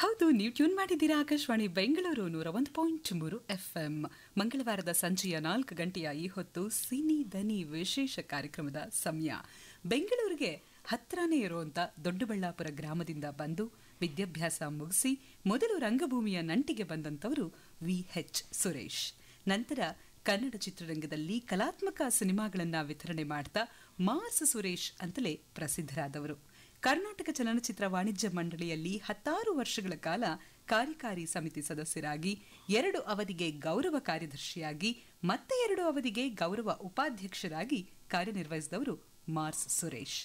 ಹೌದು ನೀವು ಟ್ಯೂನ್ ಮಾಡಿದ್ದೀರಾ ಆಕಾಶವಾಣಿ ಬೆಂಗಳೂರು ನೂರ ಒಂದು ಪಾಯಿಂಟ್ ಮೂರು ಎಫ್ಎಂ ಮಂಗಳವಾರದ ಸಂಜೆಯ ನಾಲ್ಕು ಗಂಟೆಯ ಈ ಹೊತ್ತು ಸಿನಿ ದನಿ ವಿಶೇಷ ಕಾರ್ಯಕ್ರಮದ ಸಮಯ ಬೆಂಗಳೂರಿಗೆ ಹತ್ತಿರನೇ ಇರುವಂಥ ದೊಡ್ಡಬಳ್ಳಾಪುರ ಗ್ರಾಮದಿಂದ ಬಂದು ವಿದ್ಯಾಭ್ಯಾಸ ಮುಗಿಸಿ ಮೊದಲು ರಂಗಭೂಮಿಯ ನಂಟಿಗೆ ಬಂದಂಥವರು ವಿ ಹೆಚ್ ಸುರೇಶ್ ನಂತರ ಕನ್ನಡ ಚಿತ್ರರಂಗದಲ್ಲಿ ಕಲಾತ್ಮಕ ಸಿನಿಮಾಗಳನ್ನು ವಿತರಣೆ ಮಾಡ್ತಾ ಮಾಸ್ ಸುರೇಶ್ ಅಂತಲೇ ಪ್ರಸಿದ್ಧರಾದವರು ಕರ್ನಾಟಕ ಚಲನಚಿತ್ರ ವಾಣಿಜ್ಯ ಮಂಡಳಿಯಲ್ಲಿ ಹತ್ತಾರು ವರ್ಷಗಳ ಕಾಲ ಕಾರ್ಯಕಾರಿ ಸಮಿತಿ ಸದಸ್ಯರಾಗಿ ಎರಡು ಅವಧಿಗೆ ಗೌರವ ಕಾರ್ಯದರ್ಶಿಯಾಗಿ ಮತ್ತೆ ಎರಡು ಅವಧಿಗೆ ಗೌರವ ಉಪಾಧ್ಯಕ್ಷರಾಗಿ ಕಾರ್ಯನಿರ್ವಹಿಸಿದವರು ಮಾರ್ಸ್ ಸುರೇಶ್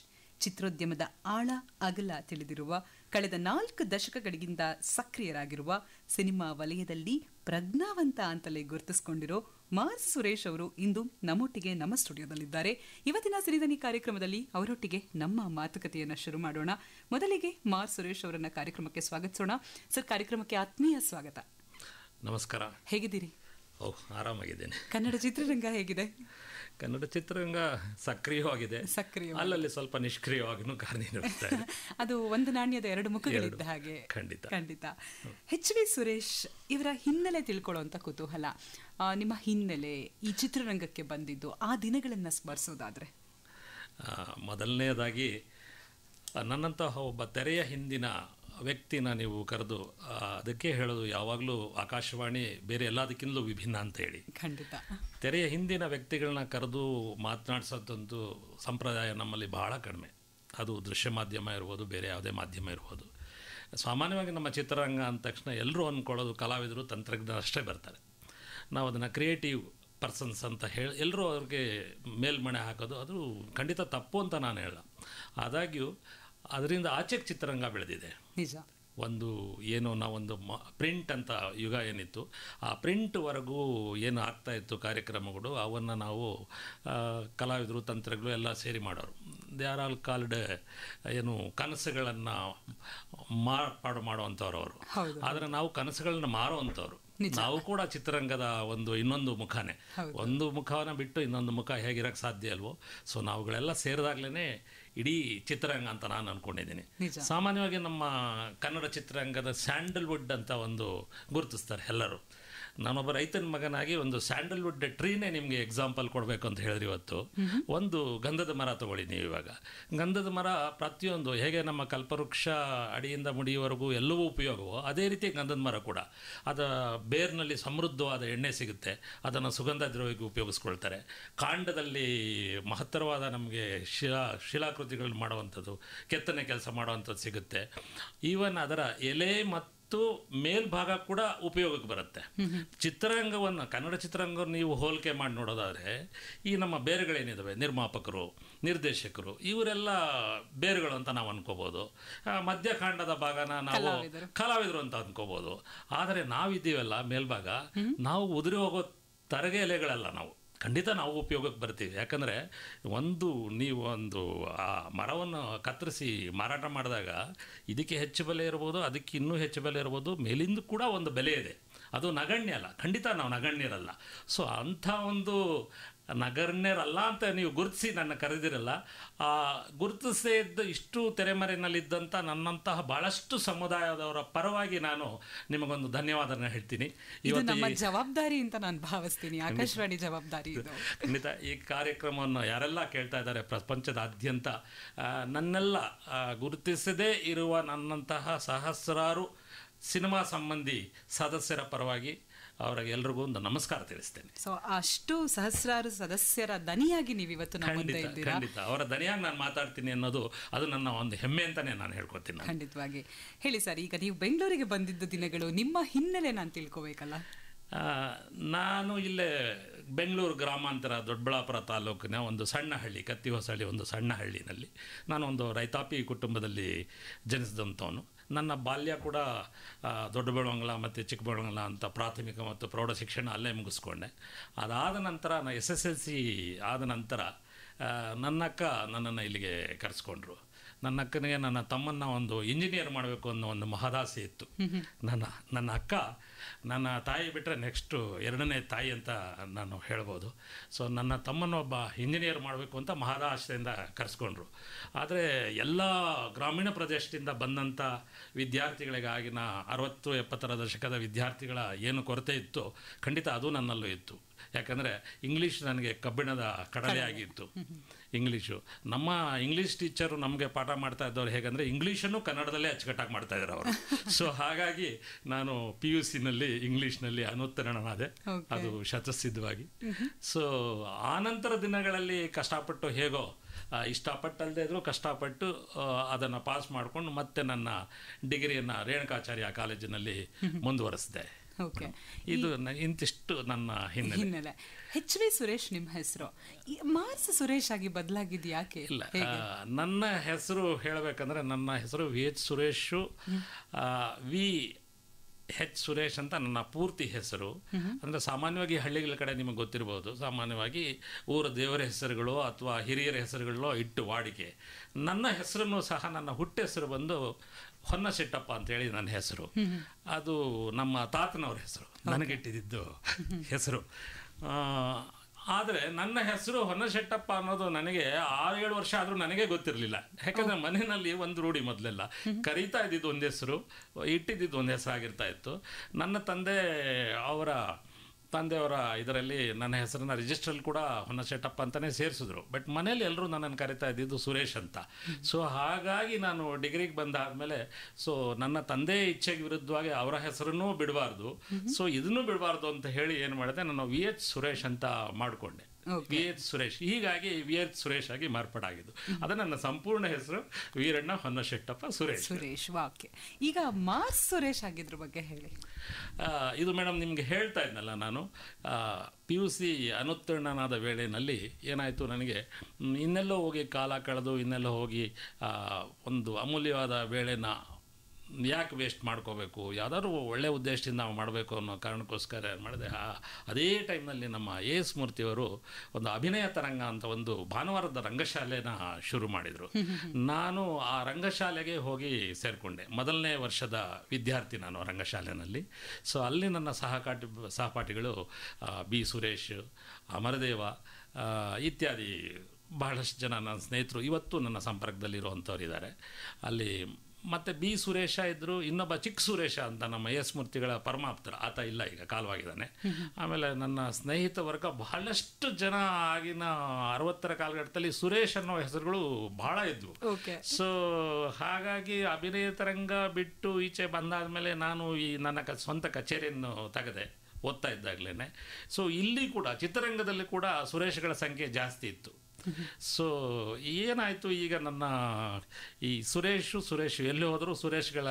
ಚಿತ್ರೋದ್ಯಮದ ಆಳ ಅಗಲ ತಿಳಿದಿರುವ ಕಳೆದ ನಾಲ್ಕು ದಶಕಗಳಿಗಿಂತ ಸಕ್ರಿಯರಾಗಿರುವ ಸಿನಿಮಾ ವಲಯದಲ್ಲಿ ಪ್ರಜ್ಞಾವಂತ ಅಂತಲೇ ಗುರುತಿಸಿಕೊಂಡಿರೋ ಮಾರ್ಸ್ ಸುರೇಶ್ ಅವರು ಇಂದು ನಮ್ಮೊಟ್ಟಿಗೆ ನಮ್ಮ ಸ್ಟುಡಿಯೋದಲ್ಲಿದ್ದಾರೆ ಇವತ್ತಿನ ಸಿರಿದನಿ ಕಾರ್ಯಕ್ರಮದಲ್ಲಿ ಅವರೊಟ್ಟಿಗೆ ನಮ್ಮ ಮಾತುಕತೆಯನ್ನು ಶುರು ಮಾಡೋಣ ಮೊದಲಿಗೆ ಮಾರ್ ಸುರೇಶ್ ಅವರನ್ನ ಕಾರ್ಯಕ್ರಮಕ್ಕೆ ಸ್ವಾಗತಿಸೋಣ ಸರ್ ಕಾರ್ಯಕ್ರಮಕ್ಕೆ ಆತ್ಮೀಯ ಸ್ವಾಗತ ನಮಸ್ಕಾರ ಹೇಗಿದ್ದೀರಿ ಓಹ್ ಆರಾಮಾಗಿದ್ದೇನೆ ಕನ್ನಡ ಚಿತ್ರರಂಗ ಹೇಗಿದೆ ಕನ್ನಡ ಚಿತ್ರರಂಗ ಸಕ್ರಿಯವಾಗಿದೆ ಸಕ್ರಿಯ ಅಲ್ಲಲ್ಲಿ ಸ್ವಲ್ಪ ನಿಷ್ಕ್ರಿಯವಾಗೂ ಕಾರಣ ಅದು ಒಂದು ನಾಣ್ಯದ ಎರಡು ಮುಖಗಳಿದ್ದ ಹಾಗೆ ಖಂಡಿತ ಖಂಡಿತ ಹೆಚ್ ವಿ ಸುರೇಶ್ ಇವರ ಹಿನ್ನೆಲೆ ತಿಳ್ಕೊಳ್ಳುವಂಥ ಕುತೂಹಲ ನಿಮ್ಮ ಹಿನ್ನೆಲೆ ಈ ಚಿತ್ರರಂಗಕ್ಕೆ ಬಂದಿದ್ದು ಆ ದಿನಗಳನ್ನು ಸ್ಮರಿಸೋದಾದ್ರೆ ಮೊದಲನೆಯದಾಗಿ ನನ್ನಂತಹ ಒಬ್ಬ ತೆರೆಯ ಹಿಂದಿನ ವ್ಯಕ್ತಿನ ನೀವು ಕರೆದು ಅದಕ್ಕೆ ಹೇಳೋದು ಯಾವಾಗಲೂ ಆಕಾಶವಾಣಿ ಬೇರೆ ಎಲ್ಲದಕ್ಕಿಂತಲೂ ವಿಭಿನ್ನ ಅಂತ ಹೇಳಿ ಖಂಡಿತ ತೆರೆಯ ಹಿಂದಿನ ವ್ಯಕ್ತಿಗಳನ್ನ ಕರೆದು ಮಾತನಾಡಿಸೋದಂತು ಸಂಪ್ರದಾಯ ನಮ್ಮಲ್ಲಿ ಬಹಳ ಕಡಿಮೆ ಅದು ದೃಶ್ಯ ಮಾಧ್ಯಮ ಇರ್ಬೋದು ಬೇರೆ ಯಾವುದೇ ಮಾಧ್ಯಮ ಇರ್ಬೋದು ಸಾಮಾನ್ಯವಾಗಿ ನಮ್ಮ ಚಿತ್ರರಂಗ ಅಂದ ತಕ್ಷಣ ಎಲ್ಲರೂ ಅಂದ್ಕೊಳ್ಳೋದು ಕಲಾವಿದರು ತಂತ್ರಜ್ಞಾನ ಅಷ್ಟೇ ಬರ್ತಾರೆ ನಾವು ಅದನ್ನು ಕ್ರಿಯೇಟಿವ್ ಪರ್ಸನ್ಸ್ ಅಂತ ಹೇಳಿ ಎಲ್ಲರೂ ಅವ್ರಿಗೆ ಮೇಲ್ಮಣೆ ಹಾಕೋದು ಅದು ಖಂಡಿತ ತಪ್ಪು ಅಂತ ನಾನು ಹೇಳ ಆದಾಗ್ಯೂ ಅದರಿಂದ ಆಚೆಗೆ ಚಿತ್ರರಂಗ ಬೆಳೆದಿದೆ ನಿಜ ಒಂದು ಏನು ನಾವೊಂದು ಮ ಪ್ರಿಂಟ್ ಅಂತ ಯುಗ ಏನಿತ್ತು ಆ ಪ್ರಿಂಟ್ವರೆಗೂ ಏನು ಆಗ್ತಾ ಇತ್ತು ಕಾರ್ಯಕ್ರಮಗಳು ಅವನ್ನು ನಾವು ಕಲಾವಿದರು ತಂತ್ರಗಳು ಎಲ್ಲ ಸೇರಿ ಮಾಡೋರು ದೇ ಆರ್ ಆಲ್ ಕಾಲ್ಡ್ ಏನು ಕನಸುಗಳನ್ನು ಮಾರ್ಪಾಡು ಮಾಡುವಂಥವ್ರು ಅವರು ಆದರೆ ನಾವು ಕನಸುಗಳನ್ನ ಮಾರುವಂಥವ್ರು ನಾವು ಕೂಡ ಚಿತ್ರರಂಗದ ಒಂದು ಇನ್ನೊಂದು ಮುಖನೇ ಒಂದು ಮುಖವನ್ನು ಬಿಟ್ಟು ಇನ್ನೊಂದು ಮುಖ ಹೇಗಿರೋಕ್ಕೆ ಸಾಧ್ಯ ಅಲ್ವೋ ಸೊ ನಾವುಗಳೆಲ್ಲ ಸೇರಿದಾಗ್ಲೇ ಇಡೀ ಚಿತ್ರರಂಗ ಅಂತ ನಾನು ಅನ್ಕೊಂಡಿದ್ದೀನಿ ಸಾಮಾನ್ಯವಾಗಿ ನಮ್ಮ ಕನ್ನಡ ಚಿತ್ರರಂಗದ ಸ್ಯಾಂಡಲ್ವುಡ್ ಅಂತ ಒಂದು ಗುರುತಿಸ್ತಾರೆ ಎಲ್ಲರೂ ನಾನೊಬ್ಬ ರೈತನ ಮಗನಾಗಿ ಒಂದು ಸ್ಯಾಂಡಲ್ವುಡ್ ಟ್ರೀನೇ ನಿಮಗೆ ಎಕ್ಸಾಂಪಲ್ ಕೊಡಬೇಕು ಅಂತ ಹೇಳಿದ್ರಿ ಇವತ್ತು ಒಂದು ಗಂಧದ ಮರ ತಗೊಳ್ಳಿ ನೀವು ಇವಾಗ ಗಂಧದ ಮರ ಪ್ರತಿಯೊಂದು ಹೇಗೆ ನಮ್ಮ ಕಲ್ಪವೃಕ್ಷ ಅಡಿಯಿಂದ ಮುಡಿಯುವವರೆಗೂ ಎಲ್ಲವೂ ಉಪಯೋಗವೋ ಅದೇ ರೀತಿ ಗಂಧದ ಮರ ಕೂಡ ಅದು ಬೇರ್ನಲ್ಲಿ ಸಮೃದ್ಧವಾದ ಎಣ್ಣೆ ಸಿಗುತ್ತೆ ಅದನ್ನು ಸುಗಂಧ ದ್ರವ್ಯಕ್ಕೆ ಉಪಯೋಗಿಸ್ಕೊಳ್ತಾರೆ ಕಾಂಡದಲ್ಲಿ ಮಹತ್ತರವಾದ ನಮಗೆ ಶಿಲಾ ಶಿಲಾಕೃತಿಗಳನ್ನ ಮಾಡುವಂಥದ್ದು ಕೆತ್ತನೆ ಕೆಲಸ ಮಾಡುವಂಥದ್ದು ಸಿಗುತ್ತೆ ಈವನ್ ಅದರ ಎಲೆ ಮತ್ತು ಮತ್ತು ಮೇಲ್ಭಾಗ ಕೂಡ ಉಪಯೋಗಕ್ಕೆ ಬರುತ್ತೆ ಚಿತ್ರರಂಗವನ್ನು ಕನ್ನಡ ಚಿತ್ರರಂಗವನ್ನು ನೀವು ಹೋಲಿಕೆ ಮಾಡಿ ನೋಡೋದಾದರೆ ಈ ನಮ್ಮ ಬೇರೆಗಳೇನಿದ್ದಾವೆ ನಿರ್ಮಾಪಕರು ನಿರ್ದೇಶಕರು ಇವರೆಲ್ಲ ಬೇರುಗಳು ಅಂತ ನಾವು ಅನ್ಕೋಬೋದು ಮಧ್ಯಕಾಂಡದ ಭಾಗನ ನಾವು ಕಲಾವಿದರು ಅಂತ ಅನ್ಕೋಬೋದು ಆದರೆ ನಾವಿದ್ದೀವಲ್ಲ ಮೇಲ್ಭಾಗ ನಾವು ಉದುರಿ ಹೋಗೋ ತರಗೆ ಎಲೆಗಳಲ್ಲ ನಾವು ಖಂಡಿತ ನಾವು ಉಪಯೋಗಕ್ಕೆ ಬರ್ತೀವಿ ಯಾಕಂದರೆ ಒಂದು ನೀವು ಒಂದು ಆ ಮರವನ್ನು ಕತ್ತರಿಸಿ ಮಾರಾಟ ಮಾಡಿದಾಗ ಇದಕ್ಕೆ ಹೆಚ್ಚು ಬೆಲೆ ಇರ್ಬೋದು ಅದಕ್ಕೆ ಇನ್ನೂ ಹೆಚ್ಚು ಬೆಲೆ ಇರ್ಬೋದು ಮೇಲಿಂದ ಕೂಡ ಒಂದು ಬೆಲೆ ಇದೆ ಅದು ನಗಣ್ಯ ಅಲ್ಲ ಖಂಡಿತ ನಾವು ನಗಣ್ಯರಲ್ಲ ಇರಲ್ಲ ಸೊ ಅಂಥ ಒಂದು ನಗರ್ಣ್ಯರಲ್ಲ ಅಂತ ನೀವು ಗುರುತಿಸಿ ನನ್ನ ಕರೆದಿರಲ್ಲ ಗುರುತಿಸದೇ ಇದ್ದ ಇಷ್ಟು ತೆರೆಮರೆಯಲ್ಲಿದ್ದಂಥ ನನ್ನಂತಹ ಬಹಳಷ್ಟು ಸಮುದಾಯದವರ ಪರವಾಗಿ ನಾನು ನಿಮಗೊಂದು ಧನ್ಯವಾದನ ಹೇಳ್ತೀನಿ ಇವತ್ತು ಜವಾಬ್ದಾರಿ ಅಂತ ನಾನು ಭಾವಿಸ್ತೀನಿ ಆಕಾಶವಾಣಿ ಜವಾಬ್ದಾರಿ ಖಂಡಿತ ಈ ಕಾರ್ಯಕ್ರಮವನ್ನು ಯಾರೆಲ್ಲ ಕೇಳ್ತಾ ಇದ್ದಾರೆ ಪ್ರಪಂಚದಾದ್ಯಂತ ನನ್ನೆಲ್ಲ ಗುರುತಿಸದೇ ಇರುವ ನನ್ನಂತಹ ಸಹಸ್ರಾರು ಸಿನಿಮಾ ಸಂಬಂಧಿ ಸದಸ್ಯರ ಪರವಾಗಿ ಅವರಿಗೆ ಎಲ್ರಿಗೂ ಒಂದು ನಮಸ್ಕಾರ ತಿಳಿಸ್ತೇನೆ ಸೊ ಅಷ್ಟು ಸಹಸ್ರಾರು ಸದಸ್ಯರ ದನಿಯಾಗಿ ನೀವು ಇವತ್ತು ಖಂಡಿತ ಅವರ ದನಿಯಾಗಿ ನಾನು ಮಾತಾಡ್ತೀನಿ ಅನ್ನೋದು ಅದು ನನ್ನ ಒಂದು ಹೆಮ್ಮೆ ಅಂತಾನೆ ನಾನು ಹೇಳ್ಕೊತೀನಿ ಖಂಡಿತವಾಗಿ ಹೇಳಿ ಸರ್ ಈಗ ನೀವು ಬೆಂಗಳೂರಿಗೆ ಬಂದಿದ್ದ ದಿನಗಳು ನಿಮ್ಮ ಹಿನ್ನೆಲೆ ನಾನು ತಿಳ್ಕೋಬೇಕಲ್ಲ ನಾನು ಇಲ್ಲೇ ಬೆಂಗಳೂರು ಗ್ರಾಮಾಂತರ ದೊಡ್ಡಬಳ್ಳಾಪುರ ತಾಲೂಕಿನ ಒಂದು ಸಣ್ಣ ಹಳ್ಳಿ ಕತ್ತಿ ಹೊಸಳ್ಳಿ ಒಂದು ಸಣ್ಣ ಹಳ್ಳಿನಲ್ಲಿ ನಾನು ಒಂದು ರೈತಾಪಿ ಕುಟುಂಬದಲ್ಲಿ ಜನಿಸಿದಂಥವನು ನನ್ನ ಬಾಲ್ಯ ಕೂಡ ದೊಡ್ಡ ದೊಡ್ಡಬೆಳವಂಗ್ಲ ಮತ್ತು ಬೆಳವಂಗಲ ಅಂತ ಪ್ರಾಥಮಿಕ ಮತ್ತು ಪ್ರೌಢ ಶಿಕ್ಷಣ ಅಲ್ಲೇ ಮುಗಿಸ್ಕೊಂಡೆ ಅದಾದ ನಂತರ ನಾನು ಎಸ್ ಎಸ್ ಎಲ್ ಸಿ ಆದ ನಂತರ ನನ್ನ ಅಕ್ಕ ನನ್ನನ್ನು ಇಲ್ಲಿಗೆ ಕರೆಸ್ಕೊಂಡ್ರು ನನ್ನ ಅಕ್ಕನಿಗೆ ನನ್ನ ತಮ್ಮನ್ನ ಒಂದು ಇಂಜಿನಿಯರ್ ಮಾಡಬೇಕು ಅನ್ನೋ ಒಂದು ಮಹದಾಸೆ ಇತ್ತು ನನ್ನ ನನ್ನ ಅಕ್ಕ ನನ್ನ ತಾಯಿ ಬಿಟ್ಟರೆ ನೆಕ್ಸ್ಟು ಎರಡನೇ ತಾಯಿ ಅಂತ ನಾನು ಹೇಳ್ಬೋದು ಸೊ ನನ್ನ ಒಬ್ಬ ಇಂಜಿನಿಯರ್ ಮಾಡಬೇಕು ಅಂತ ಮಹಾರಾಷ್ಟ್ರದಿಂದ ಕರೆಸ್ಕೊಂಡ್ರು ಆದರೆ ಎಲ್ಲ ಗ್ರಾಮೀಣ ಪ್ರದೇಶದಿಂದ ಬಂದಂಥ ವಿದ್ಯಾರ್ಥಿಗಳಿಗಾಗಿನ ಅರವತ್ತು ಎಪ್ಪತ್ತರ ದಶಕದ ವಿದ್ಯಾರ್ಥಿಗಳ ಏನು ಕೊರತೆ ಇತ್ತು ಖಂಡಿತ ಅದು ನನ್ನಲ್ಲೂ ಇತ್ತು ಯಾಕಂದರೆ ಇಂಗ್ಲೀಷ್ ನನಗೆ ಕಬ್ಬಿಣದ ಕಡಲೆ ಆಗಿತ್ತು ಇಂಗ್ಲೀಷು ನಮ್ಮ ಇಂಗ್ಲೀಷ್ ಟೀಚರು ನಮಗೆ ಪಾಠ ಮಾಡ್ತಾ ಇದ್ದವ್ರು ಹೇಗಂದರೆ ಇಂಗ್ಲೀಷನ್ನು ಕನ್ನಡದಲ್ಲೇ ಅಚ್ಚುಕಟ್ಟಾಗಿ ಮಾಡ್ತಾ ಇದ್ದಾರೆ ಅವರು ಸೊ ಹಾಗಾಗಿ ನಾನು ಪಿ ಯು ಸಿನಲ್ಲಿ ಇಂಗ್ಲೀಷ್ನಲ್ಲಿ ಅನುತ್ತೀರ್ಣನಾದೆ ಅದು ಶತಸಿದ್ಧವಾಗಿ ಸೊ ಆನಂತರ ದಿನಗಳಲ್ಲಿ ಕಷ್ಟಪಟ್ಟು ಹೇಗೋ ಇಷ್ಟಪಟ್ಟಲ್ಲದೇ ಇದ್ದರೂ ಕಷ್ಟಪಟ್ಟು ಅದನ್ನು ಪಾಸ್ ಮಾಡಿಕೊಂಡು ಮತ್ತೆ ನನ್ನ ಡಿಗ್ರಿಯನ್ನು ರೇಣುಕಾಚಾರ್ಯ ಕಾಲೇಜಿನಲ್ಲಿ ಮುಂದುವರಿಸಿದೆ ಓಕೆ ಇದು ಇಂತಿಷ್ಟು ನನ್ನ ಹಿನ್ನೆಲೆ ಹೆಚ್ ವಿ ಸುರೇಶ್ ನಿಮ್ಮ ಹೆಸರು ಮಾರ್ಸ್ ಸುರೇಶ್ ಆಗಿ ಬದಲಾಗಿದ್ದು ಯಾಕೆ ಇಲ್ಲ ನನ್ನ ಹೆಸರು ಹೇಳಬೇಕಂದ್ರೆ ನನ್ನ ಹೆಸರು V H Suresh V H Suresh ಅಂತ ನನ್ನ ಪೂರ್ತಿ ಹೆಸರು ಅಂದರೆ ಸಾಮಾನ್ಯವಾಗಿ ಹಳ್ಳಿಗಳ ಕಡೆ ನಿಮಗೆ ಗೊತ್ತಿರ್ಬೋದು ಸಾಮಾನ್ಯವಾಗಿ ಊರ ದೇವರ ಹೆಸರುಗಳು ಅಥವಾ ಹಿರಿಯರ ಹೆಸರುಗಳು ಇಟ್ಟು ವಾಡಿಕೆ ನನ್ನ ಹೆಸರನ್ನು ಸಹ ನನ್ನ ಹುಟ್ಟೆಸರು ಬಂದು ಹೊನ್ನಶೆಟ್ಟಪ್ಪ ಅಂತೇಳಿ ನನ್ನ ಹೆಸರು ಅದು ನಮ್ಮ ತಾತನವ್ರ ಹೆಸರು ನನಗಿಟ್ಟಿದ್ದು ಹೆಸರು ಆದರೆ ನನ್ನ ಹೆಸರು ಹೊನ್ನಶೆಟ್ಟಪ್ಪ ಅನ್ನೋದು ನನಗೆ ಏಳು ವರ್ಷ ಆದರೂ ನನಗೆ ಗೊತ್ತಿರಲಿಲ್ಲ ಯಾಕಂದರೆ ಮನೆಯಲ್ಲಿ ಒಂದು ರೂಢಿ ಮೊದಲೆಲ್ಲ ಕರೀತಾ ಇದ್ದಿದ್ದು ಒಂದು ಹೆಸರು ಇಟ್ಟಿದ್ದಿದ್ದು ಒಂದು ಹೆಸರು ಆಗಿರ್ತಾ ಇತ್ತು ನನ್ನ ತಂದೆ ಅವರ ತಂದೆಯವರ ಇದರಲ್ಲಿ ನನ್ನ ಹೆಸರನ್ನು ರಿಜಿಸ್ಟ್ರಲ್ಲಿ ಕೂಡ ಹೊನ್ನಶೆಟ್ಟಪ್ಪ ಅಂತಲೇ ಸೇರಿಸಿದ್ರು ಬಟ್ ಮನೇಲಿ ಎಲ್ಲರೂ ನನ್ನನ್ನು ಕರಿತಾ ಇದ್ದಿದ್ದು ಸುರೇಶ್ ಅಂತ ಸೊ ಹಾಗಾಗಿ ನಾನು ಡಿಗ್ರಿಗೆ ಬಂದಾದಮೇಲೆ ಸೊ ನನ್ನ ತಂದೆ ಇಚ್ಛೆಗೆ ವಿರುದ್ಧವಾಗಿ ಅವರ ಹೆಸರನ್ನು ಬಿಡಬಾರ್ದು ಸೊ ಇದನ್ನೂ ಬಿಡಬಾರ್ದು ಅಂತ ಹೇಳಿ ಏನು ಮಾಡಿದೆ ನಾನು ವಿ ಎಚ್ ಸುರೇಶ್ ಅಂತ ಮಾಡಿಕೊಂಡೆ ವಿ ಎಚ್ ಸುರೇಶ್ ಹೀಗಾಗಿ ವಿ ಎಚ್ ಸುರೇಶ್ ಆಗಿ ಮಾರ್ಪಾಡಾಗಿದ್ದು ಅದು ನನ್ನ ಸಂಪೂರ್ಣ ಹೆಸರು ವೀರಣ್ಣ ಹೊನ್ನಶೆಟ್ಟಪ್ಪ ಸುರೇಶ್ ಸುರೇಶ್ ವಾಕ್ಯ ಈಗ ಮಾರ್ ಸುರೇಶ್ ಆಗಿದ್ರ ಬಗ್ಗೆ ಹೇಳಿ ಇದು ಮೇಡಮ್ ನಿಮಗೆ ಹೇಳ್ತಾ ಇದ್ನಲ್ಲ ನಾನು ಪಿ ಯು ಸಿ ಅನುತ್ತೀರ್ಣನಾದ ವೇಳೆಯಲ್ಲಿ ಏನಾಯಿತು ನನಗೆ ಇನ್ನೆಲ್ಲೋ ಹೋಗಿ ಕಾಲ ಕಳೆದು ಇನ್ನೆಲ್ಲೋ ಹೋಗಿ ಒಂದು ಅಮೂಲ್ಯವಾದ ವೇಳೆನ ಯಾಕೆ ವೇಸ್ಟ್ ಮಾಡ್ಕೋಬೇಕು ಯಾವ್ದಾದ್ರು ಒಳ್ಳೆಯ ಉದ್ದೇಶದಿಂದ ನಾವು ಮಾಡಬೇಕು ಅನ್ನೋ ಕಾರಣಕ್ಕೋಸ್ಕರ ಮಾಡಿದೆ ಆ ಅದೇ ಟೈಮ್ನಲ್ಲಿ ನಮ್ಮ ಎ ಎಸ್ ಮೂರ್ತಿಯವರು ಒಂದು ಅಭಿನಯ ತರಂಗ ಅಂತ ಒಂದು ಭಾನುವಾರದ ರಂಗಶಾಲೆನ ಶುರು ಮಾಡಿದರು ನಾನು ಆ ರಂಗಶಾಲೆಗೆ ಹೋಗಿ ಸೇರಿಕೊಂಡೆ ಮೊದಲನೇ ವರ್ಷದ ವಿದ್ಯಾರ್ಥಿ ನಾನು ರಂಗಶಾಲೆಯಲ್ಲಿ ಸೊ ಅಲ್ಲಿ ನನ್ನ ಸಹಕಾಟಿ ಸಹಪಾಠಿಗಳು ಬಿ ಸುರೇಶ್ ಅಮರದೇವ ಇತ್ಯಾದಿ ಬಹಳಷ್ಟು ಜನ ನನ್ನ ಸ್ನೇಹಿತರು ಇವತ್ತು ನನ್ನ ಸಂಪರ್ಕದಲ್ಲಿರುವಂಥವ್ರು ಇದ್ದಾರೆ ಅಲ್ಲಿ ಮತ್ತು ಬಿ ಸುರೇಶ ಇದ್ದರು ಇನ್ನೊಬ್ಬ ಚಿಕ್ಕ ಸುರೇಶ ಅಂತ ನಮ್ಮ ಎಸ್ ಮೂರ್ತಿಗಳ ಪರಮಾಪ್ತರ ಆತ ಇಲ್ಲ ಈಗ ಕಾಲವಾಗಿದ್ದಾನೆ ಆಮೇಲೆ ನನ್ನ ಸ್ನೇಹಿತ ವರ್ಗ ಬಹಳಷ್ಟು ಜನ ಆಗಿನ ಅರವತ್ತರ ಕಾಲಘಟ್ಟದಲ್ಲಿ ಸುರೇಶ್ ಅನ್ನೋ ಹೆಸರುಗಳು ಬಹಳ ಇದ್ವು ಸೊ ಹಾಗಾಗಿ ಅಭಿನಯ ತರಂಗ ಬಿಟ್ಟು ಈಚೆ ಬಂದಾದ ಮೇಲೆ ನಾನು ಈ ನನ್ನ ಸ್ವಂತ ಕಚೇರಿಯನ್ನು ತೆಗೆದೆ ಓದ್ತಾ ಇದ್ದಾಗಲೇ ಸೊ ಇಲ್ಲಿ ಕೂಡ ಚಿತ್ರರಂಗದಲ್ಲಿ ಕೂಡ ಸುರೇಶ್ಗಳ ಸಂಖ್ಯೆ ಜಾಸ್ತಿ ಇತ್ತು ಸೊ ಏನಾಯ್ತು ಈಗ ನನ್ನ ಈ ಸುರೇಶ್ ಸುರೇಶ್ ಎಲ್ಲಿ ಹೋದ್ರು ಸುರೇಶ್ಗಳ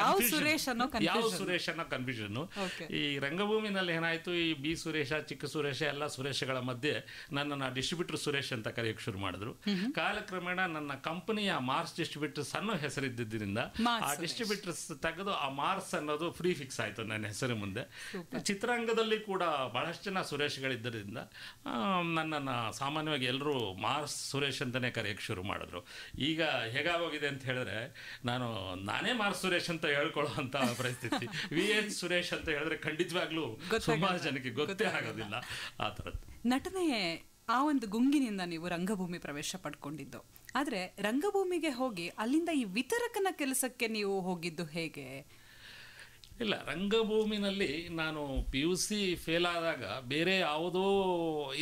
ಯಾವ ಸುರೇಶ್ ಅನ್ನೋ ಕನ್ಫ್ಯೂಷನ್ ಈ ರಂಗಭೂಮಿನಲ್ಲಿ ಏನಾಯ್ತು ಈ ಬಿ ಸುರೇಶ ಚಿಕ್ಕ ಸುರೇಶ ಎಲ್ಲ ಸುರೇಶ್ಗಳ ಮಧ್ಯೆ ನನ್ನನ್ನು ಡಿಸ್ಟ್ರಿಬ್ಯೂಟರ್ ಸುರೇಶ್ ಅಂತ ಕರೆಯಕ್ಕೆ ಶುರು ಮಾಡಿದ್ರು ಕಾಲಕ್ರಮೇಣ ನನ್ನ ಕಂಪನಿಯ ಮಾರ್ಸ್ ಡಿಸ್ಟ್ರಿಬ್ಯೂಟರ್ಸ್ ಅನ್ನೋ ಹೆಸರಿದ್ದರಿಂದ ಆ ಡಿಸ್ಟ್ರಿಬ್ಯೂಟರ್ಸ್ ತೆಗೆದು ಆ ಮಾರ್ಸ್ ಅನ್ನೋದು ಫ್ರೀ ಫಿಕ್ಸ್ ಆಯ್ತು ನನ್ನ ಹೆಸರು ಮುಂದೆ ಚಿತ್ರರಂಗದಲ್ಲಿ ಕೂಡ ಬಹಳಷ್ಟು ಜನ ಸುರೇಶ್ಗಳಿದ್ದರಿಂದ ನನ್ನನ್ನು ಸಾಮಾನ್ಯವಾಗಿ ಎಲ್ಲರೂ ಮಾರ್ಸ್ ಸುರೇಶ್ ಅಂತಲೇ ಕರೆಯೋಕ್ಕೆ ಶುರು ಮಾಡಿದ್ರು ಈಗ ಹೇಗಾಗೋಗಿದೆ ಅಂತ ಹೇಳಿದ್ರೆ ನಾನು ನಾನೇ ಮಾರ್ಸ್ ಸುರೇಶ್ ಅಂತ ಹೇಳ್ಕೊಳ್ಳೋ ಪರಿಸ್ಥಿತಿ ವಿ ಎನ್ ಸುರೇಶ್ ಅಂತ ಹೇಳಿದ್ರೆ ಖಂಡಿತವಾಗ್ಲೂ ಸುಮಾರು ಜನಕ್ಕೆ ಗೊತ್ತೇ ಆಗೋದಿಲ್ಲ ಆ ಥರದ್ದು ನಟನೆ ಆ ಒಂದು ಗುಂಗಿನಿಂದ ನೀವು ರಂಗಭೂಮಿ ಪ್ರವೇಶ ಪಡ್ಕೊಂಡಿದ್ದು ಆದರೆ ರಂಗಭೂಮಿಗೆ ಹೋಗಿ ಅಲ್ಲಿಂದ ಈ ವಿತರಕನ ಕೆಲಸಕ್ಕೆ ನೀವು ಹೋಗಿದ್ದು ಹೇಗೆ ಇಲ್ಲ ರಂಗಭೂಮಿನಲ್ಲಿ ನಾನು ಪಿ ಯು ಸಿ ಫೇಲ್ ಆದಾಗ ಬೇರೆ ಯಾವುದೋ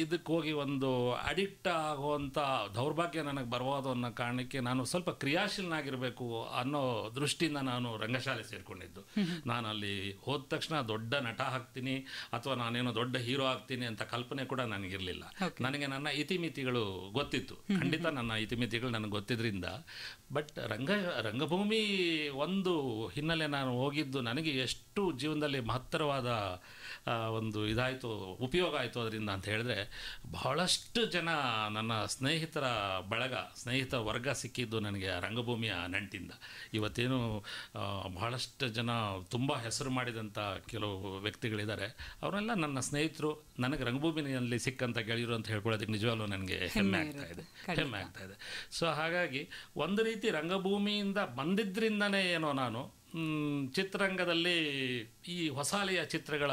ಇದಕ್ಕೆ ಹೋಗಿ ಒಂದು ಅಡಿಕ್ಟ್ ಆಗುವಂಥ ದೌರ್ಭಾಗ್ಯ ನನಗೆ ಬರಬಾರ್ದು ಅನ್ನೋ ಕಾರಣಕ್ಕೆ ನಾನು ಸ್ವಲ್ಪ ಕ್ರಿಯಾಶೀಲನಾಗಿರಬೇಕು ಅನ್ನೋ ದೃಷ್ಟಿಯಿಂದ ನಾನು ರಂಗಶಾಲೆ ಸೇರಿಕೊಂಡಿದ್ದು ನಾನು ಅಲ್ಲಿ ಹೋದ ತಕ್ಷಣ ದೊಡ್ಡ ನಟ ಹಾಕ್ತೀನಿ ಅಥವಾ ನಾನೇನೋ ದೊಡ್ಡ ಹೀರೋ ಆಗ್ತೀನಿ ಅಂತ ಕಲ್ಪನೆ ಕೂಡ ನನಗಿರಲಿಲ್ಲ ನನಗೆ ನನ್ನ ಇತಿಮಿತಿಗಳು ಗೊತ್ತಿತ್ತು ಖಂಡಿತ ನನ್ನ ಇತಿಮಿತಿಗಳು ನನಗೆ ಗೊತ್ತಿದ್ದರಿಂದ ಬಟ್ ರಂಗ ರಂಗಭೂಮಿ ಒಂದು ಹಿನ್ನೆಲೆ ನಾನು ಹೋಗಿದ್ದು ನನಗೆ ಎಷ್ಟು ಜೀವನದಲ್ಲಿ ಮಹತ್ತರವಾದ ಒಂದು ಇದಾಯಿತು ಉಪಯೋಗ ಆಯಿತು ಅದರಿಂದ ಅಂತ ಹೇಳಿದ್ರೆ ಬಹಳಷ್ಟು ಜನ ನನ್ನ ಸ್ನೇಹಿತರ ಬಳಗ ಸ್ನೇಹಿತ ವರ್ಗ ಸಿಕ್ಕಿದ್ದು ನನಗೆ ರಂಗಭೂಮಿಯ ನೆಂಟಿಂದ ಇವತ್ತೇನು ಬಹಳಷ್ಟು ಜನ ತುಂಬ ಹೆಸರು ಮಾಡಿದಂಥ ಕೆಲವು ವ್ಯಕ್ತಿಗಳಿದ್ದಾರೆ ಅವರೆಲ್ಲ ನನ್ನ ಸ್ನೇಹಿತರು ನನಗೆ ರಂಗಭೂಮಿಯಲ್ಲಿ ಸಿಕ್ಕಂತ ಗೆಳೆಯರು ಅಂತ ಹೇಳ್ಕೊಳ್ಳೋದಕ್ಕೆ ನಿಜವಾಗ್ಲೂ ನನಗೆ ಹೆಮ್ಮೆ ಆಗ್ತಾ ಇದೆ ಹೆಮ್ಮೆ ಆಗ್ತಾ ಇದೆ ಸೊ ಹಾಗಾಗಿ ಒಂದು ರೀತಿ ರಂಗಭೂಮಿಯಿಂದ ಬಂದಿದ್ದರಿಂದನೇ ಏನೋ ನಾನು ಚಿತ್ರರಂಗದಲ್ಲಿ ಈ ಹೊಸಾಲೆಯ ಚಿತ್ರಗಳ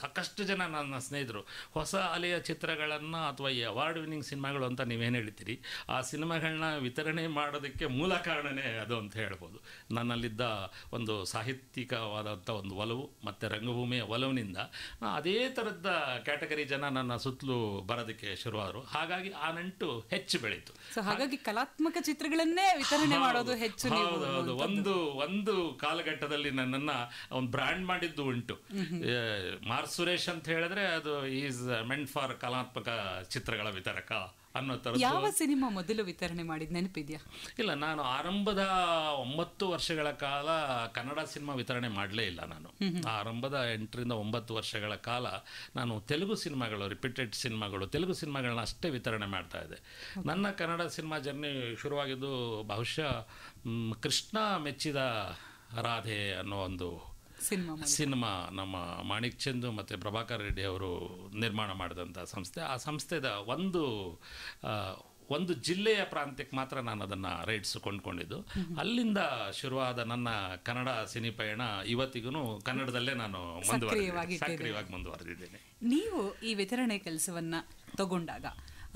ಸಾಕಷ್ಟು ಜನ ನನ್ನ ಸ್ನೇಹಿತರು ಹೊಸ ಅಲೆಯ ಚಿತ್ರಗಳನ್ನು ಅಥವಾ ಈ ಅವಾರ್ಡ್ ವಿನ್ನಿಂಗ್ ಸಿನಿಮಾಗಳು ಅಂತ ನೀವೇನು ಹೇಳ್ತೀರಿ ಆ ಸಿನಿಮಾಗಳನ್ನ ವಿತರಣೆ ಮಾಡೋದಕ್ಕೆ ಮೂಲ ಕಾರಣನೇ ಅದು ಅಂತ ಹೇಳ್ಬೋದು ನನ್ನಲ್ಲಿದ್ದ ಒಂದು ಸಾಹಿತ್ಯಿಕವಾದಂಥ ಒಂದು ಒಲವು ಮತ್ತು ರಂಗಭೂಮಿಯ ಒಲವಿನಿಂದ ಅದೇ ಥರದ ಕ್ಯಾಟಗರಿ ಜನ ನನ್ನ ಸುತ್ತಲೂ ಬರೋದಕ್ಕೆ ಶುರುವಾದರು ಹಾಗಾಗಿ ಆ ನಂಟು ಹೆಚ್ಚು ಬೆಳೀತು ಹಾಗಾಗಿ ಕಲಾತ್ಮಕ ಚಿತ್ರಗಳನ್ನೇ ವಿತರಣೆ ಮಾಡೋದು ಹೆಚ್ಚು ಹೌದು ಒಂದು ಒಂದು ಕಾಲಘಟ್ಟದಲ್ಲಿ ನನ್ನನ್ನು ಒಂದು ಬ್ರ್ಯಾಂಡ್ ಮಾಡಿದ್ದು ಉಂಟು ಆರ್ ಸುರೇಶ್ ಅಂತ ಹೇಳಿದ್ರೆ ಅದು ಈಸ್ ಮೆಂಟ್ ಫಾರ್ ಕಲಾತ್ಮಕ ಚಿತ್ರಗಳ ವಿತರಕ ಅನ್ನೋ ಥರ ಯಾವ ಸಿನಿಮಾ ಮೊದಲು ವಿತರಣೆ ಮಾಡಿದ ನೆನಪಿದ್ಯಾ ಇಲ್ಲ ನಾನು ಆರಂಭದ ಒಂಬತ್ತು ವರ್ಷಗಳ ಕಾಲ ಕನ್ನಡ ಸಿನಿಮಾ ವಿತರಣೆ ಮಾಡಲೇ ಇಲ್ಲ ನಾನು ಆರಂಭದ ಎಂಟರಿಂದ ಒಂಬತ್ತು ವರ್ಷಗಳ ಕಾಲ ನಾನು ತೆಲುಗು ಸಿನಿಮಾಗಳು ರಿಪೀಟೆಡ್ ಸಿನಿಮಾಗಳು ತೆಲುಗು ಸಿನಿಮಾಗಳನ್ನ ಅಷ್ಟೇ ವಿತರಣೆ ಮಾಡ್ತಾ ಇದ್ದೆ ನನ್ನ ಕನ್ನಡ ಸಿನಿಮಾ ಜರ್ನಿ ಶುರುವಾಗಿದ್ದು ಬಹುಶಃ ಕೃಷ್ಣ ಮೆಚ್ಚಿದ ರಾಧೆ ಅನ್ನೋ ಒಂದು ಸಿನಿಮಾ ನಮ್ಮ ಮಾಣಿಕ್ ಚಂದು ಮತ್ತು ಪ್ರಭಾಕರ್ ರೆಡ್ಡಿ ಅವರು ನಿರ್ಮಾಣ ಮಾಡಿದಂಥ ಸಂಸ್ಥೆ ಆ ಸಂಸ್ಥೆದ ಒಂದು ಒಂದು ಜಿಲ್ಲೆಯ ಪ್ರಾಂತ್ಯಕ್ಕೆ ಮಾತ್ರ ನಾನು ಅದನ್ನು ರೈಟ್ಸ್ ಕೊಂಡ್ಕೊಂಡಿದ್ದು ಅಲ್ಲಿಂದ ಶುರುವಾದ ನನ್ನ ಕನ್ನಡ ಸಿನಿ ಪಯಣ ಇವತ್ತಿಗೂ ಕನ್ನಡದಲ್ಲೇ ನಾನು ಮುಂದುವರೆದಿದ್ದೇನೆ ಸಕ್ರಿಯವಾಗಿ ಮುಂದುವರೆದಿದ್ದೇನೆ ನೀವು ಈ ವಿತರಣೆ ಕೆಲಸವನ್ನು ತಗೊಂಡಾಗ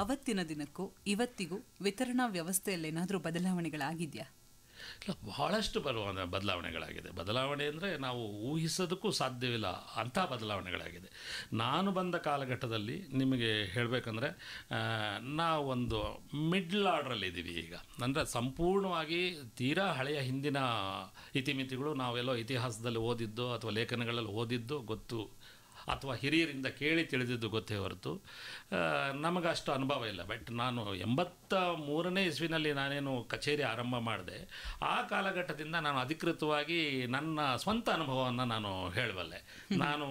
ಅವತ್ತಿನ ದಿನಕ್ಕೂ ಇವತ್ತಿಗೂ ವಿತರಣಾ ವ್ಯವಸ್ಥೆಯಲ್ಲಿ ಏನಾದರೂ ಬದಲಾವಣೆಗಳಾಗಿದೆಯಾ ಇಲ್ಲ ಬಹಳಷ್ಟು ಬರುವ ಬದಲಾವಣೆಗಳಾಗಿದೆ ಬದಲಾವಣೆ ಅಂದರೆ ನಾವು ಊಹಿಸೋದಕ್ಕೂ ಸಾಧ್ಯವಿಲ್ಲ ಅಂಥ ಬದಲಾವಣೆಗಳಾಗಿದೆ ನಾನು ಬಂದ ಕಾಲಘಟ್ಟದಲ್ಲಿ ನಿಮಗೆ ಹೇಳಬೇಕಂದ್ರೆ ನಾವೊಂದು ಮಿಡ್ಲ್ ಆರ್ಡ್ರಲ್ಲಿದ್ದೀವಿ ಈಗ ಅಂದರೆ ಸಂಪೂರ್ಣವಾಗಿ ತೀರಾ ಹಳೆಯ ಹಿಂದಿನ ಇತಿಮಿತಿಗಳು ನಾವೆಲ್ಲೋ ಇತಿಹಾಸದಲ್ಲಿ ಓದಿದ್ದು ಅಥವಾ ಲೇಖನಗಳಲ್ಲಿ ಓದಿದ್ದು ಗೊತ್ತು ಅಥವಾ ಹಿರಿಯರಿಂದ ಕೇಳಿ ತಿಳಿದಿದ್ದು ಗೊತ್ತೇ ಹೊರತು ನಮಗಷ್ಟು ಅನುಭವ ಇಲ್ಲ ಬಟ್ ನಾನು ಎಂಬತ್ತ ಮೂರನೇ ಇಸ್ವಿನಲ್ಲಿ ನಾನೇನು ಕಚೇರಿ ಆರಂಭ ಮಾಡಿದೆ ಆ ಕಾಲಘಟ್ಟದಿಂದ ನಾನು ಅಧಿಕೃತವಾಗಿ ನನ್ನ ಸ್ವಂತ ಅನುಭವವನ್ನು ನಾನು ಹೇಳಬಲ್ಲೆ ನಾನು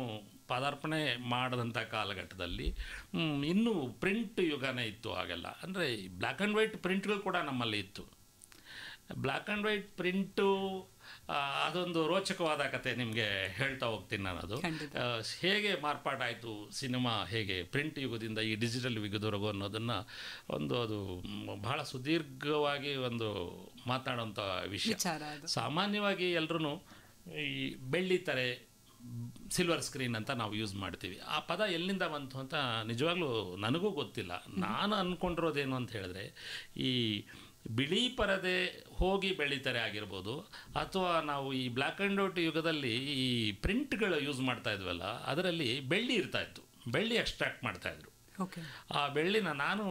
ಪದಾರ್ಪಣೆ ಮಾಡಿದಂಥ ಕಾಲಘಟ್ಟದಲ್ಲಿ ಇನ್ನೂ ಪ್ರಿಂಟ್ ಯುಗನೇ ಇತ್ತು ಹಾಗೆಲ್ಲ ಅಂದರೆ ಬ್ಲ್ಯಾಕ್ ಆ್ಯಂಡ್ ವೈಟ್ ಪ್ರಿಂಟ್ಗಳು ಕೂಡ ನಮ್ಮಲ್ಲಿ ಇತ್ತು ಬ್ಲ್ಯಾಕ್ ಆ್ಯಂಡ್ ವೈಟ್ ಪ್ರಿಂಟು ಅದೊಂದು ರೋಚಕವಾದ ಕತೆ ನಿಮಗೆ ಹೇಳ್ತಾ ಹೋಗ್ತೀನಿ ನಾನು ಅದು ಹೇಗೆ ಮಾರ್ಪಾಡಾಯಿತು ಸಿನಿಮಾ ಹೇಗೆ ಪ್ರಿಂಟ್ ಯುಗದಿಂದ ಈ ಡಿಜಿಟಲ್ ಯುಗದವರೆಗೂ ಅನ್ನೋದನ್ನು ಒಂದು ಅದು ಬಹಳ ಸುದೀರ್ಘವಾಗಿ ಒಂದು ಮಾತಾಡೋಂಥ ವಿಷಯ ಸಾಮಾನ್ಯವಾಗಿ ಎಲ್ಲರೂ ಈ ಬೆಳ್ಳಿ ತಲೆ ಸಿಲ್ವರ್ ಸ್ಕ್ರೀನ್ ಅಂತ ನಾವು ಯೂಸ್ ಮಾಡ್ತೀವಿ ಆ ಪದ ಎಲ್ಲಿಂದ ಬಂತು ಅಂತ ನಿಜವಾಗ್ಲೂ ನನಗೂ ಗೊತ್ತಿಲ್ಲ ನಾನು ಅಂದ್ಕೊಂಡಿರೋದೇನು ಅಂತ ಹೇಳಿದ್ರೆ ಈ ಬಿಳಿ ಪರದೆ ಹೋಗಿ ಬೆಳೀತಾರೆ ಆಗಿರ್ಬೋದು ಅಥವಾ ನಾವು ಈ ಬ್ಲ್ಯಾಕ್ ಆ್ಯಂಡ್ ಔಟ್ ಯುಗದಲ್ಲಿ ಈ ಪ್ರಿಂಟ್ಗಳು ಯೂಸ್ ಮಾಡ್ತಾ ಇದ್ವಲ್ಲ ಅದರಲ್ಲಿ ಬೆಳ್ಳಿ ಇರ್ತಾ ಇತ್ತು ಬೆಳ್ಳಿ ಎಕ್ಸ್ಟ್ರಾಕ್ಟ್ ಇದ್ರು ಆ ಬೆಳ್ಳಿನ ನಾನು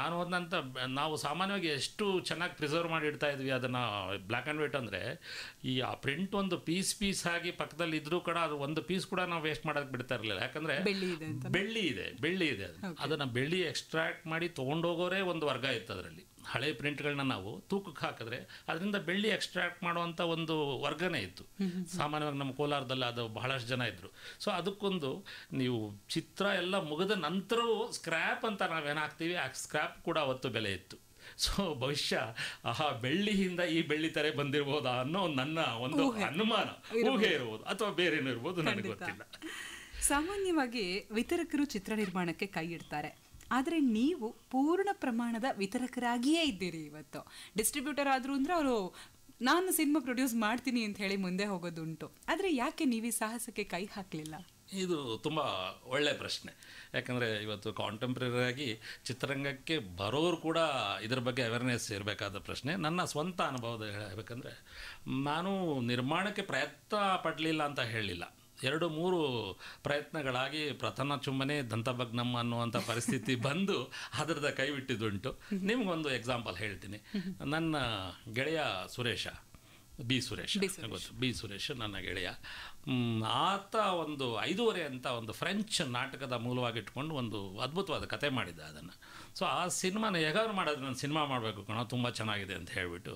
ನಾನು ಹೋದಂಥ ನಾವು ಸಾಮಾನ್ಯವಾಗಿ ಎಷ್ಟು ಚೆನ್ನಾಗಿ ಪ್ರಿಸರ್ವ್ ಮಾಡಿ ಇಡ್ತಾ ಇದ್ವಿ ಅದನ್ನು ಬ್ಲ್ಯಾಕ್ ಆ್ಯಂಡ್ ವೈಟ್ ಅಂದರೆ ಈ ಆ ಪ್ರಿಂಟ್ ಒಂದು ಪೀಸ್ ಪೀಸ್ ಆಗಿ ಪಕ್ಕದಲ್ಲಿ ಇದ್ರೂ ಕೂಡ ಅದು ಒಂದು ಪೀಸ್ ಕೂಡ ನಾವು ವೇಸ್ಟ್ ಮಾಡೋಕ್ಕೆ ಬಿಡ್ತಾ ಇರಲಿಲ್ಲ ಯಾಕಂದರೆ ಬೆಳ್ಳಿ ಇದೆ ಬೆಳ್ಳಿ ಇದೆ ಅದು ಅದನ್ನು ಬೆಳ್ಳಿ ಎಕ್ಸ್ಟ್ರಾಕ್ಟ್ ಮಾಡಿ ತೊಗೊಂಡೋಗೋರೇ ಒಂದು ವರ್ಗ ಇತ್ತು ಅದರಲ್ಲಿ ಹಳೆ ಪ್ರಿಂಟ್ಗಳನ್ನ ನಾವು ತೂಕಕ್ಕೆ ಹಾಕಿದ್ರೆ ಅದರಿಂದ ಬೆಳ್ಳಿ ಎಕ್ಸ್ಟ್ರಾಕ್ಟ್ ಮಾಡುವಂಥ ಒಂದು ವರ್ಗನೇ ಇತ್ತು ಸಾಮಾನ್ಯವಾಗಿ ನಮ್ಮ ಕೋಲಾರದಲ್ಲಿ ಅದು ಬಹಳಷ್ಟು ಜನ ಇದ್ದರು ಸೊ ಅದಕ್ಕೊಂದು ನೀವು ಚಿತ್ರ ಎಲ್ಲ ಮುಗಿದ ನಂತರವೂ ಸ್ಕ್ರ್ಯಾಪ್ ಅಂತ ನಾವೇನು ಹಾಕ್ತೀವಿ ಆ ಸ್ಕ್ರ್ಯಾಪ್ ಕೂಡ ಅವತ್ತು ಬೆಲೆ ಇತ್ತು ಸೊ ಭವಿಷ್ಯ ಆಹಾ ಬೆಳ್ಳಿಯಿಂದ ಈ ಬೆಳ್ಳಿ ತರ ಬಂದಿರಬಹುದಾ ಅನ್ನೋ ನನ್ನ ಒಂದು ಅನುಮಾನ ಊಹೆ ಇರ್ಬೋದು ಅಥವಾ ಬೇರೆ ಇರ್ಬೋದು ನನಗೆ ಗೊತ್ತಿಲ್ಲ ಸಾಮಾನ್ಯವಾಗಿ ವಿತರಕರು ಚಿತ್ರ ನಿರ್ಮಾಣಕ್ಕೆ ಕೈ ಇಡ್ತಾರೆ ಆದರೆ ನೀವು ಪೂರ್ಣ ಪ್ರಮಾಣದ ವಿತರಕರಾಗಿಯೇ ಇದ್ದೀರಿ ಇವತ್ತು ಡಿಸ್ಟ್ರಿಬ್ಯೂಟರ್ ಆದರೂ ಅಂದರೆ ಅವರು ನಾನು ಸಿನಿಮಾ ಪ್ರೊಡ್ಯೂಸ್ ಮಾಡ್ತೀನಿ ಅಂತ ಹೇಳಿ ಮುಂದೆ ಹೋಗೋದುಂಟು ಆದರೆ ಯಾಕೆ ನೀವು ಈ ಸಾಹಸಕ್ಕೆ ಕೈ ಹಾಕಲಿಲ್ಲ ಇದು ತುಂಬ ಒಳ್ಳೆಯ ಪ್ರಶ್ನೆ ಯಾಕಂದರೆ ಇವತ್ತು ಕಾಂಟೆಂಪ್ರರಿ ಆಗಿ ಚಿತ್ರರಂಗಕ್ಕೆ ಬರೋರು ಕೂಡ ಇದ್ರ ಬಗ್ಗೆ ಅವೇರ್ನೆಸ್ ಇರಬೇಕಾದ ಪ್ರಶ್ನೆ ನನ್ನ ಸ್ವಂತ ಅನುಭವದ ಹೇಳಬೇಕಂದ್ರೆ ನಾನು ನಿರ್ಮಾಣಕ್ಕೆ ಪ್ರಯತ್ನ ಪಡಲಿಲ್ಲ ಅಂತ ಹೇಳಲಿಲ್ಲ ಎರಡು ಮೂರು ಪ್ರಯತ್ನಗಳಾಗಿ ಪ್ರಥಮ ಚುಂಬನೆ ದಂತಭಗ್ನಮ್ಮ ಅನ್ನುವಂಥ ಪರಿಸ್ಥಿತಿ ಬಂದು ಅದರದ ಕೈಬಿಟ್ಟಿದ್ದುಂಟು ನಿಮಗೊಂದು ಎಕ್ಸಾಂಪಲ್ ಹೇಳ್ತೀನಿ ನನ್ನ ಗೆಳೆಯ ಸುರೇಶ ಬಿ ಸುರೇಶ್ ಗೊತ್ತು ಬಿ ಸುರೇಶ್ ನನ್ನ ಗೆಳೆಯ ಆತ ಒಂದು ಐದೂವರೆ ಅಂತ ಒಂದು ಫ್ರೆಂಚ್ ನಾಟಕದ ಮೂಲವಾಗಿಟ್ಕೊಂಡು ಒಂದು ಅದ್ಭುತವಾದ ಕತೆ ಮಾಡಿದ್ದ ಅದನ್ನು ಸೊ ಆ ಸಿನಿಮಾನ ಹೇಗಾದ್ರು ಮಾಡೋದು ನಾನು ಸಿನಿಮಾ ಮಾಡಬೇಕು ಕಣ ತುಂಬ ಚೆನ್ನಾಗಿದೆ ಅಂತ ಹೇಳಿಬಿಟ್ಟು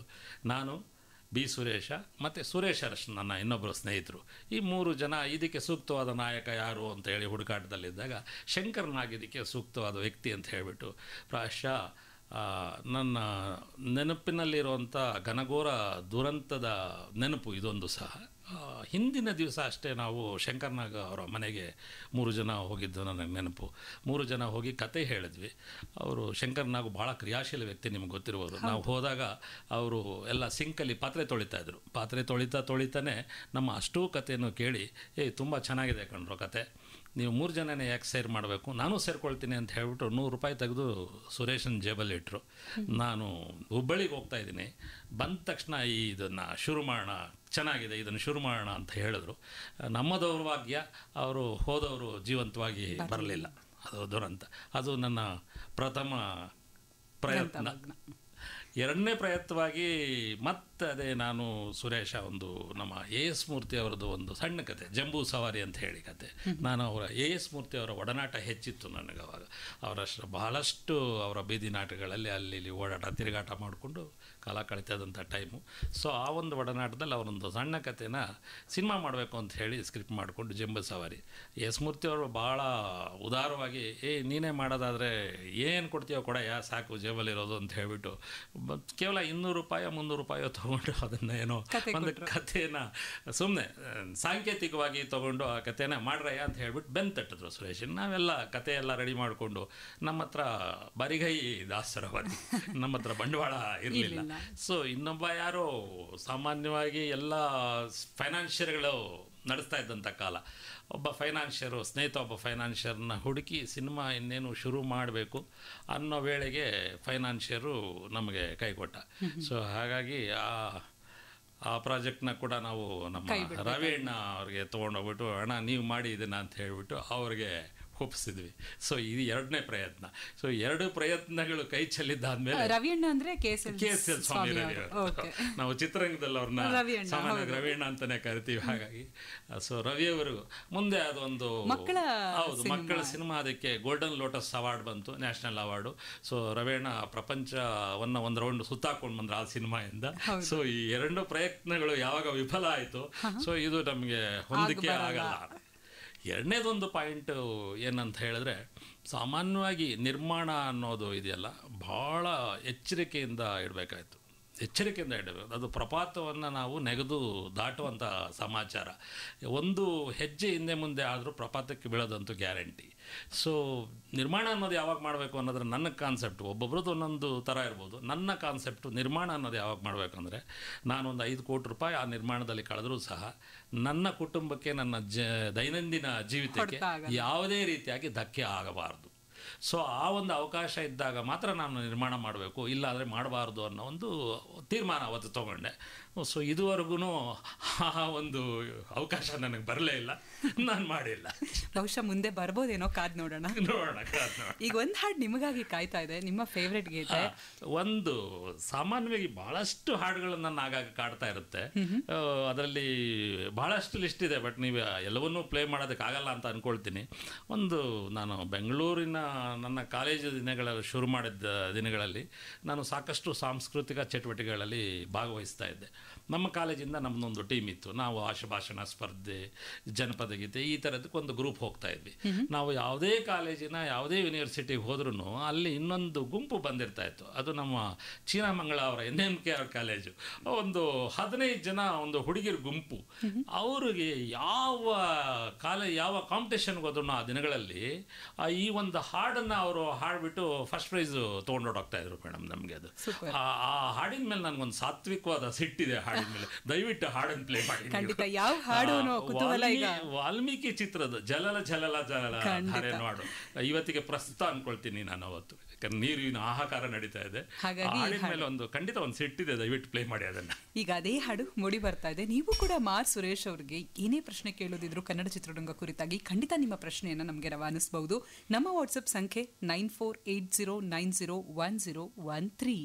ನಾನು ಬಿ ಸುರೇಶ ಮತ್ತು ಸುರೇಶ ನನ್ನ ಇನ್ನೊಬ್ಬರು ಸ್ನೇಹಿತರು ಈ ಮೂರು ಜನ ಇದಕ್ಕೆ ಸೂಕ್ತವಾದ ನಾಯಕ ಯಾರು ಅಂತ ಹೇಳಿ ಹುಡುಕಾಟದಲ್ಲಿದ್ದಾಗ ಶಂಕರ್ನಾಗಿದ್ದಕ್ಕೆ ಸೂಕ್ತವಾದ ವ್ಯಕ್ತಿ ಅಂತ ಹೇಳಿಬಿಟ್ಟು ಪ್ರಾಯಶಃ ನನ್ನ ನೆನಪಿನಲ್ಲಿರುವಂಥ ಘನಘೋರ ದುರಂತದ ನೆನಪು ಇದೊಂದು ಸಹ ಹಿಂದಿನ ದಿವಸ ಅಷ್ಟೇ ನಾವು ಶಂಕರ್ನಾಗ ಅವರ ಮನೆಗೆ ಮೂರು ಜನ ಹೋಗಿದ್ದು ನನಗೆ ನೆನಪು ಮೂರು ಜನ ಹೋಗಿ ಕತೆ ಹೇಳಿದ್ವಿ ಅವರು ಶಂಕರ್ನಾಗ ಭಾಳ ಕ್ರಿಯಾಶೀಲ ವ್ಯಕ್ತಿ ನಿಮ್ಗೆ ಗೊತ್ತಿರುವವರು ನಾವು ಹೋದಾಗ ಅವರು ಎಲ್ಲ ಸಿಂಕಲ್ಲಿ ಪಾತ್ರೆ ತೊಳಿತಾಯಿದ್ರು ಪಾತ್ರೆ ತೊಳಿತಾ ತೊಳಿತಾನೆ ನಮ್ಮ ಅಷ್ಟೂ ಕಥೆಯನ್ನು ಕೇಳಿ ಏಯ್ ತುಂಬ ಚೆನ್ನಾಗಿದೆ ಕಣ್ರೋ ಕತೆ ನೀವು ಮೂರು ಜನನೇ ಯಾಕೆ ಸೇರ್ ಮಾಡಬೇಕು ನಾನು ಸೇರ್ಕೊಳ್ತೀನಿ ಅಂತ ಹೇಳ್ಬಿಟ್ಟು ನೂರು ರೂಪಾಯಿ ತೆಗೆದು ಸುರೇಶನ್ ಜೇಬಲ್ಲಿ ಇಟ್ಟರು ನಾನು ಹುಬ್ಬಳ್ಳಿಗೆ ಹೋಗ್ತಾ ಇದ್ದೀನಿ ಬಂದ ತಕ್ಷಣ ಈ ಇದನ್ನು ಶುರು ಮಾಡೋಣ ಚೆನ್ನಾಗಿದೆ ಇದನ್ನು ಶುರು ಮಾಡೋಣ ಅಂತ ಹೇಳಿದ್ರು ನಮ್ಮದವ್ರ ಭಾಗ್ಯ ಅವರು ಹೋದವರು ಜೀವಂತವಾಗಿ ಬರಲಿಲ್ಲ ಅದು ದುರಂತ ಅದು ನನ್ನ ಪ್ರಥಮ ಪ್ರಯತ್ನ ಎರಡನೇ ಪ್ರಯತ್ನವಾಗಿ ಮತ್ತೆ ಅದೇ ನಾನು ಸುರೇಶ ಒಂದು ನಮ್ಮ ಎ ಎಸ್ ಮೂರ್ತಿ ಅವರದ್ದು ಒಂದು ಸಣ್ಣ ಕತೆ ಜಂಬೂ ಸವಾರಿ ಅಂತ ಹೇಳಿ ಕತೆ ನಾನು ಅವರ ಎ ಎಸ್ ಮೂರ್ತಿ ಅವರ ಒಡನಾಟ ಹೆಚ್ಚಿತ್ತು ನನಗೆ ಅವಾಗ ಅವರಷ್ಟು ಬಹಳಷ್ಟು ಅವರ ಬೀದಿ ನಾಟಗಳಲ್ಲಿ ಅಲ್ಲಿ ಇಲ್ಲಿ ಓಡಾಟ ತಿರುಗಾಟ ಮಾಡಿಕೊಂಡು ಕಾಲ ಕಳೀತದಂಥ ಟೈಮು ಸೊ ಆ ಒಂದು ಒಡನಾಟದಲ್ಲಿ ಅವರೊಂದು ಸಣ್ಣ ಕಥೆನ ಸಿನಿಮಾ ಮಾಡಬೇಕು ಅಂತ ಹೇಳಿ ಸ್ಕ್ರಿಪ್ಟ್ ಮಾಡಿಕೊಂಡು ಜಂಬೂ ಸವಾರಿ ಎಸ್ ಅವರು ಭಾಳ ಉದಾರವಾಗಿ ಏ ನೀನೇ ಮಾಡೋದಾದರೆ ಏನು ಕೊಡ್ತೀಯೋ ಯಾ ಸಾಕು ಜೇಬಲ್ಲಿರೋದು ಅಂತ ಹೇಳಿಬಿಟ್ಟು ಕೇವಲ ಇನ್ನೂರು ರೂಪಾಯಿ ಮುನ್ನೂರು ರೂಪಾಯೋ ತೊಗೊಂಡು ಅದನ್ನು ಏನೋ ಒಂದು ಕಥೆನ ಸುಮ್ಮನೆ ಸಾಂಕೇತಿಕವಾಗಿ ತೊಗೊಂಡು ಆ ಕಥೆನ ಮಾಡ್ರಯ್ಯ ಅಂತ ಹೇಳಿಬಿಟ್ಟು ಬೆನ್ ತಟ್ಟಿದ್ರು ಸುರೇಶ್ ನಾವೆಲ್ಲ ಕಥೆಯೆಲ್ಲ ರೆಡಿ ಮಾಡಿಕೊಂಡು ನಮ್ಮ ಹತ್ರ ಬರಿಗೈ ದಾಸರವರಿ ನಮ್ಮ ಹತ್ರ ಬಂಡವಾಳ ಇರಲಿಲ್ಲ ಸೊ ಇನ್ನೊಬ್ಬ ಯಾರು ಸಾಮಾನ್ಯವಾಗಿ ಎಲ್ಲ ಫೈನಾನ್ಷಿಯರ್ಗಳು ನಡೆಸ್ತಾ ಇದ್ದಂಥ ಕಾಲ ಒಬ್ಬ ಫೈನಾನ್ಷಿಯರು ಸ್ನೇಹಿತ ಒಬ್ಬ ಫೈನಾನ್ಷಿಯರ್ನ ಹುಡುಕಿ ಸಿನಿಮಾ ಇನ್ನೇನು ಶುರು ಮಾಡಬೇಕು ಅನ್ನೋ ವೇಳೆಗೆ ಫೈನಾನ್ಷಿಯರು ನಮಗೆ ಕೈಕೊಟ್ಟ ಸೊ ಹಾಗಾಗಿ ಆ ಆ ಪ್ರಾಜೆಕ್ಟ್ನ ಕೂಡ ನಾವು ನಮ್ಮ ರವಿ ಅಣ್ಣ ಅವ್ರಿಗೆ ತೊಗೊಂಡೋಗ್ಬಿಟ್ಟು ಅಣ್ಣ ನೀವು ಮಾಡಿ ಅಂತ ಹೇಳಿಬಿಟ್ಟು ಅವ್ರಿಗೆ ಒಪ್ಪಿಸಿದ್ವಿ ಸೊ ಇದು ಎರಡನೇ ಪ್ರಯತ್ನ ಸೊ ಎರಡು ಪ್ರಯತ್ನಗಳು ಕೈ ಚೆಲ್ಲಿದ್ದಾದ್ಮೇಲೆ ರವಿಯಣ್ಣ ಅಂದ್ರೆ ಕೆ ಎಸ್ ಎಲ್ ಸ್ವಾಮಿ ನಾವು ಚಿತ್ರರಂಗದಲ್ಲಿ ಅವ್ರನ್ನ ಸಾಮಾನ್ಯ ರವಿಯಣ್ಣ ಅಂತಾನೆ ಕರಿತೀವಿ ಹಾಗಾಗಿ ಸೊ ರವಿಯವರು ಮುಂದೆ ಅದೊಂದು ಮಕ್ಕಳ ಹೌದು ಮಕ್ಕಳ ಸಿನಿಮಾ ಅದಕ್ಕೆ ಗೋಲ್ಡನ್ ಲೋಟಸ್ ಅವಾರ್ಡ್ ಬಂತು ನ್ಯಾಷನಲ್ ಅವಾರ್ಡು ಸೊ ರವಿಯಣ್ಣ ಪ್ರಪಂಚವನ್ನ ಒಂದು ರೌಂಡ್ ಸುತ್ತಾಕೊಂಡು ಬಂದ್ರು ಆ ಸಿನಿಮಾ ಇಂದ ಸೊ ಈ ಎರಡು ಪ್ರಯತ್ನಗಳು ಯಾವಾಗ ವಿಫಲ ಆಯಿತು ಸೊ ಇದು ನಮಗೆ ಹೊಂದಿಕೆ ಆಗಲ್ಲ ಎರಡನೇದೊಂದು ಪಾಯಿಂಟು ಏನಂತ ಹೇಳಿದ್ರೆ ಸಾಮಾನ್ಯವಾಗಿ ನಿರ್ಮಾಣ ಅನ್ನೋದು ಇದೆಯಲ್ಲ ಭಾಳ ಎಚ್ಚರಿಕೆಯಿಂದ ಇಡಬೇಕಾಯ್ತು ಎಚ್ಚರಿಕೆಯಿಂದ ಇಡಬೇಕು ಅದು ಪ್ರಪಾತವನ್ನು ನಾವು ನೆಗೆದು ದಾಟುವಂಥ ಸಮಾಚಾರ ಒಂದು ಹೆಜ್ಜೆ ಹಿಂದೆ ಮುಂದೆ ಆದರೂ ಪ್ರಪಾತಕ್ಕೆ ಬೀಳೋದಂತೂ ಗ್ಯಾರಂಟಿ ಸೊ ನಿರ್ಮಾಣ ಅನ್ನೋದು ಯಾವಾಗ ಮಾಡಬೇಕು ಅನ್ನೋದ್ರೆ ನನ್ನ ಕಾನ್ಸೆಪ್ಟ್ ಒಬ್ಬೊಬ್ರದ್ದು ಒಂದೊಂದು ಥರ ಇರ್ಬೋದು ನನ್ನ ಕಾನ್ಸೆಪ್ಟು ನಿರ್ಮಾಣ ಅನ್ನೋದು ಯಾವಾಗ ಮಾಡಬೇಕಂದ್ರೆ ನಾನೊಂದು ಐದು ಕೋಟಿ ರೂಪಾಯಿ ಆ ನಿರ್ಮಾಣದಲ್ಲಿ ಕಳೆದರೂ ಸಹ ನನ್ನ ಕುಟುಂಬಕ್ಕೆ ನನ್ನ ಜ ದೈನಂದಿನ ಜೀವಿತಕ್ಕೆ ಯಾವುದೇ ರೀತಿಯಾಗಿ ಧಕ್ಕೆ ಆಗಬಾರ್ದು ಸೊ ಆ ಒಂದು ಅವಕಾಶ ಇದ್ದಾಗ ಮಾತ್ರ ನಾನು ನಿರ್ಮಾಣ ಮಾಡಬೇಕು ಇಲ್ಲಾದರೆ ಮಾಡಬಾರ್ದು ಅನ್ನೋ ಒಂದು ತೀರ್ಮಾನ ಅವತ್ತು ತೊಗೊಂಡೆ ಸೊ ಇದುವರೆಗೂ ಆ ಒಂದು ಅವಕಾಶ ನನಗೆ ಬರಲೇ ಇಲ್ಲ ನಾನು ಮಾಡಿಲ್ಲ ಬಹುಶಃ ಮುಂದೆ ಬರ್ಬೋದೇನೋ ಕಾದ್ ನೋಡೋಣ ನೋಡೋಣ ಈಗ ಒಂದು ಹಾಡು ನಿಮಗಾಗಿ ಕಾಯ್ತಾ ಇದೆ ನಿಮ್ಮ ಫೇವ್ರೆಟ್ ಗೀತೆ ಒಂದು ಸಾಮಾನ್ಯವಾಗಿ ಬಹಳಷ್ಟು ಹಾಡುಗಳು ನಾನು ಆಗಾಗ ಕಾಡ್ತಾ ಇರುತ್ತೆ ಅದರಲ್ಲಿ ಬಹಳಷ್ಟು ಲಿಸ್ಟ್ ಇದೆ ಬಟ್ ನೀವು ಎಲ್ಲವನ್ನೂ ಪ್ಲೇ ಮಾಡೋದಕ್ಕಾಗಲ್ಲ ಅಂತ ಅಂದ್ಕೊಳ್ತೀನಿ ಒಂದು ನಾನು ಬೆಂಗಳೂರಿನ ನನ್ನ ಕಾಲೇಜು ದಿನಗಳಲ್ಲಿ ಶುರು ಮಾಡಿದ್ದ ದಿನಗಳಲ್ಲಿ ನಾನು ಸಾಕಷ್ಟು ಸಾಂಸ್ಕೃತಿಕ ಚಟುವಟಿಕೆಗಳಲ್ಲಿ ಭಾಗವಹಿಸ್ತಾ ಇದ್ದೆ ನಮ್ಮ ಕಾಲೇಜಿಂದ ನಮ್ಮದೊಂದು ಟೀಮ್ ಇತ್ತು ನಾವು ಆಶಭಾಷಣ ಸ್ಪರ್ಧೆ ಜನಪದ ಗೀತೆ ಈ ಥರದಕ್ಕೊಂದು ಗ್ರೂಪ್ ಹೋಗ್ತಾ ಇದ್ವಿ ನಾವು ಯಾವುದೇ ಕಾಲೇಜಿನ ಯಾವುದೇ ಯೂನಿವರ್ಸಿಟಿಗೆ ಹೋದ್ರೂ ಅಲ್ಲಿ ಇನ್ನೊಂದು ಗುಂಪು ಬಂದಿರ್ತಾ ಇತ್ತು ಅದು ನಮ್ಮ ಚೀನಾಮಂಗಳ ಅವರ N M K R college ಒಂದು ಹದಿನೈದು ಜನ ಒಂದು ಹುಡುಗಿರ ಗುಂಪು ಅವರಿಗೆ ಯಾವ ಕಾಲೇಜ್ ಯಾವ ಕಾಂಪಿಟೇಷನ್ಗೆ ಹೋದ್ರು ಆ ದಿನಗಳಲ್ಲಿ ಈ ಒಂದು ಹಾಡನ್ನು ಅವರು ಹಾಡ್ಬಿಟ್ಟು ಫಸ್ಟ್ ಪ್ರೈಸ್ ತೊಗೊಂಡೋಗ್ತಾ ಇದ್ರು ಮೇಡಮ್ ನಮಗೆ ಅದು ಆ ಹಾಡಿನ ಮೇಲೆ ನನಗೊಂದು ಸಾತ್ವಿಕವಾದ ಸಿಟ್ಟಿದೆ ಹಾಡು ದಯವಿಟ್ಟು ಹಾಡನ್ನು ಪ್ಲೇ ಮಾಡಿ ಖಂಡಿತ ಯಾವ ಹಾಡು ವಾಲ್ಮೀಕಿ ಚಿತ್ರದ ಜಲಲ ಜಲಲ ಜಲಲ ಧಾರೆ ನೋಡು ಇವತ್ತಿಗೆ ಪ್ರಸ್ತುತ ಅನ್ಕೊಳ್ತೀನಿ ನಾನು ಅವತ್ತು ಯಾಕಂದ್ರೆ ನೀರಿನ ಆಹಾಕಾರ ನಡೀತಾ ಇದೆ ಹಾಡಿದ್ಮೇಲೆ ಒಂದು ಖಂಡಿತ ಒಂದು ಇದೆ ದಯವಿಟ್ಟು ಪ್ಲೇ ಮಾಡಿ ಅದನ್ನ ಈಗ ಅದೇ ಹಾಡು ಮೂಡಿ ಬರ್ತಾ ಇದೆ ನೀವು ಕೂಡ ಮಾರ್ ಸುರೇಶ್ ಅವರಿಗೆ ಏನೇ ಪ್ರಶ್ನೆ ಕೇಳೋದಿದ್ರು ಕನ್ನಡ ಚಿತ್ರರಂಗ ಕುರಿತಾಗಿ ಖಂಡಿತ ನಿಮ್ಮ ಪ್ರಶ್ನೆಯನ್ನ ನಮಗೆ ರವಾನಿಸಬಹುದು ನಮ್ಮ ವಾಟ್ಸಪ್ ಸಂಖ್ಯೆ nine four eight zero nine zero one zero one three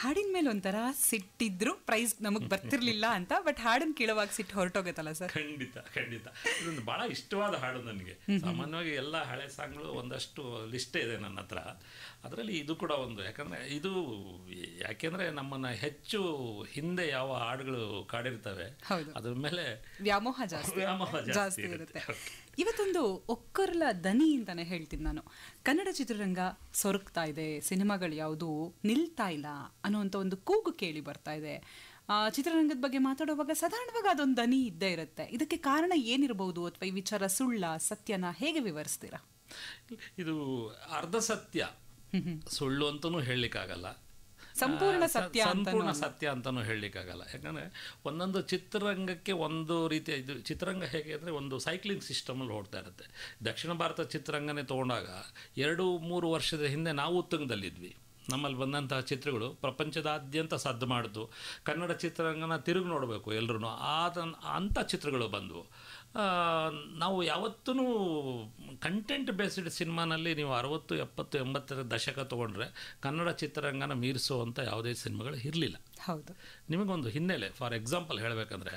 ಹಾಡಿನ ಮೇಲೆ ಒಂಥರ ಸಿಟ್ಟಿದ್ರು ಪ್ರೈಸ್ ನಮಗೆ ಬರ್ತಿರ್ಲಿಲ್ಲ ಅಂತ ಬಟ್ ಹಾಡನ್ ಕೇಳುವಾಗ ಸಿಟ್ಟು ಹೊರಟೋಗತ್ತಲ್ಲ ಸರ್ ಖಂಡಿತ ಖಂಡಿತ ಇದೊಂದು ಬಹಳ ಇಷ್ಟವಾದ ಹಾಡು ನನಗೆ ಸಾಮಾನ್ಯವಾಗಿ ಎಲ್ಲ ಹಳೆ ಸಾಂಗ್ಗಳು ಒಂದಷ್ಟು ಲಿಸ್ಟೇ ಇದೆ ನನ್ನ ಹತ್ರ ಅದರಲ್ಲಿ ಇದು ಕೂಡ ಒಂದು ಯಾಕಂದ್ರೆ ಇದು ಯಾಕೆಂದರೆ ನಮ್ಮನ್ನ ಹೆಚ್ಚು ಹಿಂದೆ ಯಾವ ಹಾಡುಗಳು ಕಾಡಿರ್ತವೆ ಅದ್ರ ಮೇಲೆ ವ್ಯಾಮೋಹ ಜಾಸ್ತಿ ವ್ಯಾಮೋಹ ಜಾಸ್ತಿ ಇರುತ್ತೆ ಇವತ್ತೊಂದು ಒಕ್ಕರ್ಲ ದನಿ ಅಂತಾನೆ ಹೇಳ್ತೀನಿ ನಾನು ಕನ್ನಡ ಚಿತ್ರರಂಗ ಸೊರಗ್ತಾ ಇದೆ ಸಿನಿಮಾಗಳು ಯಾವುದು ನಿಲ್ತಾ ಇಲ್ಲ ಅನ್ನುವಂತ ಒಂದು ಕೂಗು ಕೇಳಿ ಬರ್ತಾ ಇದೆ ಚಿತ್ರರಂಗದ ಬಗ್ಗೆ ಮಾತಾಡುವಾಗ ಸಾಧಾರಣವಾಗಿ ಅದೊಂದು ದನಿ ಇದ್ದೇ ಇರುತ್ತೆ ಇದಕ್ಕೆ ಕಾರಣ ಏನಿರಬಹುದು ಅಥವಾ ಈ ವಿಚಾರ ಸುಳ್ಳ ಸತ್ಯನ ಹೇಗೆ ವಿವರಿಸ್ತೀರಾ ಇದು ಅರ್ಧ ಸತ್ಯ ಸುಳ್ಳು ಅಂತಲೂ ಹೇಳಲಿಕ್ಕಾಗಲ್ಲ ಸಂಪೂರ್ಣ ಸತ್ಯ ಸಂಪೂರ್ಣ ಸತ್ಯ ಅಂತಲೂ ಹೇಳಲಿಕ್ಕಾಗಲ್ಲ ಯಾಕಂದರೆ ಒಂದೊಂದು ಚಿತ್ರರಂಗಕ್ಕೆ ಒಂದು ರೀತಿಯ ಇದು ಚಿತ್ರರಂಗ ಹೇಗೆ ಅಂದರೆ ಒಂದು ಸೈಕ್ಲಿಂಗ್ ಸಿಸ್ಟಮಲ್ಲಿ ಓಡ್ತಾ ಇರುತ್ತೆ ದಕ್ಷಿಣ ಭಾರತ ಚಿತ್ರರಂಗನೇ ತೊಗೊಂಡಾಗ ಎರಡು ಮೂರು ವರ್ಷದ ಹಿಂದೆ ನಾವು ಉತ್ತುಂಗದಲ್ಲಿದ್ವಿ ನಮ್ಮಲ್ಲಿ ಬಂದಂತಹ ಚಿತ್ರಗಳು ಪ್ರಪಂಚದಾದ್ಯಂತ ಸದ್ದು ಮಾಡಿತು ಕನ್ನಡ ಚಿತ್ರರಂಗನ ತಿರುಗಿ ನೋಡಬೇಕು ಎಲ್ಲರೂ ಆದ ಅಂಥ ಚಿತ್ರಗಳು ಬಂದವು ನಾವು ಯಾವತ್ತೂ ಕಂಟೆಂಟ್ ಬೇಸ್ಡ್ ಸಿನಿಮಾನಲ್ಲಿ ನೀವು ಅರವತ್ತು ಎಪ್ಪತ್ತು ಎಂಬತ್ತರ ದಶಕ ತೊಗೊಂಡ್ರೆ ಕನ್ನಡ ಚಿತ್ರರಂಗನ ಮೀರಿಸುವಂಥ ಯಾವುದೇ ಸಿನಿಮಾಗಳು ಇರಲಿಲ್ಲ ಹೌದು ನಿಮಗೊಂದು ಹಿನ್ನೆಲೆ ಫಾರ್ ಎಕ್ಸಾಂಪಲ್ ಹೇಳಬೇಕಂದ್ರೆ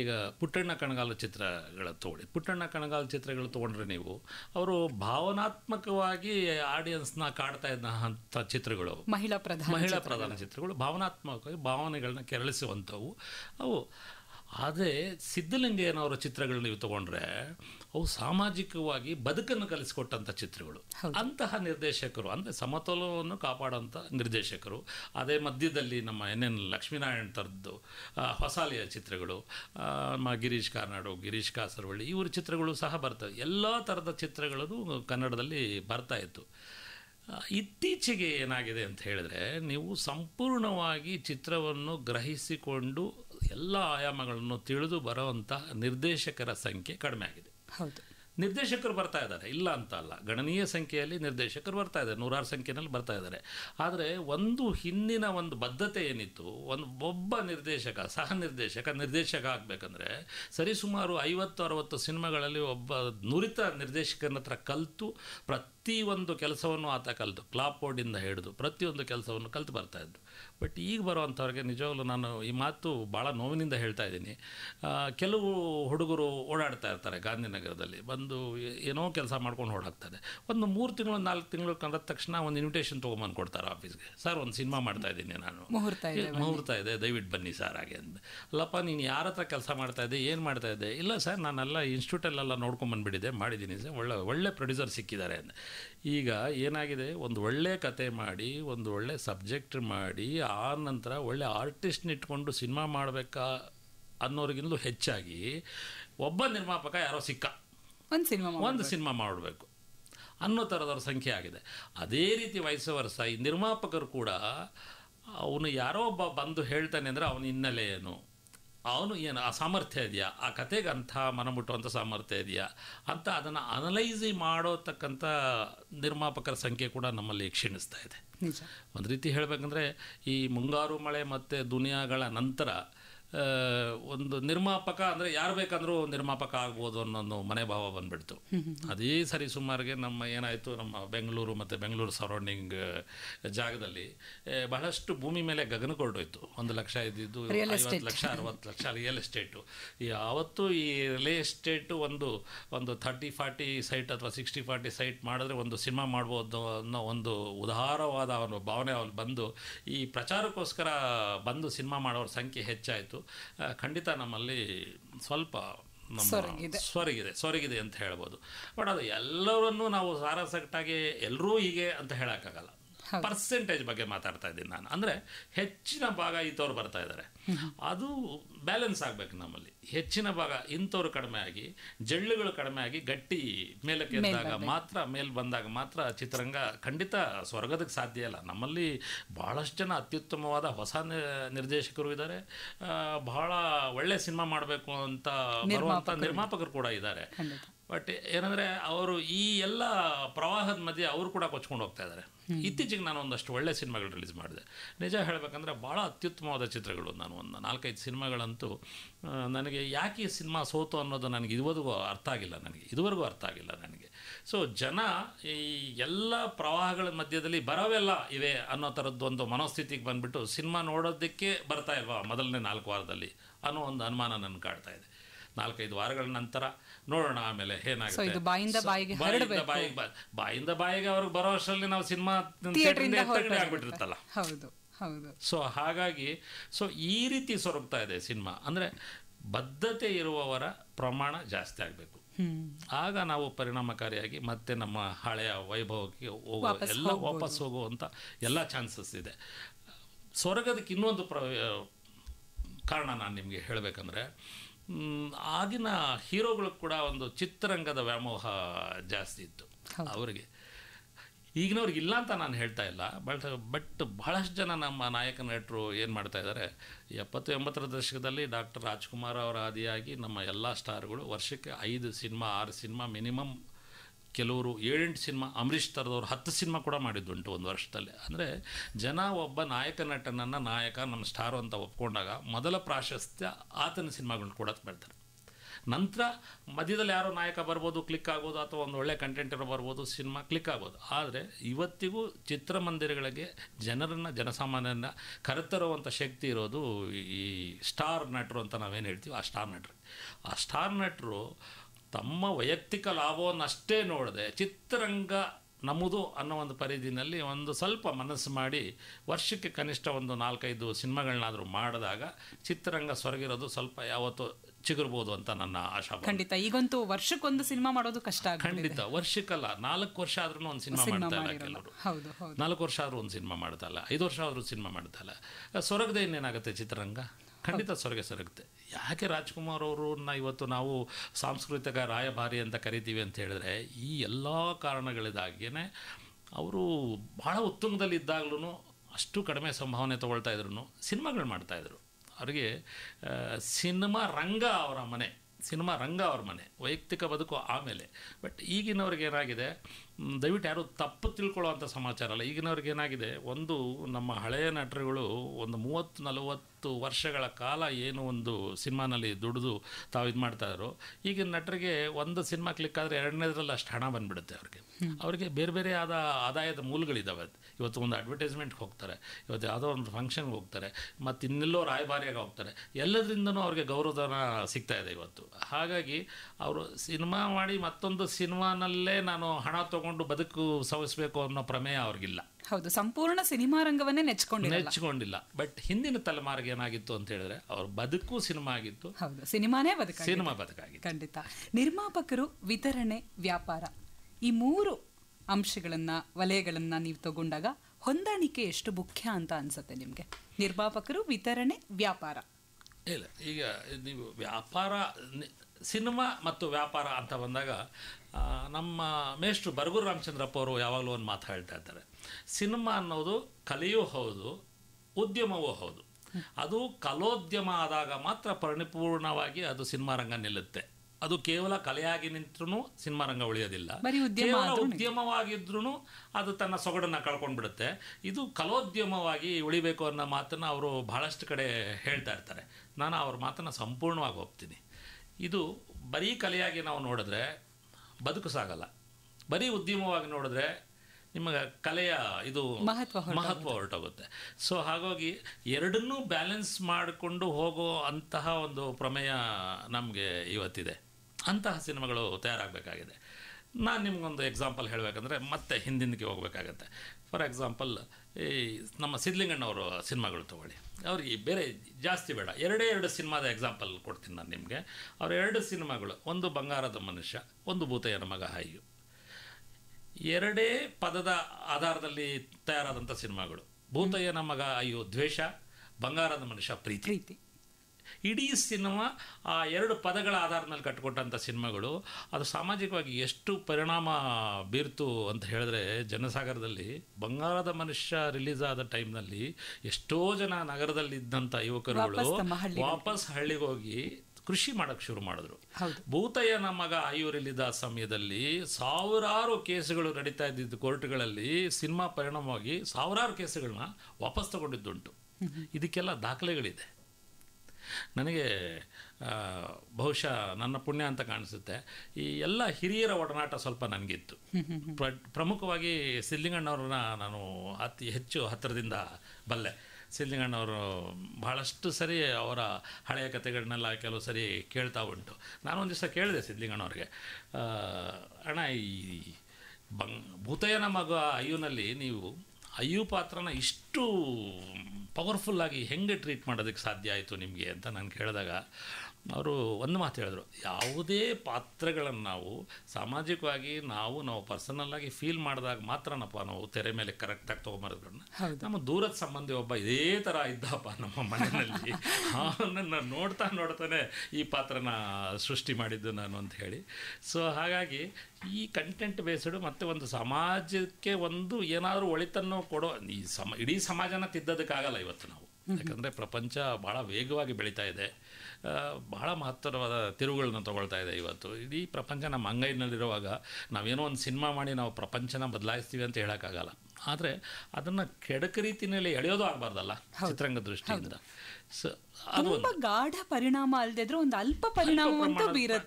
ಈಗ ಪುಟ್ಟಣ್ಣ ಕಣಗಾಲ ಚಿತ್ರಗಳ ತೊಗೊಳ್ಳಿ ಪುಟ್ಟಣ್ಣ ಕಣಗಾಲ ಚಿತ್ರಗಳು ತೊಗೊಂಡ್ರೆ ನೀವು ಅವರು ಭಾವನಾತ್ಮಕವಾಗಿ ಆಡಿಯನ್ಸ್ನ ಕಾಡ್ತಾ ಇದ್ದಂಥ ಚಿತ್ರಗಳು ಮಹಿಳಾ ಪ್ರಧಾನ ಮಹಿಳಾ ಪ್ರಧಾನ ಚಿತ್ರಗಳು ಭಾವನಾತ್ಮಕವಾಗಿ ಭಾವನೆಗಳನ್ನ ಕೆರಳಿಸುವಂಥವು ಅವು ಆದರೆ ಸಿದ್ಧಲಿಂಗಯ್ಯನವರ ಚಿತ್ರಗಳನ್ನ ನೀವು ತಗೊಂಡ್ರೆ ಅವು ಸಾಮಾಜಿಕವಾಗಿ ಬದುಕನ್ನು ಕಲಿಸಿಕೊಟ್ಟಂಥ ಚಿತ್ರಗಳು ಅಂತಹ ನಿರ್ದೇಶಕರು ಅಂದರೆ ಸಮತೋಲವನ್ನು ಕಾಪಾಡೋಂಥ ನಿರ್ದೇಶಕರು ಅದೇ ಮಧ್ಯದಲ್ಲಿ ನಮ್ಮ ಎನ್ ಎನ್ ಲಕ್ಷ್ಮೀನಾರಾಯಣ ಥರದ್ದು ಹೊಸಾಲಿಯ ಚಿತ್ರಗಳು ನಮ್ಮ ಗಿರೀಶ್ ಕಾರ್ನಾಡು ಗಿರೀಶ್ ಕಾಸರವಳ್ಳಿ ಇವರ ಚಿತ್ರಗಳು ಸಹ ಬರ್ತವೆ ಎಲ್ಲ ಥರದ ಚಿತ್ರಗಳನ್ನು ಕನ್ನಡದಲ್ಲಿ ಬರ್ತಾ ಇತ್ತು ಇತ್ತೀಚೆಗೆ ಏನಾಗಿದೆ ಅಂತ ಹೇಳಿದ್ರೆ ನೀವು ಸಂಪೂರ್ಣವಾಗಿ ಚಿತ್ರವನ್ನು ಗ್ರಹಿಸಿಕೊಂಡು ಎಲ್ಲ ಆಯಾಮಗಳನ್ನು ತಿಳಿದು ಬರುವಂತಹ ನಿರ್ದೇಶಕರ ಸಂಖ್ಯೆ ಕಡಿಮೆ ಆಗಿದೆ ಹೌದು ನಿರ್ದೇಶಕರು ಬರ್ತಾ ಇದ್ದಾರೆ ಇಲ್ಲ ಅಂತ ಅಲ್ಲ ಗಣನೀಯ ಸಂಖ್ಯೆಯಲ್ಲಿ ನಿರ್ದೇಶಕರು ಬರ್ತಾ ಇದ್ದಾರೆ ನೂರಾರು ಸಂಖ್ಯೆಯಲ್ಲಿ ಬರ್ತಾ ಇದ್ದಾರೆ ಆದರೆ ಒಂದು ಹಿಂದಿನ ಒಂದು ಬದ್ಧತೆ ಏನಿತ್ತು ಒಂದು ಒಬ್ಬ ನಿರ್ದೇಶಕ ಸಹ ನಿರ್ದೇಶಕ ನಿರ್ದೇಶಕ ಆಗಬೇಕಂದ್ರೆ ಸರಿಸುಮಾರು ಐವತ್ತು ಅರವತ್ತು ಸಿನಿಮಾಗಳಲ್ಲಿ ಒಬ್ಬ ನುರಿತ ನಿರ್ದೇಶಕನ ಹತ್ರ ಕಲಿತು ಪ್ರತಿಯೊಂದು ಕೆಲಸವನ್ನು ಆತ ಕಲಿತು ಕ್ಲಾಪ್ ಬೋರ್ಡಿಂದ ಹಿಡಿದು ಪ್ರತಿಯೊಂದು ಕೆಲಸವನ್ನು ಕಲಿತು ಬರ್ತಾಯಿದ್ರು ಬಟ್ ಈಗ ಬರುವಂಥವ್ರಿಗೆ ನಿಜವಾಗ್ಲೂ ನಾನು ಈ ಮಾತು ಭಾಳ ನೋವಿನಿಂದ ಹೇಳ್ತಾ ಇದ್ದೀನಿ ಕೆಲವು ಹುಡುಗರು ಓಡಾಡ್ತಾ ಇರ್ತಾರೆ ಗಾಂಧಿನಗರದಲ್ಲಿ ಬಂದು ಏನೋ ಕೆಲಸ ಮಾಡ್ಕೊಂಡು ಓಡಾಗ್ತದೆ ಒಂದು ಮೂರು ತಿಂಗಳು ನಾಲ್ಕು ತಿಂಗಳು ಕಂಡ ತಕ್ಷಣ ಒಂದು ಇನ್ವಿಟೇಷನ್ ತೊಗೊಂಬಂದು ಕೊಡ್ತಾರೆ ಆಫೀಸ್ಗೆ ಸರ್ ಒಂದು ಸಿನಿಮಾ ಮಾಡ್ತಾ ಇದ್ದೀನಿ ನಾನು ಮುಹೂರ್ತ ಇದೆ ದಯವಿಟ್ಟು ಬನ್ನಿ ಸರ್ ಹಾಗೆ ಅಂತ ಅಲ್ಲಪ್ಪ ನೀನು ಯಾರ ಹತ್ರ ಕೆಲಸ ಮಾಡ್ತಾ ಇದ್ದೆ ಏನು ಮಾಡ್ತಾ ಇದ್ದೆ ಇಲ್ಲ ಸರ್ ನಾನೆಲ್ಲ ಇನ್ಸ್ಟಿಟ್ಯೂಟಲ್ಲೆಲ್ಲ ನೋಡ್ಕೊಂಬಂದುಬಿಟ್ಟಿದ್ದೆ ಮಾಡಿದ್ದೀನಿ ಸರ್ ಒಳ್ಳೆ ಒಳ್ಳೆ ಪ್ರೊಡ್ಯೂಸರ್ ಸಿಕ್ಕಿದ್ದಾರೆ ಅಂತ ಈಗ ಏನಾಗಿದೆ ಒಂದು ಒಳ್ಳೆ ಕತೆ ಮಾಡಿ ಒಂದು ಒಳ್ಳೆ ಸಬ್ಜೆಕ್ಟ್ ಮಾಡಿ ಆ ನಂತರ ಒಳ್ಳೆ ಆರ್ಟಿಸ್ಟ್ನ ಇಟ್ಕೊಂಡು ಸಿನಿಮಾ ಮಾಡಬೇಕಾ ಅನ್ನೋರಿಗಿಂತಲೂ ಹೆಚ್ಚಾಗಿ ಒಬ್ಬ ನಿರ್ಮಾಪಕ ಯಾರೋ ಸಿಕ್ಕ ಒಂದು ಸಿನಿಮಾ ಒಂದು ಸಿನಿಮಾ ಮಾಡಬೇಕು ಅನ್ನೋ ಥರದವ್ರ ಸಂಖ್ಯೆ ಆಗಿದೆ ಅದೇ ರೀತಿ ವಯಸ್ಸು ವರ್ಷ ಈ ನಿರ್ಮಾಪಕರು ಕೂಡ ಅವನು ಯಾರೋ ಒಬ್ಬ ಬಂದು ಹೇಳ್ತಾನೆ ಅಂದರೆ ಅವನ ಹಿನ್ನೆಲೆ ಏನು ಅವನು ಏನು ಆ ಸಾಮರ್ಥ್ಯ ಇದೆಯಾ ಆ ಕತೆಗೆ ಅಂಥ ಮನಮುಟ್ಟುವಂಥ ಸಾಮರ್ಥ್ಯ ಇದೆಯಾ ಅಂತ ಅದನ್ನು ಅನಲೈಸ್ ಮಾಡೋತಕ್ಕಂಥ ನಿರ್ಮಾಪಕರ ಸಂಖ್ಯೆ ಕೂಡ ನಮ್ಮಲ್ಲಿ ಕ್ಷೀಣಿಸ್ತಾ ಇದೆ ಒಂದು ರೀತಿ ಹೇಳಬೇಕಂದ್ರೆ ಈ ಮುಂಗಾರು ಮಳೆ ಮತ್ತು ದುನಿಯಾಗಳ ನಂತರ ಒಂದು ನಿರ್ಮಾಪಕ ಅಂದರೆ ಯಾರು ಬೇಕಂದ್ರೂ ನಿರ್ಮಾಪಕ ಆಗ್ಬೋದು ಅನ್ನೋ ಮನೆ ಭಾವ ಬಂದುಬಿಡ್ತು ಅದೇ ಸರಿ ಸುಮಾರಿಗೆ ನಮ್ಮ ಏನಾಯಿತು ನಮ್ಮ ಬೆಂಗಳೂರು ಮತ್ತು ಬೆಂಗಳೂರು ಸರೌಂಡಿಂಗ್ ಜಾಗದಲ್ಲಿ ಬಹಳಷ್ಟು ಭೂಮಿ ಮೇಲೆ ಗಗನ ಒಂದು ಲಕ್ಷ ಇದ್ದಿದ್ದು ಐವತ್ತು ಲಕ್ಷ ಅರವತ್ತು ಲಕ್ಷ ರಿಯಲ್ ಎಸ್ಟೇಟು ಯಾವತ್ತು ಈ ರಿಯಲ್ ಎಸ್ಟೇಟು ಒಂದು ಒಂದು ಥರ್ಟಿ ಫಾರ್ಟಿ ಸೈಟ್ ಅಥವಾ ಸಿಕ್ಸ್ಟಿ ಫಾರ್ಟಿ ಸೈಟ್ ಮಾಡಿದ್ರೆ ಒಂದು ಸಿನಿಮಾ ಮಾಡ್ಬೋದು ಅನ್ನೋ ಒಂದು ಉದಾರವಾದ ಅವನು ಭಾವನೆ ಅವ್ರು ಬಂದು ಈ ಪ್ರಚಾರಕ್ಕೋಸ್ಕರ ಬಂದು ಸಿನಿಮಾ ಮಾಡೋರ ಸಂಖ್ಯೆ ಹೆಚ್ಚಾಯಿತು ಖಂಡಿತ ನಮ್ಮಲ್ಲಿ ಸ್ವಲ್ಪ ನಮ್ಮ ಸೊರಗಿದೆ ಸೊರಗಿದೆ ಅಂತ ಹೇಳ್ಬೋದು ಬಟ್ ಅದು ಎಲ್ಲರನ್ನೂ ನಾವು ಸಾರಾಸಗಟ್ಟಾಗಿ ಎಲ್ಲರೂ ಹೀಗೆ ಅಂತ ಹೇಳೋಕ್ಕಾಗಲ್ಲ ಪರ್ಸೆಂಟೇಜ್ ಬಗ್ಗೆ ಮಾತಾಡ್ತಾ ಇದ್ದೀನಿ ನಾನು ಅಂದರೆ ಹೆಚ್ಚಿನ ಭಾಗ ಇಂಥವ್ರು ಬರ್ತಾ ಇದ್ದಾರೆ ಅದು ಬ್ಯಾಲೆನ್ಸ್ ಆಗಬೇಕು ನಮ್ಮಲ್ಲಿ ಹೆಚ್ಚಿನ ಭಾಗ ಇಂಥವ್ರು ಕಡಿಮೆ ಆಗಿ ಜಳ್ಳುಗಳು ಕಡಿಮೆ ಆಗಿ ಗಟ್ಟಿ ಮೇಲಕ್ಕೆ ಎದ್ದಾಗ ಮಾತ್ರ ಮೇಲೆ ಬಂದಾಗ ಮಾತ್ರ ಚಿತ್ರರಂಗ ಖಂಡಿತ ಸ್ವರ್ಗದಕ್ಕೆ ಸಾಧ್ಯ ಇಲ್ಲ ನಮ್ಮಲ್ಲಿ ಭಾಳಷ್ಟು ಜನ ಅತ್ಯುತ್ತಮವಾದ ಹೊಸ ನಿರ್ದೇಶಕರು ಇದ್ದಾರೆ ಬಹಳ ಒಳ್ಳೆ ಸಿನಿಮಾ ಮಾಡಬೇಕು ಅಂತ ಬರುವಂಥ ನಿರ್ಮಾಪಕರು ಕೂಡ ಇದ್ದಾರೆ ಬಟ್ ಏನಂದರೆ ಅವರು ಈ ಎಲ್ಲ ಪ್ರವಾಹದ ಮಧ್ಯೆ ಅವರು ಕೂಡ ಕೊಚ್ಕೊಂಡು ಹೋಗ್ತಾ ಇದ್ದಾರೆ ಇತ್ತೀಚೆಗೆ ನಾನು ಒಂದಷ್ಟು ಒಳ್ಳೆ ಸಿನಿಮಾಗಳು ರಿಲೀಸ್ ಮಾಡಿದೆ ನಿಜ ಹೇಳಬೇಕಂದ್ರೆ ಭಾಳ ಅತ್ಯುತ್ತಮವಾದ ಚಿತ್ರಗಳು ನಾನು ಒಂದು ನಾಲ್ಕೈದು ಸಿನಿಮಾಗಳಂತೂ ನನಗೆ ಯಾಕೆ ಈ ಸಿನಿಮಾ ಸೋತು ಅನ್ನೋದು ನನಗೆ ಇದುವರೆಗೂ ಅರ್ಥ ಆಗಿಲ್ಲ ನನಗೆ ಇದುವರೆಗೂ ಅರ್ಥ ಆಗಿಲ್ಲ ನನಗೆ ಸೊ ಜನ ಈ ಎಲ್ಲ ಪ್ರವಾಹಗಳ ಮಧ್ಯದಲ್ಲಿ ಬರೋವೆಲ್ಲ ಇವೆ ಅನ್ನೋ ಒಂದು ಮನೋಸ್ಥಿತಿಗೆ ಬಂದುಬಿಟ್ಟು ಸಿನಿಮಾ ನೋಡೋದಕ್ಕೆ ಬರ್ತಾ ಇಲ್ವಾ ಮೊದಲನೇ ನಾಲ್ಕು ವಾರದಲ್ಲಿ ಅನ್ನೋ ಒಂದು ಅನುಮಾನ ನನಗೆ ಕಾಡ್ತಾ ಇದೆ ನಾಲ್ಕೈದು ವಾರಗಳ ನಂತರ ನೋಡೋಣ ಆಮೇಲೆ ಏನಾಗುತ್ತೆ ಬಾಯಿಂದ ಬಾಯಿಗೆ ಬಾಯಿಂದ ಬಾಯಿಗೆ ಅವ್ರಿಗೆ ಬರೋ ನಾವು ಸಿನಿಮಾ ಆಗ್ಬಿಟ್ಟಿರುತ್ತಲ್ಲ ಹೌದು ಹೌದು ಸೊ ಹಾಗಾಗಿ ಸೊ ಈ ರೀತಿ ಸೊರಗ್ತಾ ಇದೆ ಸಿನಿಮಾ ಅಂದ್ರೆ ಬದ್ಧತೆ ಇರುವವರ ಪ್ರಮಾಣ ಜಾಸ್ತಿ ಆಗಬೇಕು ಆಗ ನಾವು ಪರಿಣಾಮಕಾರಿಯಾಗಿ ಮತ್ತೆ ನಮ್ಮ ಹಳೆಯ ವೈಭವಕ್ಕೆ ಹೋಗೋ ಎಲ್ಲ ವಾಪಸ್ ಹೋಗುವಂತ ಎಲ್ಲ ಚಾನ್ಸಸ್ ಇದೆ ಸೊರಗದಕ್ಕೆ ಇನ್ನೊಂದು ಪ್ರ ಕಾರಣ ನಾನು ನಿಮಗೆ ಹೇಳಬೇಕಂದ್ರೆ ಆಗಿನ ಹೀರೋಗಳು ಕೂಡ ಒಂದು ಚಿತ್ರರಂಗದ ವ್ಯಾಮೋಹ ಜಾಸ್ತಿ ಇತ್ತು ಅವರಿಗೆ ಈಗಿನವ್ರಿಗೆ ಇಲ್ಲ ಅಂತ ನಾನು ಹೇಳ್ತಾ ಇಲ್ಲ ಬಟ್ ಬಟ್ ಬಹಳಷ್ಟು ಜನ ನಮ್ಮ ನಾಯಕ ನಟರು ಏನು ಮಾಡ್ತಾ ಇದ್ದಾರೆ ಎಪ್ಪತ್ತು ಎಂಬತ್ತರ ದಶಕದಲ್ಲಿ ಡಾಕ್ಟರ್ ರಾಜ್ಕುಮಾರ್ ಅವರ ಆದಿಯಾಗಿ ನಮ್ಮ ಎಲ್ಲ ಸ್ಟಾರ್ಗಳು ವರ್ಷಕ್ಕೆ ಐದು ಸಿನಿಮಾ ಆರು ಸಿನಿಮಾ ಮಿನಿಮಮ್ ಕೆಲವರು ಏಳೆಂಟು ಸಿನಿಮಾ ಅಂಬರೀಷ್ ಥರದವ್ರು ಹತ್ತು ಸಿನಿಮಾ ಕೂಡ ಮಾಡಿದ್ದುಂಟು ಒಂದು ವರ್ಷದಲ್ಲಿ ಅಂದರೆ ಜನ ಒಬ್ಬ ನಾಯಕ ನಟನನ್ನು ನಾಯಕ ನಮ್ಮ ಸ್ಟಾರು ಅಂತ ಒಪ್ಕೊಂಡಾಗ ಮೊದಲ ಪ್ರಾಶಸ್ತ್ಯ ಆತನ ಸಿನಿಮಾಗಳನ್ನ ಕೂಡ ಮಾಡ್ತಾರೆ ನಂತರ ಮಧ್ಯದಲ್ಲಿ ಯಾರೋ ನಾಯಕ ಬರ್ಬೋದು ಕ್ಲಿಕ್ ಆಗ್ಬೋದು ಅಥವಾ ಒಂದು ಒಳ್ಳೆ ಕಂಟೆಂಟ್ ಇರೋ ಬರ್ಬೋದು ಸಿನಿಮಾ ಕ್ಲಿಕ್ ಆಗ್ಬೋದು ಆದರೆ ಇವತ್ತಿಗೂ ಚಿತ್ರಮಂದಿರಗಳಿಗೆ ಜನರನ್ನು ಜನಸಾಮಾನ್ಯರನ್ನ ಕರೆತರುವಂಥ ಶಕ್ತಿ ಇರೋದು ಈ ಸ್ಟಾರ್ ನಟರು ಅಂತ ನಾವೇನು ಹೇಳ್ತೀವಿ ಆ ಸ್ಟಾರ್ ನಟರು ಆ ಸ್ಟಾರ್ ನಟರು ತಮ್ಮ ವೈಯಕ್ತಿಕ ಲಾಭವನ್ನಷ್ಟೇ ನೋಡದೆ ಚಿತ್ರರಂಗ ನಮ್ಮದು ಅನ್ನೋ ಒಂದು ಪರಿಧಿನಲ್ಲಿ ಒಂದು ಸ್ವಲ್ಪ ಮನಸ್ಸು ಮಾಡಿ ವರ್ಷಕ್ಕೆ ಕನಿಷ್ಠ ಒಂದು ನಾಲ್ಕೈದು ಸಿನಿಮಾಗಳನ್ನಾದರೂ ಮಾಡಿದಾಗ ಚಿತ್ರರಂಗ ಸೊರಗಿರೋದು ಸ್ವಲ್ಪ ಯಾವತ್ತೂ ಚಿಗುರ್ಬೋದು ಅಂತ ನನ್ನ ಆಶಾ ಖಂಡಿತ ಈಗಂತೂ ವರ್ಷಕ್ಕೊಂದು ಸಿನಿಮಾ ಮಾಡೋದು ಕಷ್ಟ ಖಂಡಿತ ವರ್ಷಕ್ಕಲ್ಲ ನಾಲ್ಕು ವರ್ಷ ಆದ್ರೂ ಒಂದು ಸಿನಿಮಾ ಮಾಡ್ತಾ ಇಲ್ಲ ಕೆಲವರು ನಾಲ್ಕು ವರ್ಷ ಆದ್ರೂ ಒಂದು ಸಿನಿಮಾ ಮಾಡ್ತಾ ಐದು ವರ್ಷ ಆದ್ರೂ ಸಿನಿಮಾ ಮಾಡ್ತಾ ಇಲ್ಲ ಸೊರಗದೆ ಇನ್ನೇನಾಗುತ್ತೆ ಚಿತ್ರರಂಗ ಖಂಡಿತ ಸೊರಗೆ ಸೊರಗುತ್ತೆ ಯಾಕೆ ರಾಜ್ಕುಮಾರ್ ಅವರನ್ನ ಇವತ್ತು ನಾವು ಸಾಂಸ್ಕೃತಿಕ ರಾಯಭಾರಿ ಅಂತ ಕರಿತೀವಿ ಅಂತ ಹೇಳಿದ್ರೆ ಈ ಎಲ್ಲ ಕಾರಣಗಳಿದಾಗಿಯೇ ಅವರು ಭಾಳ ಉತ್ತುಂಗದಲ್ಲಿದ್ದಾಗಲೂ ಅಷ್ಟು ಕಡಿಮೆ ಸಂಭಾವನೆ ತೊಗೊಳ್ತಾ ಇದ್ರು ಸಿನಿಮಾಗಳು ಮಾಡ್ತಾಯಿದ್ರು ಅವರಿಗೆ ಸಿನಿಮಾ ರಂಗ ಅವರ ಮನೆ ಸಿನಿಮಾ ರಂಗ ಅವ್ರ ಮನೆ ವೈಯಕ್ತಿಕ ಬದುಕು ಆಮೇಲೆ ಬಟ್ ಈಗಿನವ್ರಿಗೆ ಏನಾಗಿದೆ ದಯವಿಟ್ಟು ಯಾರು ತಪ್ಪು ತಿಳ್ಕೊಳ್ಳೋ ಅಂಥ ಸಮಾಚಾರ ಅಲ್ಲ ಈಗಿನವ್ರಿಗೆ ಏನಾಗಿದೆ ಒಂದು ನಮ್ಮ ಹಳೆಯ ನಟರುಗಳು ಒಂದು ಮೂವತ್ತು ನಲವತ್ತು ಹತ್ತು ವರ್ಷಗಳ ಕಾಲ ಏನು ಒಂದು ಸಿನಿಮಾನಲ್ಲಿ ದುಡಿದು ತಾವು ಇದು ಮಾಡ್ತಾಯಿದ್ರು ಈಗಿನ ನಟರಿಗೆ ಒಂದು ಸಿನಿಮಾ ಕ್ಲಿಕ್ ಆದರೆ ಎರಡನೇದ್ರಲ್ಲಿ ಅಷ್ಟು ಹಣ ಬಂದುಬಿಡುತ್ತೆ ಅವ್ರಿಗೆ ಅವರಿಗೆ ಬೇರೆ ಬೇರೆ ಆದ ಆದಾಯದ ಮೂಲಗಳಿದ್ದಾವೆ ಇವತ್ತು ಒಂದು ಅಡ್ವರ್ಟೈಸ್ಮೆಂಟ್ಗೆ ಹೋಗ್ತಾರೆ ಇವತ್ತು ಯಾವುದೋ ಒಂದು ಫಂಕ್ಷನ್ಗೆ ಹೋಗ್ತಾರೆ ಮತ್ತು ಇನ್ನೆಲ್ಲೋ ರಾಯಭಾರಿಯಾಗಿ ಹೋಗ್ತಾರೆ ಎಲ್ಲದರಿಂದನೂ ಅವ್ರಿಗೆ ಗೌರವಧನ ಸಿಗ್ತಾ ಇದೆ ಇವತ್ತು ಹಾಗಾಗಿ ಅವರು ಸಿನಿಮಾ ಮಾಡಿ ಮತ್ತೊಂದು ಸಿನಿಮಾನಲ್ಲೇ ನಾನು ಹಣ ತೊಗೊಂಡು ಬದುಕು ಸವಿಸ್ಬೇಕು ಅನ್ನೋ ಪ್ರಮೇಯ ಅವ್ರಿಗಿಲ್ಲ ಹೌದು ಸಂಪೂರ್ಣ ಸಿನಿಮಾ ರಂಗವನ್ನೇ ನೆಚ್ಕೊಂಡಿಲ್ಲ ನೆಚ್ಕೊಂಡಿಲ್ಲ ಬಟ್ ಹಿಂದಿನ ತಲೆಮಾರಿಗೆ ಏನಾಗಿತ್ತು ಅಂತ ಹೇಳಿದ್ರೆ ಅವ್ರ ಬದುಕು ಸಿನಿಮಾ ಆಗಿತ್ತು ಹೌದು ಸಿನಿಮಾನೇ ಬದುಕ ಸಿನಿಮಾ ಬದುಕಾಗಿತ್ತು ಖಂಡಿತ ನಿರ್ಮಾಪಕರು ವಿತರಣೆ ವ್ಯಾಪಾರ ಈ ಮೂರು ಅಂಶಗಳನ್ನ ವಲಯಗಳನ್ನ ನೀವು ತಗೊಂಡಾಗ ಹೊಂದಾಣಿಕೆ ಎಷ್ಟು ಮುಖ್ಯ ಅಂತ ಅನ್ಸುತ್ತೆ ನಿಮಗೆ ನಿರ್ಮಾಪಕರು ವಿತರಣೆ ವ್ಯಾಪಾರ ಇಲ್ಲ ಈಗ ನೀವು ವ್ಯಾಪಾರ ಸಿನಿಮಾ ಮತ್ತು ವ್ಯಾಪಾರ ಅಂತ ಬಂದಾಗ ನಮ್ಮ ಮೇಷ್ಟ್ರು ಬರಗೂರು ರಾಮಚಂದ್ರಪ್ಪ ಅವರು ಯಾವಾಗಲೂ ಒಂದು ಮಾತಾಡ್ತಾ ಹೇಳ್ತಾ ಇದ್ದಾರೆ ಸಿನಿಮಾ ಅನ್ನೋದು ಕಲೆಯೂ ಹೌದು ಉದ್ಯಮವೂ ಹೌದು ಅದು ಕಲೋದ್ಯಮ ಆದಾಗ ಮಾತ್ರ ಪರಿಪೂರ್ಣವಾಗಿ ಅದು ಸಿನಿಮಾ ರಂಗ ನಿಲ್ಲುತ್ತೆ ಅದು ಕೇವಲ ಕಲೆಯಾಗಿ ನಿಂತರೂ ಸಿನಿಮಾ ರಂಗ ಉಳಿಯೋದಿಲ್ಲ ಕೇವಲ ಉದ್ಯಮವಾಗಿದ್ರೂ ಅದು ತನ್ನ ಸೊಗಡನ್ನು ಕಳ್ಕೊಂಡ್ಬಿಡುತ್ತೆ ಇದು ಕಲೋದ್ಯಮವಾಗಿ ಉಳಿಬೇಕು ಅನ್ನೋ ಮಾತನ್ನು ಅವರು ಬಹಳಷ್ಟು ಕಡೆ ಹೇಳ್ತಾ ಇರ್ತಾರೆ ನಾನು ಅವ್ರ ಮಾತನ್ನು ಸಂಪೂರ್ಣವಾಗಿ ಹೋಗ್ತೀನಿ ಇದು ಬರೀ ಕಲೆಯಾಗಿ ನಾವು ನೋಡಿದ್ರೆ ಬದುಕು ಸಾಗಲ್ಲ ಬರೀ ಉದ್ಯಮವಾಗಿ ನೋಡಿದ್ರೆ ನಿಮಗೆ ಕಲೆಯ ಇದು ಮಹತ್ವ ಮಹತ್ವ ಹೊರಟೋಗುತ್ತೆ ಸೊ ಹಾಗಾಗಿ ಎರಡನ್ನೂ ಬ್ಯಾಲೆನ್ಸ್ ಮಾಡಿಕೊಂಡು ಹೋಗೋ ಅಂತಹ ಒಂದು ಪ್ರಮೇಯ ನಮಗೆ ಇವತ್ತಿದೆ ಅಂತಹ ಸಿನಿಮಾಗಳು ತಯಾರಾಗಬೇಕಾಗಿದೆ ನಾನು ನಿಮಗೊಂದು ಎಕ್ಸಾಂಪಲ್ ಹೇಳಬೇಕಂದ್ರೆ ಮತ್ತೆ ಹಿಂದಿನಕ್ಕೆ ಹೋಗಬೇಕಾಗತ್ತೆ ಫಾರ್ ಎಕ್ಸಾಂಪಲ್ ಈ ನಮ್ಮ ಸಿದ್ಲಿಂಗಣ್ಣವರು ಸಿನಿಮಾಗಳು ತೊಗೊಳ್ಳಿ ಅವ್ರಿಗೆ ಬೇರೆ ಜಾಸ್ತಿ ಬೇಡ ಎರಡೇ ಎರಡು ಸಿನಿಮಾದ ಎಕ್ಸಾಂಪಲ್ ಕೊಡ್ತೀನಿ ನಾನು ನಿಮಗೆ ಅವ್ರ ಎರಡು ಸಿನಿಮಾಗಳು ಒಂದು ಬಂಗಾರದ ಮನುಷ್ಯ ಒಂದು ಭೂತಯ್ಯನ ಮಗ ಹಾಯು ಎರಡೇ ಪದದ ಆಧಾರದಲ್ಲಿ ತಯಾರಾದಂಥ ಸಿನಿಮಾಗಳು ಭೂತಯ್ಯ ನಮಗ ಅಯ್ಯೋ ದ್ವೇಷ ಬಂಗಾರದ ಮನುಷ್ಯ ಪ್ರೀತಿ ಪ್ರೀತಿ ಇಡೀ ಸಿನಿಮಾ ಆ ಎರಡು ಪದಗಳ ಆಧಾರದ ಮೇಲೆ ಕಟ್ಟಿಕೊಟ್ಟಂಥ ಸಿನಿಮಾಗಳು ಅದು ಸಾಮಾಜಿಕವಾಗಿ ಎಷ್ಟು ಪರಿಣಾಮ ಬೀರ್ತು ಅಂತ ಹೇಳಿದ್ರೆ ಜನಸಾಗರದಲ್ಲಿ ಬಂಗಾರದ ಮನುಷ್ಯ ರಿಲೀಸ್ ಆದ ಟೈಮ್ನಲ್ಲಿ ಎಷ್ಟೋ ಜನ ನಗರದಲ್ಲಿ ಇದ್ದಂಥ ಯುವಕರುಗಳು ವಾಪಸ್ ಹಳ್ಳಿಗೆ ಹೋಗಿ ಕೃಷಿ ಮಾಡೋಕ್ಕೆ ಶುರು ಮಾಡಿದ್ರು ಭೂತಯ್ಯನ ಮಗ ಆಯೂರಲ್ಲಿದ್ದ ಸಮಯದಲ್ಲಿ ಸಾವಿರಾರು ಕೇಸುಗಳು ನಡೀತಾ ಇದ್ದಿದ್ದು ಕೋರ್ಟ್ಗಳಲ್ಲಿ ಸಿನಿಮಾ ಪರಿಣಾಮವಾಗಿ ಸಾವಿರಾರು ಕೇಸುಗಳನ್ನ ವಾಪಸ್ ತಗೊಂಡಿದ್ದುಂಟು ಇದಕ್ಕೆಲ್ಲ ದಾಖಲೆಗಳಿದೆ ನನಗೆ ಬಹುಶಃ ನನ್ನ ಪುಣ್ಯ ಅಂತ ಕಾಣಿಸುತ್ತೆ ಈ ಎಲ್ಲ ಹಿರಿಯರ ಒಡನಾಟ ಸ್ವಲ್ಪ ನನಗಿತ್ತು ಪ್ರಮುಖವಾಗಿ ಸಿದ್ಲಿಂಗಣ್ಣವ್ರನ್ನ ನಾನು ಅತಿ ಹೆಚ್ಚು ಹತ್ತಿರದಿಂದ ಬಲ್ಲೆ ಸಿದ್ಲಿಂಗಣ್ಣವರು ಬಹಳಷ್ಟು ಸರಿ ಅವರ ಹಳೆಯ ಕಥೆಗಳನ್ನೆಲ್ಲ ಕೆಲವು ಸರಿ ಕೇಳ್ತಾ ಉಂಟು ಒಂದು ದಿವಸ ಕೇಳಿದೆ ಸಿದ್ಲಿಂಗಣ್ಣವ್ರಿಗೆ ಅಣ್ಣ ಈ ಬಂಗ್ ಭೂತಯ್ಯನ ಮಗ ಅಯ್ಯೂನಲ್ಲಿ ನೀವು ಅಯ್ಯು ಪಾತ್ರನ ಇಷ್ಟು ಪವರ್ಫುಲ್ಲಾಗಿ ಹೆಂಗೆ ಟ್ರೀಟ್ ಮಾಡೋದಕ್ಕೆ ಸಾಧ್ಯ ಆಯಿತು ನಿಮಗೆ ಅಂತ ನಾನು ಕೇಳಿದಾಗ ಅವರು ಒಂದು ಮಾತು ಹೇಳಿದ್ರು ಯಾವುದೇ ಪಾತ್ರಗಳನ್ನು ನಾವು ಸಾಮಾಜಿಕವಾಗಿ ನಾವು ನಾವು ಪರ್ಸನಲ್ಲಾಗಿ ಫೀಲ್ ಮಾಡಿದಾಗ ಮಾತ್ರನಪ್ಪ ನಾವು ತೆರೆ ಮೇಲೆ ಕರೆಕ್ಟಾಗಿ ತೊಗೊಂಬರೋದ್ರನ್ನ ನಮ್ಮ ದೂರದ ಸಂಬಂಧಿ ಒಬ್ಬ ಇದೇ ಥರ ಇದ್ದಪ್ಪ ನಮ್ಮ ಮನೆಯಲ್ಲಿ ಅವನನ್ನು ನೋಡ್ತಾ ನೋಡ್ತಾನೆ ಈ ಪಾತ್ರನ ಸೃಷ್ಟಿ ಮಾಡಿದ್ದು ನಾನು ಅಂತ ಹೇಳಿ ಸೊ ಹಾಗಾಗಿ ಈ ಕಂಟೆಂಟ್ ಬೇಸ್ಡ್ ಮತ್ತು ಒಂದು ಸಮಾಜಕ್ಕೆ ಒಂದು ಏನಾದರೂ ಒಳಿತನ್ನು ಕೊಡೋ ಈ ಸಮ ಇಡೀ ಸಮಾಜನ ತಿದ್ದೋದಕ್ಕಾಗಲ್ಲ ಇವತ್ತು ನಾವು ಯಾಕಂದರೆ ಪ್ರಪಂಚ ಭಾಳ ವೇಗವಾಗಿ ಬೆಳೀತಾ ಇದೆ ಬಹಳ ಮಹತ್ತರವಾದ ತಿರುವುಗಳನ್ನ ತಗೊಳ್ತಾ ಇದೆ ಇವತ್ತು ಇಡೀ ಪ್ರಪಂಚ ನಮ್ಮ ಅಂಗೈನಲ್ಲಿರುವಾಗ ನಾವೇನೋ ಒಂದು ಸಿನಿಮಾ ಮಾಡಿ ನಾವು ಪ್ರಪಂಚನ ಬದಲಾಯಿಸ್ತೀವಿ ಅಂತ ಹೇಳೋಕ್ಕಾಗಲ್ಲ ಆದರೆ ಅದನ್ನು ಕೆಡಕ ರೀತಿಯಲ್ಲಿ ಎಳೆಯೋದು ಆಗಬಾರ್ದಲ್ಲ ಚಿತ್ರರಂಗ ದೃಷ್ಟಿಯಿಂದ ಸೊ ಅದು ಗಾಢ ಪರಿಣಾಮ ಅಲ್ಲದೆ ಒಂದು ಅಲ್ಪ ಪರಿಣಾಮ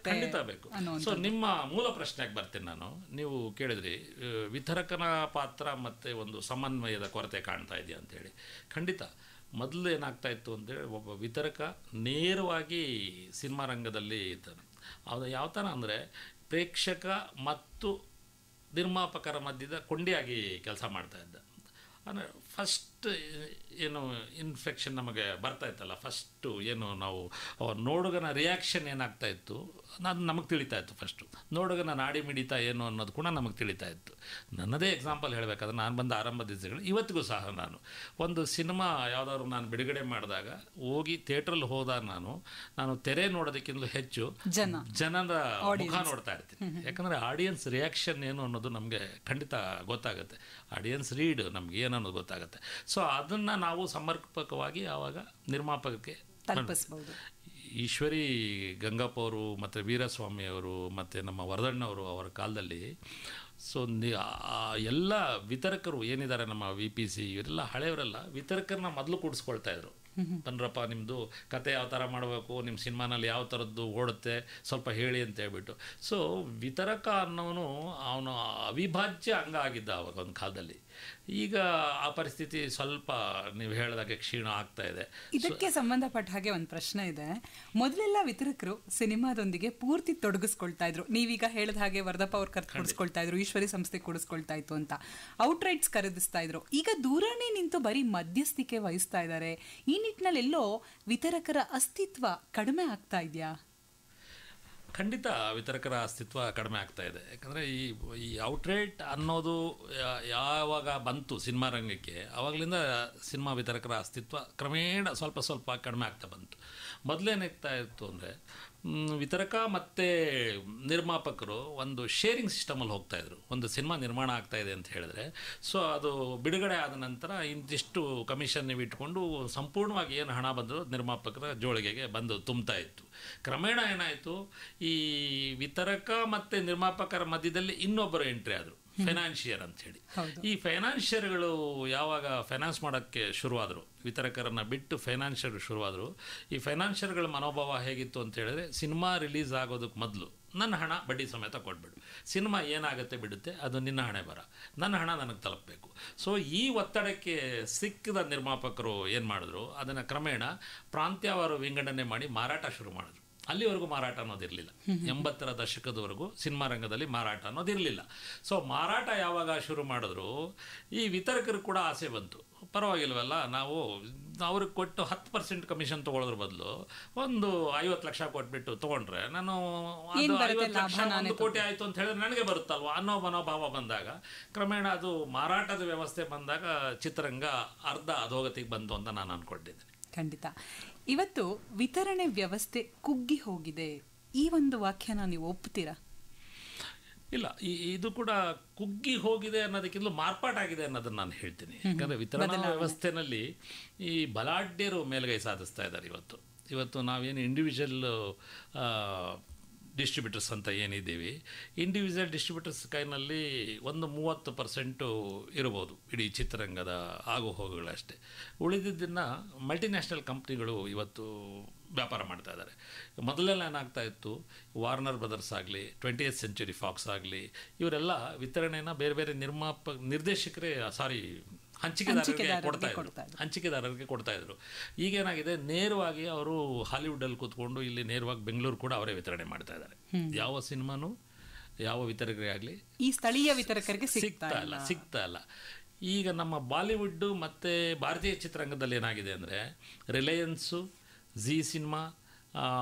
ಖಂಡಿತ ಬೇಕು ಸೊ ನಿಮ್ಮ ಮೂಲ ಪ್ರಶ್ನೆಗೆ ಬರ್ತೀನಿ ನಾನು ನೀವು ಕೇಳಿದ್ರಿ ವಿತರಕನ ಪಾತ್ರ ಮತ್ತೆ ಒಂದು ಸಮನ್ವಯದ ಕೊರತೆ ಕಾಣ್ತಾ ಇದೆಯಾ ಹೇಳಿ ಖಂಡಿತ ಮೊದಲು ಏನಾಗ್ತಾ ಇತ್ತು ಅಂದರೆ ಒಬ್ಬ ವಿತರಕ ನೇರವಾಗಿ ಸಿನಿಮಾ ರಂಗದಲ್ಲಿ ಇದ್ದಾನೆ ಅದು ಯಾವ ಥರ ಅಂದರೆ ಪ್ರೇಕ್ಷಕ ಮತ್ತು ನಿರ್ಮಾಪಕರ ಮಧ್ಯದ ಕೊಂಡಿಯಾಗಿ ಕೆಲಸ ಮಾಡ್ತಾಯಿದ್ದ ಅಂದರೆ ಫಸ್ಟ್ Uh, ಏನು ಇನ್ಫೆಕ್ಷನ್ ನಮಗೆ ಬರ್ತಾ ಇತ್ತಲ್ಲ ಫಸ್ಟು ಏನು ನಾವು ನೋಡುಗನ ರಿಯಾಕ್ಷನ್ ಏನಾಗ್ತಾ ಇತ್ತು ನಾನು ನಮಗೆ ತಿಳಿತಾ ಇತ್ತು ಫಸ್ಟು ನೋಡುಗನ ನಾಡಿ ಮಿಡಿತಾ ಏನು ಅನ್ನೋದು ಕೂಡ ನಮಗೆ ತಿಳಿತಾ ಇತ್ತು ನನ್ನದೇ ಎಕ್ಸಾಂಪಲ್ ಹೇಳಬೇಕಾದ್ರೆ ನಾನು ಬಂದ ಆರಂಭ ದಿವಸಗಳು ಇವತ್ತಿಗೂ ಸಹ ನಾನು ಒಂದು ಸಿನಿಮಾ ಯಾವುದಾದ್ರು ನಾನು ಬಿಡುಗಡೆ ಮಾಡಿದಾಗ ಹೋಗಿ ಥಿಯೇಟ್ರಲ್ಲಿ ಹೋದಾಗ ನಾನು ನಾನು ತೆರೆ ನೋಡೋದಕ್ಕಿಂತಲೂ ಹೆಚ್ಚು ಜನರ ಮುಖ ನೋಡ್ತಾ ಇರ್ತೀನಿ ಯಾಕಂದರೆ ಆಡಿಯನ್ಸ್ ರಿಯಾಕ್ಷನ್ ಏನು ಅನ್ನೋದು ನಮಗೆ ಖಂಡಿತ ಗೊತ್ತಾಗುತ್ತೆ ಆಡಿಯನ್ಸ್ ರೀಡ್ ನಮ್ಗೆ ಏನನ್ನೋದು ಗೊತ್ತಾಗುತ್ತೆ ಸೊ ಅದನ್ನು ನಾವು ಸಮರ್ಪಕವಾಗಿ ಆವಾಗ ನಿರ್ಮಾಪಕಕ್ಕೆ ಈಶ್ವರಿ ಗಂಗಪ್ಪ ಅವರು ಮತ್ತು ವೀರಸ್ವಾಮಿ ಅವರು ಮತ್ತು ನಮ್ಮ ವರದಣ್ಣವರು ಅವರ ಕಾಲದಲ್ಲಿ ಸೊ ಎಲ್ಲ ವಿತರಕರು ಏನಿದ್ದಾರೆ ನಮ್ಮ ವಿ ಪಿ ಸಿ ಇವರೆಲ್ಲ ಹಳೆಯವರೆಲ್ಲ ವಿತರಕರನ್ನ ಮೊದಲು ಕೂಡಿಸ್ಕೊಳ್ತಾ ಇದ್ರು ಬನ್ರಪ್ಪ ನಿಮ್ಮದು ಕತೆ ಯಾವ ಥರ ಮಾಡಬೇಕು ನಿಮ್ಮ ಸಿನಿಮಾನಲ್ಲಿ ಯಾವ ಥರದ್ದು ಓಡುತ್ತೆ ಸ್ವಲ್ಪ ಹೇಳಿ ಅಂತ ಹೇಳ್ಬಿಟ್ಟು ಸೊ ವಿತರಕ ಅನ್ನೋನು ಅವನು ಅವಿಭಾಜ್ಯ ಅಂಗ ಆಗಿದ್ದ ಅವಾಗ ಒಂದು ಕಾಲದಲ್ಲಿ ಈಗ ಆ ಪರಿಸ್ಥಿತಿ ಸ್ವಲ್ಪ ನೀವು ಹೇಳಿದಾಗೆ ಕ್ಷೀಣ ಆಗ್ತಾ ಇದೆ ಇದಕ್ಕೆ ಸಂಬಂಧಪಟ್ಟ ಹಾಗೆ ಒಂದು ಪ್ರಶ್ನೆ ಇದೆ ಮೊದಲೆಲ್ಲ ವಿತರಕರು ಸಿನಿಮಾದೊಂದಿಗೆ ಪೂರ್ತಿ ತೊಡಗಿಸ್ಕೊಳ್ತಾ ಇದ್ರು ನೀವೀಗ ಹೇಳಿದ ಹಾಗೆ ವರ್ಧಪ್ಪ ಅವ್ರು ಕರ್ತು ಕೊಡಿಸ್ಕೊಳ್ತಾ ಇದ್ರು ಈಶ್ವರಿ ಸಂಸ್ಥೆ ಕೊಡಿಸ್ಕೊಳ್ತಾ ಇತ್ತು ಅಂತ ಔಟ್ ರೈಟ್ಸ್ ಖರೀದಿಸ್ತಾ ಇದ್ರು ಈಗ ದೂರನೇ ನಿಂತು ಬರೀ ಮಧ್ಯಸ್ಥಿಕೆ ವಹಿಸ್ತಾ ಇದ್ದಾರೆ ಈ ನಿಟ್ಟಿನಲ್ಲಿ ಎಲ್ಲೋ ವಿತರಕರ ಅಸ್ತಿತ್ವ ಕಡಿಮೆ ಆಗ್ತಾ ಇದೆಯಾ ಖಂಡಿತ ವಿತರಕರ ಅಸ್ತಿತ್ವ ಕಡಿಮೆ ಆಗ್ತಾ ಇದೆ ಯಾಕಂದರೆ ಈ ಈ ಔಟ್ರೇಟ್ ಅನ್ನೋದು ಯಾವಾಗ ಬಂತು ಸಿನಿಮಾ ರಂಗಕ್ಕೆ ಆವಾಗಲಿಂದ ಸಿನಿಮಾ ವಿತರಕರ ಅಸ್ತಿತ್ವ ಕ್ರಮೇಣ ಸ್ವಲ್ಪ ಸ್ವಲ್ಪ ಕಡಿಮೆ ಆಗ್ತಾ ಬಂತು ಮೊದಲೇನಾಗ್ತಾ ಇತ್ತು ಅಂದರೆ ವಿತರಕ ಮತ್ತು ನಿರ್ಮಾಪಕರು ಒಂದು ಶೇರಿಂಗ್ ಸಿಸ್ಟಮಲ್ಲಿ ಹೋಗ್ತಾಯಿದ್ರು ಒಂದು ಸಿನಿಮಾ ನಿರ್ಮಾಣ ಆಗ್ತಾಯಿದೆ ಅಂತ ಹೇಳಿದ್ರೆ ಸೊ ಅದು ಬಿಡುಗಡೆ ಆದ ನಂತರ ಇಂತಿಷ್ಟು ಕಮಿಷನ್ ನೀವು ಇಟ್ಕೊಂಡು ಸಂಪೂರ್ಣವಾಗಿ ಏನು ಹಣ ಬಂದರೂ ನಿರ್ಮಾಪಕರ ಜೋಳಿಗೆಗೆ ಬಂದು ತುಂಬ್ತಾ ಇತ್ತು ಕ್ರಮೇಣ ಏನಾಯಿತು ಈ ವಿತರಕ ಮತ್ತು ನಿರ್ಮಾಪಕರ ಮಧ್ಯದಲ್ಲಿ ಇನ್ನೊಬ್ಬರು ಎಂಟ್ರಿ ಆದರು ಫೈನಾನ್ಷಿಯರ್ ಅಂಥೇಳಿ ಈ ಫೈನಾನ್ಷಿಯರ್ಗಳು ಯಾವಾಗ ಫೈನಾನ್ಸ್ ಮಾಡೋಕ್ಕೆ ಶುರುವಾದರು ವಿತರಕರನ್ನು ಬಿಟ್ಟು ಫೈನಾನ್ಷಿಯರ್ ಶುರುವಾದರು ಈ ಫೈನಾನ್ಷಿಯರ್ಗಳ ಮನೋಭಾವ ಹೇಗಿತ್ತು ಅಂತ ಹೇಳಿದ್ರೆ ಸಿನಿಮಾ ರಿಲೀಸ್ ಆಗೋದಕ್ಕೆ ಮೊದಲು ನನ್ನ ಹಣ ಬಡ್ಡಿ ಸಮೇತ ಕೊಟ್ಬಿಡು ಸಿನಿಮಾ ಏನಾಗುತ್ತೆ ಬಿಡುತ್ತೆ ಅದು ನಿನ್ನ ಹಣೆ ಬರ ನನ್ನ ಹಣ ನನಗೆ ತಲುಪಬೇಕು ಸೊ ಈ ಒತ್ತಡಕ್ಕೆ ಸಿಕ್ಕಿದ ನಿರ್ಮಾಪಕರು ಏನು ಮಾಡಿದ್ರು ಅದನ್ನು ಕ್ರಮೇಣ ಪ್ರಾಂತ್ಯವಾರು ವಿಂಗಡಣೆ ಮಾಡಿ ಮಾರಾಟ ಶುರು ಮಾಡಿದ್ರು ಅಲ್ಲಿವರೆಗೂ ಮಾರಾಟ ಅನ್ನೋದಿರಲಿಲ್ಲ ಎಂಬತ್ತರ ದಶಕದವರೆಗೂ ಸಿನಿಮಾ ರಂಗದಲ್ಲಿ ಮಾರಾಟ ಅನ್ನೋದಿರಲಿಲ್ಲ ಸೊ ಮಾರಾಟ ಯಾವಾಗ ಶುರು ಮಾಡಿದ್ರು ಈ ವಿತರಕರು ಕೂಡ ಆಸೆ ಬಂತು ಪರವಾಗಿಲ್ವಲ್ಲ ನಾವು ಅವ್ರಿಗೆ ಕೊಟ್ಟು ಹತ್ತು ಪರ್ಸೆಂಟ್ ಕಮಿಷನ್ ತೊಗೊಳೋದ್ರ ಬದಲು ಒಂದು ಐವತ್ತು ಲಕ್ಷ ಕೊಟ್ಬಿಟ್ಟು ತೊಗೊಂಡ್ರೆ ನಾನು ಲಕ್ಷ ಒಂದು ಕೋಟಿ ಆಯಿತು ಅಂತ ಹೇಳಿದ್ರೆ ನನಗೆ ಬರುತ್ತಲ್ವ ಅನ್ನೋ ಮನೋಭಾವ ಬಂದಾಗ ಕ್ರಮೇಣ ಅದು ಮಾರಾಟದ ವ್ಯವಸ್ಥೆ ಬಂದಾಗ ಚಿತ್ರರಂಗ ಅರ್ಧ ಅಧೋಗತಿಗೆ ಬಂತು ಅಂತ ನಾನು ಅಂದ್ಕೊಂಡಿದ್ದೀನಿ ಖಂಡಿತ ಇವತ್ತು ವಿತರಣೆ ವ್ಯವಸ್ಥೆ ಕುಗ್ಗಿ ಹೋಗಿದೆ ಈ ಒಂದು ವಾಕ್ಯನ ನೀವು ಒಪ್ಪುತ್ತೀರಾ ಇಲ್ಲ ಇದು ಕೂಡ ಕುಗ್ಗಿ ಹೋಗಿದೆ ಅನ್ನೋದಕ್ಕಿಂತ ಮಾರ್ಪಾಟಾಗಿದೆ ಅನ್ನೋದನ್ನು ನಾನು ಹೇಳ್ತೀನಿ ಯಾಕಂದರೆ ವಿತರಣಾ ವ್ಯವಸ್ಥೆನಲ್ಲಿ ಈ ಬಲಾಢ್ಯರು ಮೇಲುಗೈ ಸಾಧಿಸ್ತಾ ಇದ್ದಾರೆ ಇವತ್ತು ಇವತ್ತು ನಾವೇನು ಇಂಡಿವಿಜುವಲ್ ಡಿಸ್ಟ್ರಿಬ್ಯೂಟರ್ಸ್ ಅಂತ ಏನಿದ್ದೀವಿ ಇಂಡಿವಿಜುವಲ್ ಡಿಸ್ಟ್ರಿಬ್ಯೂಟರ್ಸ್ ಕೈನಲ್ಲಿ ಒಂದು ಮೂವತ್ತು ಪರ್ಸೆಂಟು ಇರ್ಬೋದು ಇಡೀ ಚಿತ್ರರಂಗದ ಹೋಗುಗಳಷ್ಟೇ ಉಳಿದಿದ್ದನ್ನು ಮಲ್ಟಿನ್ಯಾಷನಲ್ ಕಂಪ್ನಿಗಳು ಇವತ್ತು ವ್ಯಾಪಾರ ಮಾಡ್ತಾ ಇದ್ದಾರೆ ಮೊದಲೆಲ್ಲ ಏನಾಗ್ತಾ ಇತ್ತು ವಾರ್ನರ್ ಬ್ರದರ್ಸ್ ಆಗಲಿ ಟ್ವೆಂಟಿ ಏತ್ ಸೆಂಚುರಿ ಫಾಕ್ಸ್ ಆಗಲಿ ಇವರೆಲ್ಲ ವಿತರಣೆಯನ್ನು ಬೇರೆ ಬೇರೆ ನಿರ್ಮಾಪಕ ನಿರ್ದೇಶಕರೇ ಸಾರಿ ಹಂಚಿಕೆದಾರರಿಗೆ ಕೊಡ್ತಾ ಇದ್ರು ಹಂಚಿಕೆದಾರರಿಗೆ ಕೊಡ್ತಾ ಇದ್ರು ಈಗೇನಾಗಿದೆ ನೇರವಾಗಿ ಅವರು ಅಲ್ಲಿ ಕೂತ್ಕೊಂಡು ಇಲ್ಲಿ ನೇರವಾಗಿ ಬೆಂಗಳೂರು ಕೂಡ ಅವರೇ ವಿತರಣೆ ಮಾಡ್ತಾ ಇದ್ದಾರೆ ಯಾವ ಸಿನಿಮಾನು ಯಾವ ವಿತರಕರಿಗೆ ಆಗಲಿ ಈ ಸ್ಥಳೀಯ ವಿತರಕರಿಗೆ ಸಿಗ್ತಾ ಇಲ್ಲ ಸಿಗ್ತಾ ಇಲ್ಲ ಈಗ ನಮ್ಮ ಬಾಲಿವುಡ್ ಮತ್ತು ಭಾರತೀಯ ಚಿತ್ರರಂಗದಲ್ಲಿ ಏನಾಗಿದೆ ಅಂದರೆ Reliance Zee cinema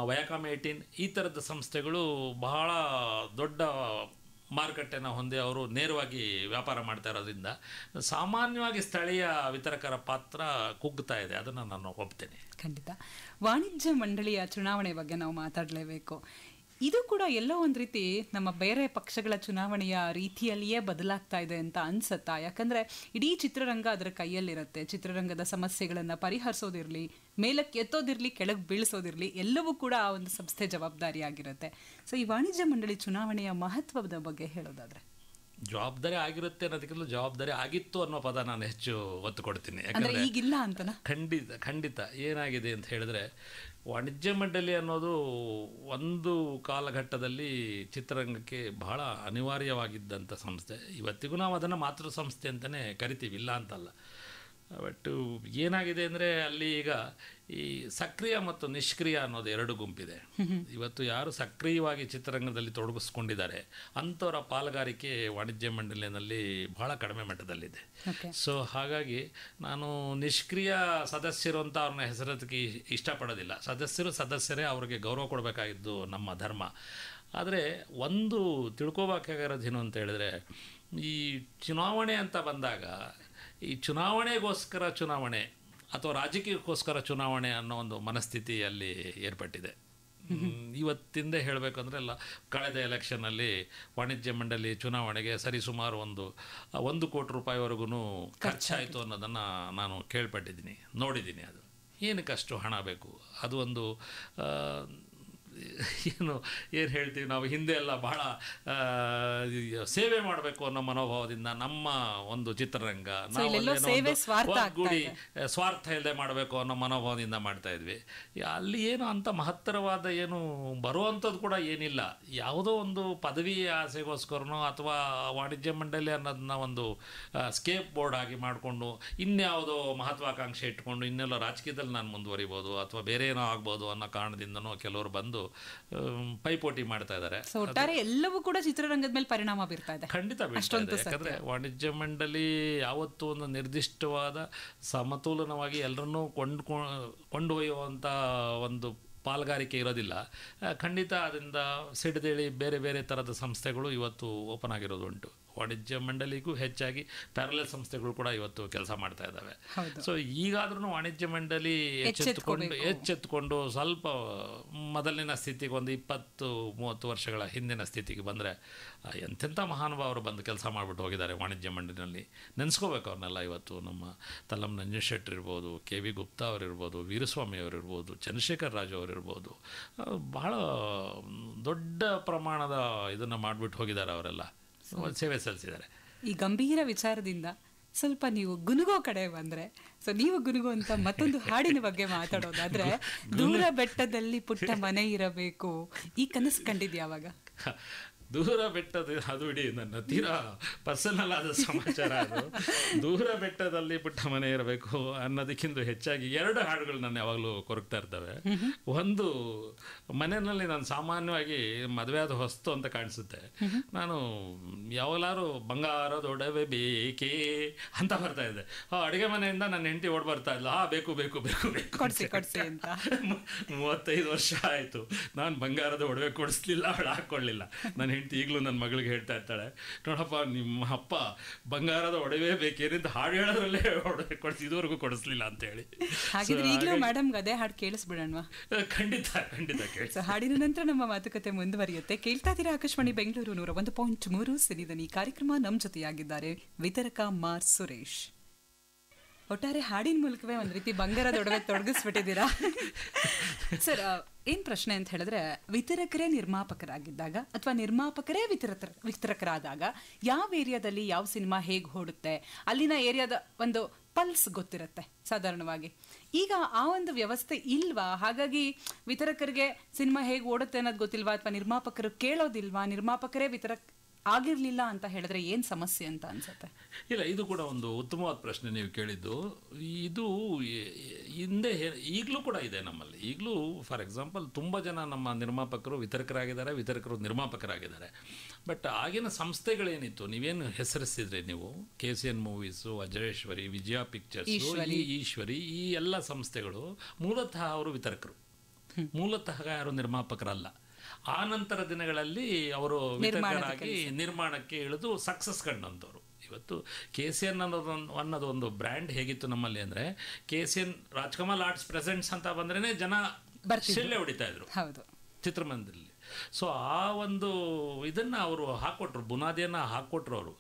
Viacom eighteen ಈ ಥರದ ಸಂಸ್ಥೆಗಳು ಬಹಳ ದೊಡ್ಡ ಮಾರುಕಟ್ಟೆನ ಹೊಂದಿ ಅವರು ನೇರವಾಗಿ ವ್ಯಾಪಾರ ಮಾಡ್ತಾ ಇರೋದ್ರಿಂದ ಸಾಮಾನ್ಯವಾಗಿ ಸ್ಥಳೀಯ ವಿತರಕರ ಪಾತ್ರ ಕುಗ್ತಾ ಇದೆ ಅದನ್ನು ನಾನು ಒಪ್ತೇನೆ ಖಂಡಿತ ವಾಣಿಜ್ಯ ಮಂಡಳಿಯ ಚುನಾವಣೆ ಬಗ್ಗೆ ನಾವು ಮಾತಾಡಲೇಬೇಕು ಇದು ಕೂಡ ಎಲ್ಲೋ ಒಂದು ರೀತಿ ನಮ್ಮ ಬೇರೆ ಪಕ್ಷಗಳ ಚುನಾವಣೆಯ ರೀತಿಯಲ್ಲಿಯೇ ಬದಲಾಗ್ತಾ ಇದೆ ಅಂತ ಅನ್ಸುತ್ತಾ ಯಾಕಂದರೆ ಇಡೀ ಚಿತ್ರರಂಗ ಅದರ ಕೈಯಲ್ಲಿರುತ್ತೆ ಚಿತ್ರರಂಗದ ಸಮಸ್ಯೆಗಳನ್ನು ಪರಿಹರಿಸೋದಿರಲಿ ಮೇಲಕ್ಕೆ ಎತ್ತೋದಿರಲಿ ಕೆಳಗೆ ಬೀಳಿಸೋದಿರಲಿ ಎಲ್ಲವೂ ಕೂಡ ಆ ಒಂದು ಸಂಸ್ಥೆ ಜವಾಬ್ದಾರಿ ಆಗಿರುತ್ತೆ ಸೊ ಈ ವಾಣಿಜ್ಯ ಮಂಡಳಿ ಚುನಾವಣೆಯ ಮಹತ್ವದ ಬಗ್ಗೆ ಹೇಳೋದಾದ್ರೆ ಜವಾಬ್ದಾರಿ ಆಗಿರುತ್ತೆ ಅನ್ನೋದಕ್ಕಿಂತ ಜವಾಬ್ದಾರಿ ಆಗಿತ್ತು ಅನ್ನೋ ಪದ ನಾನು ಹೆಚ್ಚು ಒತ್ತು ಕೊಡ್ತೀನಿ ಈಗಿಲ್ಲ ಅಂತ ಖಂಡಿತ ಖಂಡಿತ ಏನಾಗಿದೆ ಅಂತ ಹೇಳಿದ್ರೆ ವಾಣಿಜ್ಯ ಮಂಡಳಿ ಅನ್ನೋದು ಒಂದು ಕಾಲಘಟ್ಟದಲ್ಲಿ ಚಿತ್ರರಂಗಕ್ಕೆ ಬಹಳ ಅನಿವಾರ್ಯವಾಗಿದ್ದಂಥ ಸಂಸ್ಥೆ ಇವತ್ತಿಗೂ ನಾವು ಅದನ್ನು ಮಾತೃ ಸಂಸ್ಥೆ ಅಂತಲೇ ಕರಿತೀವಿ ಇಲ್ಲ ಅಂತಲ್ಲ ಬಟ್ಟು uh, ಏನಾಗಿದೆ ಅಂದರೆ ಅಲ್ಲಿ ಈಗ ಈ ಸಕ್ರಿಯ ಮತ್ತು ನಿಷ್ಕ್ರಿಯ ಅನ್ನೋದು ಎರಡು ಗುಂಪಿದೆ ಇವತ್ತು ಯಾರು ಸಕ್ರಿಯವಾಗಿ ಚಿತ್ರರಂಗದಲ್ಲಿ ತೊಡಗಿಸ್ಕೊಂಡಿದ್ದಾರೆ ಅಂಥವರ ಪಾಲುಗಾರಿಕೆ ವಾಣಿಜ್ಯ ಮಂಡಳಿನಲ್ಲಿ ಬಹಳ ಕಡಿಮೆ ಮಟ್ಟದಲ್ಲಿದೆ ಸೊ ಹಾಗಾಗಿ ನಾನು ನಿಷ್ಕ್ರಿಯ ಸದಸ್ಯರು ಅಂತ ಅವ್ರನ್ನ ಹೆಸರದಕ್ಕೆ ಇಷ್ಟಪಡೋದಿಲ್ಲ ಸದಸ್ಯರು ಸದಸ್ಯರೇ ಅವ್ರಿಗೆ ಗೌರವ ಕೊಡಬೇಕಾಗಿದ್ದು ನಮ್ಮ ಧರ್ಮ ಆದರೆ ಒಂದು ತಿಳ್ಕೋಬೇಕಾಗಿರೋದೇನು ಅಂತ ಹೇಳಿದ್ರೆ ಈ ಚುನಾವಣೆ ಅಂತ ಬಂದಾಗ ಈ ಚುನಾವಣೆಗೋಸ್ಕರ ಚುನಾವಣೆ ಅಥವಾ ರಾಜಕೀಯಕ್ಕೋಸ್ಕರ ಚುನಾವಣೆ ಅನ್ನೋ ಒಂದು ಮನಸ್ಥಿತಿಯಲ್ಲಿ ಏರ್ಪಟ್ಟಿದೆ ಇವತ್ತಿಂದ ಹೇಳಬೇಕಂದ್ರೆ ಎಲ್ಲ ಕಳೆದ ಎಲೆಕ್ಷನ್ನಲ್ಲಿ ವಾಣಿಜ್ಯ ಮಂಡಳಿ ಚುನಾವಣೆಗೆ ಸರಿಸುಮಾರು ಒಂದು ಒಂದು ಕೋಟಿ ರೂಪಾಯಿವರೆಗೂ ಖರ್ಚಾಯಿತು ಅನ್ನೋದನ್ನು ನಾನು ಕೇಳ್ಪಟ್ಟಿದ್ದೀನಿ ನೋಡಿದ್ದೀನಿ ಅದು ಏನಕ್ಕೆ ಅಷ್ಟು ಹಣ ಬೇಕು ಅದು ಒಂದು ಏನು ಏನು ಹೇಳ್ತೀವಿ ನಾವು ಹಿಂದೆ ಎಲ್ಲ ಬಹಳ ಸೇವೆ ಮಾಡಬೇಕು ಅನ್ನೋ ಮನೋಭಾವದಿಂದ ನಮ್ಮ ಒಂದು ಚಿತ್ರರಂಗ ಗುಡಿ ಸ್ವಾರ್ಥ ಇಲ್ಲದೆ ಮಾಡಬೇಕು ಅನ್ನೋ ಮನೋಭಾವದಿಂದ ಮಾಡ್ತಾ ಇದ್ವಿ ಅಲ್ಲಿ ಏನು ಅಂತ ಮಹತ್ತರವಾದ ಏನು ಬರುವಂಥದ್ದು ಕೂಡ ಏನಿಲ್ಲ ಯಾವುದೋ ಒಂದು ಪದವಿ ಆಸೆಗೋಸ್ಕರನೋ ಅಥವಾ ವಾಣಿಜ್ಯ ಮಂಡಳಿ ಅನ್ನೋದನ್ನ ಒಂದು ಸ್ಕೇಪ್ ಬೋರ್ಡ್ ಆಗಿ ಮಾಡಿಕೊಂಡು ಇನ್ಯಾವುದೋ ಮಹತ್ವಾಕಾಂಕ್ಷೆ ಇಟ್ಕೊಂಡು ಇನ್ನೆಲ್ಲ ರಾಜಕೀಯದಲ್ಲಿ ನಾನು ಮುಂದುವರಿಬೋದು ಅಥವಾ ಬೇರೆ ಏನೋ ಆಗ್ಬೋದು ಅನ್ನೋ ಕಾರಣದಿಂದನೋ ಕೆಲವರು ಬಂದು ಪೈಪೋಟಿ ಮಾಡ್ತಾ ಇದ್ದಾರೆ ಒಟ್ಟಾರೆ ಎಲ್ಲವೂ ಕೂಡ ಚಿತ್ರರಂಗದ ಮೇಲೆ ಪರಿಣಾಮ ಬೀರ್ತಾ ಇದೆ ಖಂಡಿತ ಯಾಕಂದ್ರೆ ವಾಣಿಜ್ಯ ಮಂಡಳಿ ಯಾವತ್ತೂ ಒಂದು ನಿರ್ದಿಷ್ಟವಾದ ಸಮತೋಲನವಾಗಿ ಎಲ್ಲರನ್ನೂ ಕೊಂಡ್ಕೊ ಕೊಂಡೊಯ್ಯುವಂತ ಒಂದು ಪಾಲ್ಗಾರಿಕೆ ಇರೋದಿಲ್ಲ ಖಂಡಿತ ಅದರಿಂದ ಸಿಡಿದೇಳಿ ಬೇರೆ ಬೇರೆ ಥರದ ಸಂಸ್ಥೆಗಳು ಇವತ್ತು ಓಪನ್ ಆಗಿರೋದುಂಟು ವಾಣಿಜ್ಯ ಮಂಡಳಿಗೂ ಹೆಚ್ಚಾಗಿ ಪ್ಯಾರಲ್ ಸಂಸ್ಥೆಗಳು ಕೂಡ ಇವತ್ತು ಕೆಲಸ ಮಾಡ್ತಾ ಇದ್ದಾವೆ ಸೊ ಈಗಾದ್ರೂ ವಾಣಿಜ್ಯ ಮಂಡಳಿ ಎಚ್ಚೆತ್ತುಕೊಂಡು ಎಚ್ಚೆತ್ತುಕೊಂಡು ಸ್ವಲ್ಪ ಮೊದಲಿನ ಸ್ಥಿತಿಗೆ ಒಂದು ಇಪ್ಪತ್ತು ಮೂವತ್ತು ವರ್ಷಗಳ ಹಿಂದಿನ ಸ್ಥಿತಿಗೆ ಬಂದರೆ ಎಂತೆಂಥ ಮಹಾನುಭಾವರು ಬಂದು ಕೆಲಸ ಮಾಡಿಬಿಟ್ಟು ಹೋಗಿದ್ದಾರೆ ವಾಣಿಜ್ಯ ಮಂಡಳಿನಲ್ಲಿ ನೆನೆಸ್ಕೋಬೇಕು ಅವ್ರನ್ನೆಲ್ಲ ಇವತ್ತು ನಮ್ಮ ತಲಂ ನಂಜು ಶೆಟ್ಟಿ ಇರ್ಬೋದು ಕೆ ವಿ ಗುಪ್ತಾ ಅವರಿರ್ಬೋದು ವೀರಸ್ವಾಮಿ ಅವರಿರ್ಬೋದು ಚಂದ್ರಶೇಖರ್ ರಾಜು ಅವರಿರ್ಬೋದು ಬಹಳ ದೊಡ್ಡ ಪ್ರಮಾಣದ ಇದನ್ನು ಮಾಡಿಬಿಟ್ಟು ಹೋಗಿದ್ದಾರೆ ಅವರೆಲ್ಲ ಸೇವೆ ಸಲ್ಲಿಸಿದ್ದಾರೆ ಈ ಗಂಭೀರ ವಿಚಾರದಿಂದ ಸ್ವಲ್ಪ ನೀವು ಗುನುಗೋ ಕಡೆ ಬಂದ್ರೆ ಸೊ ನೀವು ಅಂತ ಮತ್ತೊಂದು ಹಾಡಿನ ಬಗ್ಗೆ ಮಾತಾಡೋದಾದ್ರೆ ದೂರ ಬೆಟ್ಟದಲ್ಲಿ ಪುಟ್ಟ ಮನೆ ಇರಬೇಕು ಈ ಕನಸು ಕಂಡಿದ್ಯಾವಾಗ ದೂರ ಬೆಟ್ಟದ ಅದು ಇಡಿ ನನ್ನ ತೀರಾ ಪರ್ಸನಲ್ ಆದ ಸಮಾಚಾರ ಅದು ದೂರ ಬೆಟ್ಟದಲ್ಲಿ ಪುಟ್ಟ ಮನೆ ಇರಬೇಕು ಅನ್ನೋದಕ್ಕಿಂತ ಹೆಚ್ಚಾಗಿ ಎರಡು ಹಾಡುಗಳು ನಾನು ಯಾವಾಗಲೂ ಕೊರಗ್ತಾ ಇರ್ತವೆ ಒಂದು ಮನೆಯಲ್ಲಿ ನಾನು ಸಾಮಾನ್ಯವಾಗಿ ಮದುವೆ ಆದ ಹೊಸ್ತು ಅಂತ ಕಾಣಿಸುತ್ತೆ ನಾನು ಯಾವಾಗಲಾರು ಬಂಗಾರದೊಡವೆ ಬೇಕೇ ಅಂತ ಬರ್ತಾ ಇದೆ ಆ ಅಡುಗೆ ಮನೆಯಿಂದ ನನ್ನ ಹೆಂಡತಿ ಓಡ್ ಬರ್ತಾ ಇಲ್ಲ ಆ ಬೇಕು ಬೇಕು ಬೇಕು ಬೇಕು ಮೂವತ್ತೈದು ವರ್ಷ ಆಯ್ತು ನಾನು ಬಂಗಾರದ ಒಡವೆ ಕೊಡಿಸ್ಲಿಲ್ಲ ಅವಳು ಹಾಕ್ಕೊಳ್ಳಿಲ್ಲ ನಾನು ಹೆಂಡತಿ ಈಗಲೂ ನನ್ನ ಮಗಳಿಗೆ ಹೇಳ್ತಾ ಇರ್ತಾಳೆ ನೋಡಪ್ಪ ನಿಮ್ಮ ಅಪ್ಪ ಬಂಗಾರದ ಒಡವೆ ಬೇಕೇನಿಂದ ಹಾಡು ಹೇಳೋದ್ರಲ್ಲೇ ಒಡವೆ ಕೊಡಿಸಿ ಇದುವರೆಗೂ ಕೊಡಿಸ್ಲಿಲ್ಲ ಅಂತ ಹೇಳಿ ಈಗಲೂ ಮೇಡಮ್ ಅದೇ ಹಾಡು ಕೇಳಿಸ್ಬಿಡೋಣ ಖಂಡಿತ ಖಂಡಿತ ಕೇಳಿ ಹಾಡಿನ ನಂತರ ನಮ್ಮ ಮಾತುಕತೆ ಮುಂದುವರಿಯುತ್ತೆ ಕೇಳ್ತಾ ಇದ್ದೀರಾ ಆಕಾಶವಾಣಿ ಬೆಂಗಳೂರು ನೂರ ಒಂದು ಪಾಯಿಂಟ್ ಮೂರು ಸಿನಿಧನಿ ಕಾರ್ಯಕ್ರಮ ನಮ್ಮ ಜೊತೆಯಾಗಿದ್ದಾರೆ ವಿತರಕ ಮಾರ್ ಸುರೇಶ್ ಒಟ್ಟಾರೆ ಹಾಡಿನ ಮೂಲಕವೇ ಒಂದು ರೀತಿ ಬಂಗಾರದ ಒಡವೆ ತೊಡಗಿಸ್ಬಿಟ್ಟಿದ್ದೀರಾ ಸರ್ ಏನ್ ಪ್ರಶ್ನೆ ಅಂತ ಹೇಳಿದ್ರೆ ವಿತರಕರೇ ನಿರ್ಮಾಪಕರಾಗಿದ್ದಾಗ ಅಥವಾ ನಿರ್ಮಾಪಕರೇ ವಿತರಕ ವಿತರಕರಾದಾಗ ಯಾವ ಏರಿಯಾದಲ್ಲಿ ಯಾವ ಸಿನಿಮಾ ಹೇಗೆ ಓಡುತ್ತೆ ಅಲ್ಲಿನ ಏರಿಯಾದ ಒಂದು ಪಲ್ಸ್ ಗೊತ್ತಿರುತ್ತೆ ಸಾಧಾರಣವಾಗಿ ಈಗ ಆ ಒಂದು ವ್ಯವಸ್ಥೆ ಇಲ್ವಾ ಹಾಗಾಗಿ ವಿತರಕರಿಗೆ ಸಿನಿಮಾ ಹೇಗೆ ಓಡುತ್ತೆ ಅನ್ನೋದು ಗೊತ್ತಿಲ್ವಾ ಅಥವಾ ನಿರ್ಮಾಪಕರು ಕೇಳೋದಿಲ್ವಾ ನಿರ್ಮಾಪಕರೇ ವಿತರ ಆಗಿರಲಿಲ್ಲ ಅಂತ ಹೇಳಿದ್ರೆ ಏನು ಸಮಸ್ಯೆ ಅಂತ ಅನ್ಸುತ್ತೆ ಇಲ್ಲ ಇದು ಕೂಡ ಒಂದು ಉತ್ತಮವಾದ ಪ್ರಶ್ನೆ ನೀವು ಕೇಳಿದ್ದು ಇದು ಹಿಂದೆ ಈಗಲೂ ಕೂಡ ಇದೆ ನಮ್ಮಲ್ಲಿ ಈಗಲೂ ಫಾರ್ ಎಕ್ಸಾಂಪಲ್ ತುಂಬ ಜನ ನಮ್ಮ ನಿರ್ಮಾಪಕರು ವಿತರಕರಾಗಿದ್ದಾರೆ ವಿತರಕರು ನಿರ್ಮಾಪಕರಾಗಿದ್ದಾರೆ ಬಟ್ ಆಗಿನ ಸಂಸ್ಥೆಗಳೇನಿತ್ತು ನೀವೇನು ಹೆಸರಿಸಿದ್ರಿ ನೀವು ಕೆ ಸಿ ಎನ್ ಮೂವೀಸು ಅಜಯೇಶ್ವರಿ ವಿಜಯ ಪಿಕ್ಚರ್ಸ್ ಈಶ್ವರಿ ಈ ಎಲ್ಲ ಸಂಸ್ಥೆಗಳು ಮೂಲತಃ ಅವರು ವಿತರಕರು ಮೂಲತಃ ಯಾರು ನಿರ್ಮಾಪಕರಲ್ಲ ಆ ನಂತರ ದಿನಗಳಲ್ಲಿ ಅವರು ವಿತರಕರಾಗಿ ನಿರ್ಮಾಣಕ್ಕೆ ಇಳಿದು ಸಕ್ಸಸ್ ಕಂಡಂಥವ್ರು ಇವತ್ತು ಕೆ ಸಿ ಎನ್ ಅನ್ನೋದು ಅನ್ನೋದು ಒಂದು ಬ್ರ್ಯಾಂಡ್ ಹೇಗಿತ್ತು ನಮ್ಮಲ್ಲಿ ಅಂದರೆ K C N Rajkamal arts presents ಅಂತ ಬಂದ್ರೇ ಜನ ಶೆಲ್ಲೆ ಹೊಡಿತಾ ಇದ್ರು ಹೌದು ಚಿತ್ರಮಂದಿರಲ್ಲಿ ಸೊ ಆ ಒಂದು ಇದನ್ನು ಅವರು ಹಾಕ್ಕೊಟ್ರು ಬುನಾದಿಯನ್ನು ಹಾಕ್ಕೊಟ್ರು ಅವರು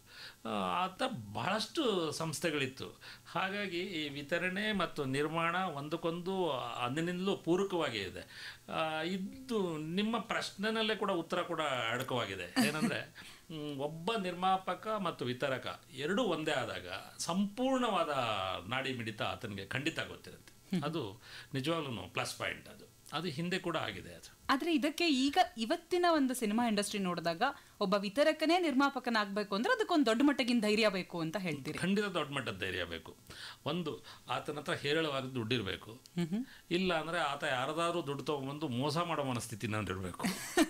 ಆತ ಬಹಳಷ್ಟು ಸಂಸ್ಥೆಗಳಿತ್ತು ಹಾಗಾಗಿ ಈ ವಿತರಣೆ ಮತ್ತು ನಿರ್ಮಾಣ ಒಂದಕ್ಕೊಂದು ಅಂದಿನಿಂದಲೂ ಪೂರಕವಾಗಿ ಇದೆ ಇದು ನಿಮ್ಮ ಪ್ರಶ್ನೆನಲ್ಲೇ ಕೂಡ ಉತ್ತರ ಕೂಡ ಅಡಕವಾಗಿದೆ ಏನಂದರೆ ಒಬ್ಬ ನಿರ್ಮಾಪಕ ಮತ್ತು ವಿತರಕ ಎರಡೂ ಒಂದೇ ಆದಾಗ ಸಂಪೂರ್ಣವಾದ ನಾಡಿ ಮಿಡಿತ ಆತನಿಗೆ ಖಂಡಿತ ಗೊತ್ತಿರುತ್ತೆ ಅದು ನಿಜವಾಗ್ಲೂ ಪ್ಲಸ್ ಪಾಯಿಂಟ್ ಅದು ಅದು ಹಿಂದೆ ಕೂಡ ಆಗಿದೆ ಅದು ಆದರೆ ಇದಕ್ಕೆ ಈಗ ಇವತ್ತಿನ ಒಂದು ಸಿನಿಮಾ ಇಂಡಸ್ಟ್ರಿ ನೋಡಿದಾಗ ಒಬ್ಬ ವಿತರಕನೇ ನಿರ್ಮಾಪಕನಾಗಬೇಕು ಅಂದರೆ ಅದಕ್ಕೊಂದು ದೊಡ್ಡ ಮಟ್ಟಗಿನ ಧೈರ್ಯ ಬೇಕು ಅಂತ ಹೇಳ್ತೀರಿ ಖಂಡಿತ ದೊಡ್ಡ ಮಟ್ಟದ ಧೈರ್ಯ ಬೇಕು ಒಂದು ಆತನ ಹತ್ರ ಹೇರಳವಾಗಿ ದುಡ್ಡಿರಬೇಕು ಇಲ್ಲ ಅಂದರೆ ಆತ ಯಾರದಾದ್ರೂ ದುಡ್ಡು ತೊಗೊಂಬಂದು ಮೋಸ ಮಾಡೋ ಮನಸ್ಥಿತಿ ಇರಬೇಕು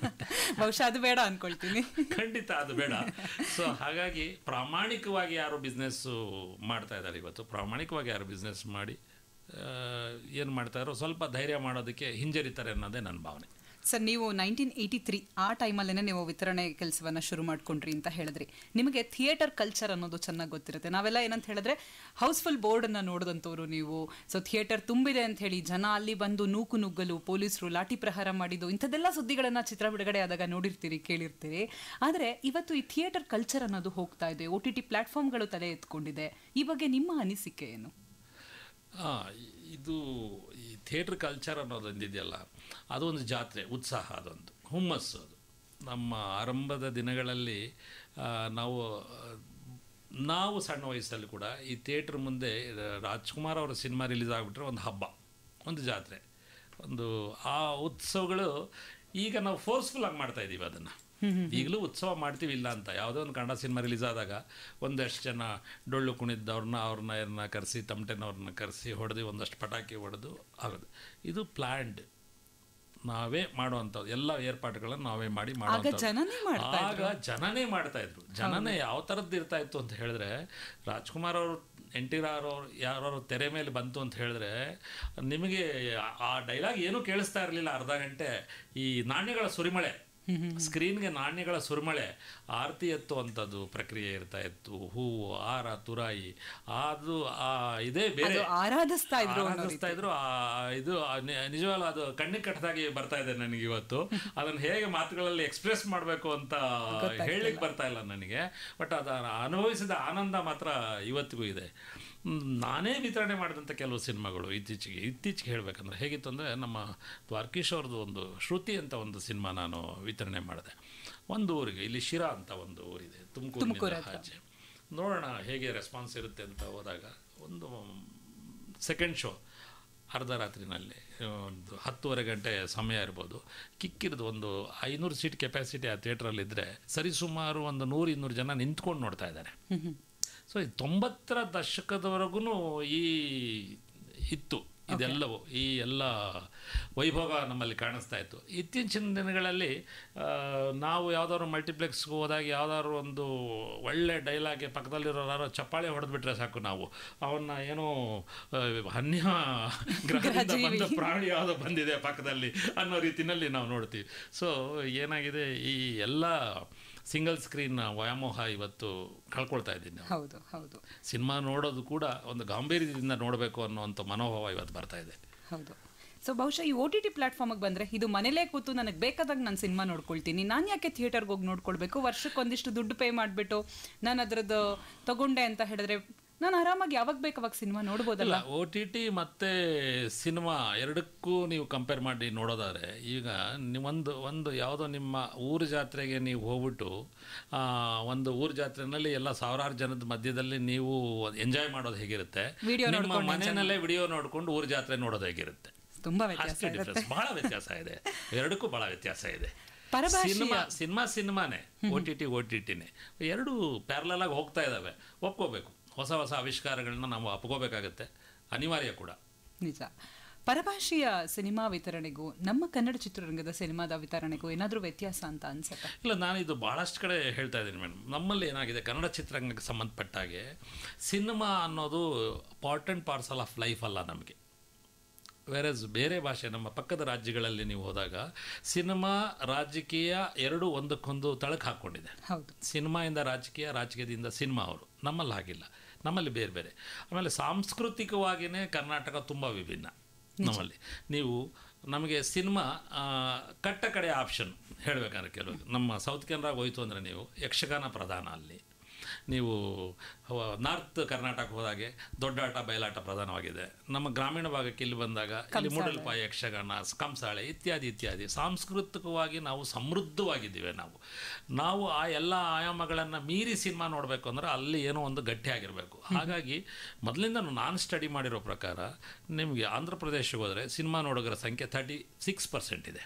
ಬಹುಶಃ ಅದು ಬೇಡ ಅಂದ್ಕೊಳ್ತೀನಿ ಖಂಡಿತ ಅದು ಬೇಡ ಸೊ ಹಾಗಾಗಿ ಪ್ರಾಮಾಣಿಕವಾಗಿ ಯಾರು ಬಿಸ್ನೆಸ್ಸು ಮಾಡ್ತಾ ಇದ್ದಾರೆ ಇವತ್ತು ಪ್ರಾಮಾಣಿಕವಾಗಿ ಯಾರು ಬಿಸ್ನೆಸ್ ಮಾಡಿ ಏನು ಮಾಡ್ತಾರೋ ಸ್ವಲ್ಪ ಧೈರ್ಯ ಮಾಡೋದಕ್ಕೆ ಹಿಂಜರಿತಾರೆ ಅನ್ನೋದೇ ನನ್ನ ಭಾವನೆ ಸರ್ ನೀವು ನೈನ್ಟೀನ್ ಏಯ್ಟಿ ತ್ರೀ ಆ ಟೈಮಲ್ಲೇ ನೀವು ವಿತರಣೆ ಕೆಲಸವನ್ನು ಶುರು ಮಾಡ್ಕೊಂಡ್ರಿ ಅಂತ ಹೇಳಿದ್ರಿ ನಿಮಗೆ ಥಿಯೇಟರ್ ಕಲ್ಚರ್ ಅನ್ನೋದು ಚೆನ್ನಾಗಿ ಗೊತ್ತಿರುತ್ತೆ ನಾವೆಲ್ಲ ಏನಂತ ಹೇಳಿದ್ರೆ ಹೌಸ್ಫುಲ್ ಬೋರ್ಡನ್ನು ನೋಡಿದಂಥವ್ರು ನೀವು ಸೊ ಥಿಯೇಟರ್ ತುಂಬಿದೆ ಅಂತ ಹೇಳಿ ಜನ ಅಲ್ಲಿ ಬಂದು ನೂಕು ನುಗ್ಗಲು ಪೊಲೀಸರು ಲಾಠಿ ಪ್ರಹಾರ ಮಾಡಿದ್ದು ಇಂಥದ್ದೆಲ್ಲ ಸುದ್ದಿಗಳನ್ನು ಚಿತ್ರ ಬಿಡುಗಡೆ ಆದಾಗ ನೋಡಿರ್ತೀರಿ ಕೇಳಿರ್ತೀರಿ ಆದರೆ ಇವತ್ತು ಈ ಥಿಯೇಟರ್ ಕಲ್ಚರ್ ಅನ್ನೋದು ಹೋಗ್ತಾ ಇದೆ ಒ ಟಿ ಟಿ ಪ್ಲಾಟ್ಫಾರ್ಮ್ಗಳು ತಲೆ ಎತ್ಕೊಂಡಿದೆ ಈ ಬಗ್ಗೆ ನಿಮ್ಮ ಅನಿಸಿಕೆ ಏನು ಇದು ಈ ಥಿಯೇಟ್ರ್ ಕಲ್ಚರ್ ಅನ್ನೋದೊಂದಿದೆಯಲ್ಲ ಅದೊಂದು ಜಾತ್ರೆ ಉತ್ಸಾಹ ಅದೊಂದು ಹುಮ್ಮಸ್ಸು ಅದು ನಮ್ಮ ಆರಂಭದ ದಿನಗಳಲ್ಲಿ ನಾವು ನಾವು ಸಣ್ಣ ವಯಸ್ಸಲ್ಲಿ ಕೂಡ ಈ ಥಿಯೇಟ್ರ್ ಮುಂದೆ ರಾಜ್ಕುಮಾರ್ ಅವರ ಸಿನಿಮಾ ರಿಲೀಸ್ ಆಗಿಬಿಟ್ರೆ ಒಂದು ಹಬ್ಬ ಒಂದು ಜಾತ್ರೆ ಒಂದು ಆ ಉತ್ಸವಗಳು ಈಗ ನಾವು ಫೋರ್ಸ್ಫುಲ್ ಆಗಿ ಮಾಡ್ತಾ ಇದ್ದೀವಿ ಅದನ್ನು ಈಗಲೂ ಉತ್ಸವ ಮಾಡ್ತೀವಿ ಇಲ್ಲ ಅಂತ ಯಾವುದೋ ಒಂದು ಕನ್ನಡ ಸಿನಿಮಾ ರಿಲೀಸ್ ಆದಾಗ ಒಂದಷ್ಟು ಜನ ಡೊಳ್ಳು ಕುಣಿದ್ದವ್ರನ್ನ ಅವ್ರನ್ನ ಕರೆಸಿ ತಮಟೆನವ್ರನ್ನ ಕರೆಸಿ ಹೊಡೆದು ಒಂದಷ್ಟು ಪಟಾಕಿ ಹೊಡೆದು ಆಗೋದು ಇದು ಪ್ಲ್ಯಾಂಡ್ ನಾವೇ ಮಾಡುವಂಥದ್ದು ಎಲ್ಲ ಏರ್ಪಾಟ್ಗಳನ್ನು ನಾವೇ ಮಾಡಿ ಆಗ ಜನನೇ ಮಾಡ್ತಾ ಇದ್ರು ಜನನೇ ಯಾವ ಥರದ್ದು ಇರ್ತಾ ಇತ್ತು ಅಂತ ಹೇಳಿದ್ರೆ ರಾಜ್ಕುಮಾರ್ ಅವರು ಎನ್ ಟಿ ಆರ್ ತೆರೆ ಮೇಲೆ ಬಂತು ಅಂತ ಹೇಳಿದ್ರೆ ನಿಮಗೆ ಆ ಡೈಲಾಗ್ ಏನೂ ಕೇಳಿಸ್ತಾ ಇರಲಿಲ್ಲ ಅರ್ಧ ಗಂಟೆ ಈ ನಾಣ್ಯಗಳ ಸುರಿಮಳೆ ಸ್ಕ್ರೀನ್ಗೆ ನಾಣ್ಯಗಳ ಸುರಿಮಳೆ ಆರತಿ ಎತ್ತುವಂಥದ್ದು ಪ್ರಕ್ರಿಯೆ ಇರ್ತಾ ಇತ್ತು ಹೂವು ಆರ ತುರಾಯಿ ಅದು ಇದೇ ಬೇರೆ ಆರಾಧಿಸ್ತಾ ಇದ್ರು ಆರಾಧಿಸ್ತಾ ಇದ್ರು ಇದು ನಿಜವಾಗ ಅದು ಕಣ್ಣಿಗೆ ಕಟ್ಟದಾಗಿ ಬರ್ತಾ ಇದೆ ನನಗೆ ಇವತ್ತು ಅದನ್ನು ಹೇಗೆ ಮಾತುಗಳಲ್ಲಿ ಎಕ್ಸ್ಪ್ರೆಸ್ ಮಾಡಬೇಕು ಅಂತ ಹೇಳಲಿಕ್ಕೆ ಬರ್ತಾ ಇಲ್ಲ ನನಗೆ ಬಟ್ ಅದನ್ನು ಅನುಭವಿಸಿದ ಆನಂದ ಮಾತ್ರ ಇವತ್ತಿಗೂ ಇದೆ ನಾನೇ ವಿತರಣೆ ಮಾಡಿದಂಥ ಕೆಲವು ಸಿನಿಮಾಗಳು ಇತ್ತೀಚೆಗೆ ಇತ್ತೀಚೆಗೆ ಹೇಳಬೇಕಂದ್ರೆ ಹೇಗಿತ್ತು ಅಂದರೆ ನಮ್ಮ ದ್ವಾರ್ಕೀಶ್ ಅವ್ರದ್ದು ಒಂದು ಶ್ರುತಿ ಅಂತ ಒಂದು ಸಿನಿಮಾ ನಾನು ವಿತರಣೆ ಮಾಡಿದೆ ಒಂದು ಊರಿಗೆ ಇಲ್ಲಿ ಶಿರಾ ಅಂತ ಒಂದು ಊರಿದೆ ತುಮಕೂರು ಆಚೆ ನೋಡೋಣ ಹೇಗೆ ರೆಸ್ಪಾನ್ಸ್ ಇರುತ್ತೆ ಅಂತ ಹೋದಾಗ ಒಂದು ಸೆಕೆಂಡ್ ಶೋ ಅರ್ಧ ರಾತ್ರಿನಲ್ಲಿ ಒಂದು ಹತ್ತುವರೆ ಗಂಟೆ ಸಮಯ ಇರ್ಬೋದು ಕಿಕ್ಕಿರೋದು ಒಂದು ಐನೂರು ಸೀಟ್ ಕೆಪಾಸಿಟಿ ಆ ಥಿಯೇಟ್ರಲ್ಲಿದ್ದರೆ ಸರಿಸುಮಾರು ಒಂದು ನೂರು ಇನ್ನೂರು ಜನ ನಿಂತ್ಕೊಂಡು ನೋಡ್ತಾ ಇದ್ದಾರೆ ಸೊ ತೊಂಬತ್ತರ ದಶಕದವರೆಗೂ ಈ ಇತ್ತು ಇದೆಲ್ಲವೂ ಈ ಎಲ್ಲ ವೈಭವ ನಮ್ಮಲ್ಲಿ ಕಾಣಿಸ್ತಾ ಇತ್ತು ಇತ್ತೀಚಿನ ದಿನಗಳಲ್ಲಿ ನಾವು ಯಾವ್ದಾದ್ರು ಮಲ್ಟಿಪ್ಲೆಕ್ಸ್ಗೆ ಹೋದಾಗ ಯಾವುದಾದ್ರು ಒಂದು ಒಳ್ಳೆ ಡೈಲಾಗೆ ಪಕ್ಕದಲ್ಲಿರೋ ಯಾರೋ ಚಪ್ಪಾಳೆ ಹೊಡೆದ್ಬಿಟ್ರೆ ಸಾಕು ನಾವು ಅವನ್ನ ಏನೋ ಅನ್ಯ ಗ್ರಹದಿಂದ ಬಂದ ಪ್ರಾಣಿ ಯಾವುದೋ ಬಂದಿದೆ ಪಕ್ಕದಲ್ಲಿ ಅನ್ನೋ ರೀತಿಯಲ್ಲಿ ನಾವು ನೋಡ್ತೀವಿ ಸೊ ಏನಾಗಿದೆ ಈ ಎಲ್ಲ ಸಿಂಗಲ್ ಸ್ಕ್ರೀನ್ ವ್ಯಾಮೋಹ ಇವತ್ತು ಕಳ್ಕೊಳ್ತಾ ಇದ್ದೀನಿ ಹೌದು ಹೌದು ಸಿನಿಮಾ ನೋಡೋದು ಕೂಡ ಒಂದು ಗಾಂಭೀರ್ಯದಿಂದ ನೋಡಬೇಕು ಅನ್ನೋ ಮನೋಭಾವ ಇವತ್ತು ಬರ್ತಾ ಇದೆ ಹೌದು ಸೊ ಬಹುಶಃ ಈ ಒ ಟಿ ಟಿ ಪ್ಲಾಟ್ಫಾರ್ಮಿಗೆ ಬಂದರೆ ಇದು ಮನೇಲೇ ಕೂತು ನನಗೆ ಬೇಕಾದಾಗ ನಾನು ಸಿನಿಮಾ ನೋಡ್ಕೊಳ್ತೀನಿ ನಾನು ಯಾಕೆ ಥಿಯೇಟರ್ಗೆ ಹೋಗಿ ನೋಡ್ಕೊಳ್ಬೇಕು ಒಂದಿಷ್ಟು ದುಡ್ಡು ಪೇ ಮಾಡಿಬಿಟ್ಟು ನಾನು ಅದರದ್ದು ತಗೊಂಡೆ ಅಂತ ಹೇಳಿದ್ರೆ ನಾನು ಆರಾಮಾಗಿ ಯಾವಾಗ ಬೇಕು ಅವಾಗ ಸಿನಿಮಾ ನೋಡ್ಬೋದಲ್ಲ ಓ ಟಿ ಟಿ ಮತ್ತೆ ಸಿನಿಮಾ ಎರಡಕ್ಕೂ ನೀವು ಕಂಪೇರ್ ಮಾಡಿ ನೋಡೋದಾದ್ರೆ ಈಗ ಒಂದು ಒಂದು ಯಾವುದೋ ನಿಮ್ಮ ಊರು ಜಾತ್ರೆಗೆ ನೀವು ಹೋಗ್ಬಿಟ್ಟು ಒಂದು ಊರು ಜಾತ್ರೆನಲ್ಲಿ ಎಲ್ಲ ಸಾವಿರಾರು ಜನದ ಮಧ್ಯದಲ್ಲಿ ನೀವು ಎಂಜಾಯ್ ಮಾಡೋದು ಹೇಗಿರುತ್ತೆ ನಿಮ್ಮ ಮನೆಯಲ್ಲೇ ವಿಡಿಯೋ ನೋಡ್ಕೊಂಡು ಊರು ಜಾತ್ರೆ ನೋಡೋದು ಹೇಗಿರುತ್ತೆ ತುಂಬಾ ಬಹಳ ವ್ಯತ್ಯಾಸ ಇದೆ ಎರಡಕ್ಕೂ ಬಹಳ ವ್ಯತ್ಯಾಸ ಇದೆ ಸಿನಿಮಾ ಸಿನಿಮಾ ಸಿನಿಮಾನೇ O T T O T ಟಿನೇ ಎರಡು ಪ್ಯಾರಲಾಗಿ ಹೋಗ್ತಾ ಇದ್ದಾವೆ ಒಪ್ಕೋಬೇಕು ಹೊಸ ಹೊಸ ಆವಿಷ್ಕಾರಗಳನ್ನ ನಾವು ಅಪ್ಕೋಬೇಕಾಗತ್ತೆ ಅನಿವಾರ್ಯ ಕೂಡ ನಿಜ ಪರಭಾಷೆಯ ಸಿನಿಮಾ ವಿತರಣೆಗೂ ನಮ್ಮ ಕನ್ನಡ ಚಿತ್ರರಂಗದ ಸಿನಿಮಾದ ವಿತರಣೆಗೂ ಏನಾದರೂ ವ್ಯತ್ಯಾಸ ಅಂತ ಅನ್ಸುತ್ತೆ ಇಲ್ಲ ನಾನು ಇದು ಭಾಳಷ್ಟು ಕಡೆ ಹೇಳ್ತಾ ಇದ್ದೀನಿ ಮೇಡಮ್ ನಮ್ಮಲ್ಲಿ ಏನಾಗಿದೆ ಕನ್ನಡ ಚಿತ್ರರಂಗಕ್ಕೆ ಸಂಬಂಧಪಟ್ಟಾಗೆ ಸಿನಿಮಾ ಅನ್ನೋದು part and parcel of life ಅಲ್ಲ ನಮಗೆ ವೆರಸ್ ಬೇರೆ ಭಾಷೆ ನಮ್ಮ ಪಕ್ಕದ ರಾಜ್ಯಗಳಲ್ಲಿ ನೀವು ಹೋದಾಗ ಸಿನಿಮಾ ರಾಜಕೀಯ ಎರಡು ಒಂದಕ್ಕೊಂದು ತಳಕ್ ಹಾಕ್ಕೊಂಡಿದೆ ಸಿನಿಮಾಯಿಂದ ರಾಜಕೀಯ ರಾಜಕೀಯದಿಂದ ಸಿನಿಮಾ ಅವರು ನಮ್ಮಲ್ಲಿ ಹಾಗಿಲ್ಲ ನಮ್ಮಲ್ಲಿ ಬೇರೆ ಬೇರೆ ಆಮೇಲೆ ಸಾಂಸ್ಕೃತಿಕವಾಗಿಯೇ ಕರ್ನಾಟಕ ತುಂಬ ವಿಭಿನ್ನ ನಮ್ಮಲ್ಲಿ ನೀವು ನಮಗೆ ಸಿನಿಮಾ ಕಟ್ಟ ಕಡೆ ಆಪ್ಷನ್ ಹೇಳಬೇಕಾದ್ರೆ ಕೆಲವರು ನಮ್ಮ ಸೌತ್ ಕೆನರಾಗ ಹೋಯಿತು ಅಂದರೆ ನೀವು ಯಕ್ಷಗಾನ ಪ್ರಧಾನ ಅಲ್ಲಿ ನೀವು ನಾರ್ತ್ ಕರ್ನಾಟಕ ಹೋದಾಗೆ ದೊಡ್ಡಾಟ ಬಯಲಾಟ ಪ್ರಧಾನವಾಗಿದೆ ನಮ್ಮ ಗ್ರಾಮೀಣ ಭಾಗಕ್ಕೆ ಇಲ್ಲಿ ಬಂದಾಗ ಇಲ್ಲಿ ಮೂಡಲ್ಪಾಯ ಯಕ್ಷಗಾನ ಕಂಸಾಳೆ ಇತ್ಯಾದಿ ಇತ್ಯಾದಿ ಸಾಂಸ್ಕೃತಿಕವಾಗಿ ನಾವು ಸಮೃದ್ಧವಾಗಿದ್ದೀವಿ ನಾವು ನಾವು ಆ ಎಲ್ಲ ಆಯಾಮಗಳನ್ನು ಮೀರಿ ಸಿನಿಮಾ ನೋಡಬೇಕು ಅಂದರೆ ಅಲ್ಲಿ ಏನೋ ಒಂದು ಗಟ್ಟಿಯಾಗಿರಬೇಕು ಹಾಗಾಗಿ ಮೊದಲಿಂದ ನಾನು ಸ್ಟಡಿ ಮಾಡಿರೋ ಪ್ರಕಾರ ನಿಮಗೆ ಆಂಧ್ರ ಪ್ರದೇಶಕ್ಕೆ ಹೋದರೆ ಸಿನಿಮಾ ನೋಡೋಗರ ಸಂಖ್ಯೆ ತರ್ಟಿ ಸಿಕ್ಸ್ ಪರ್ಸೆಂಟ್ ಇದೆ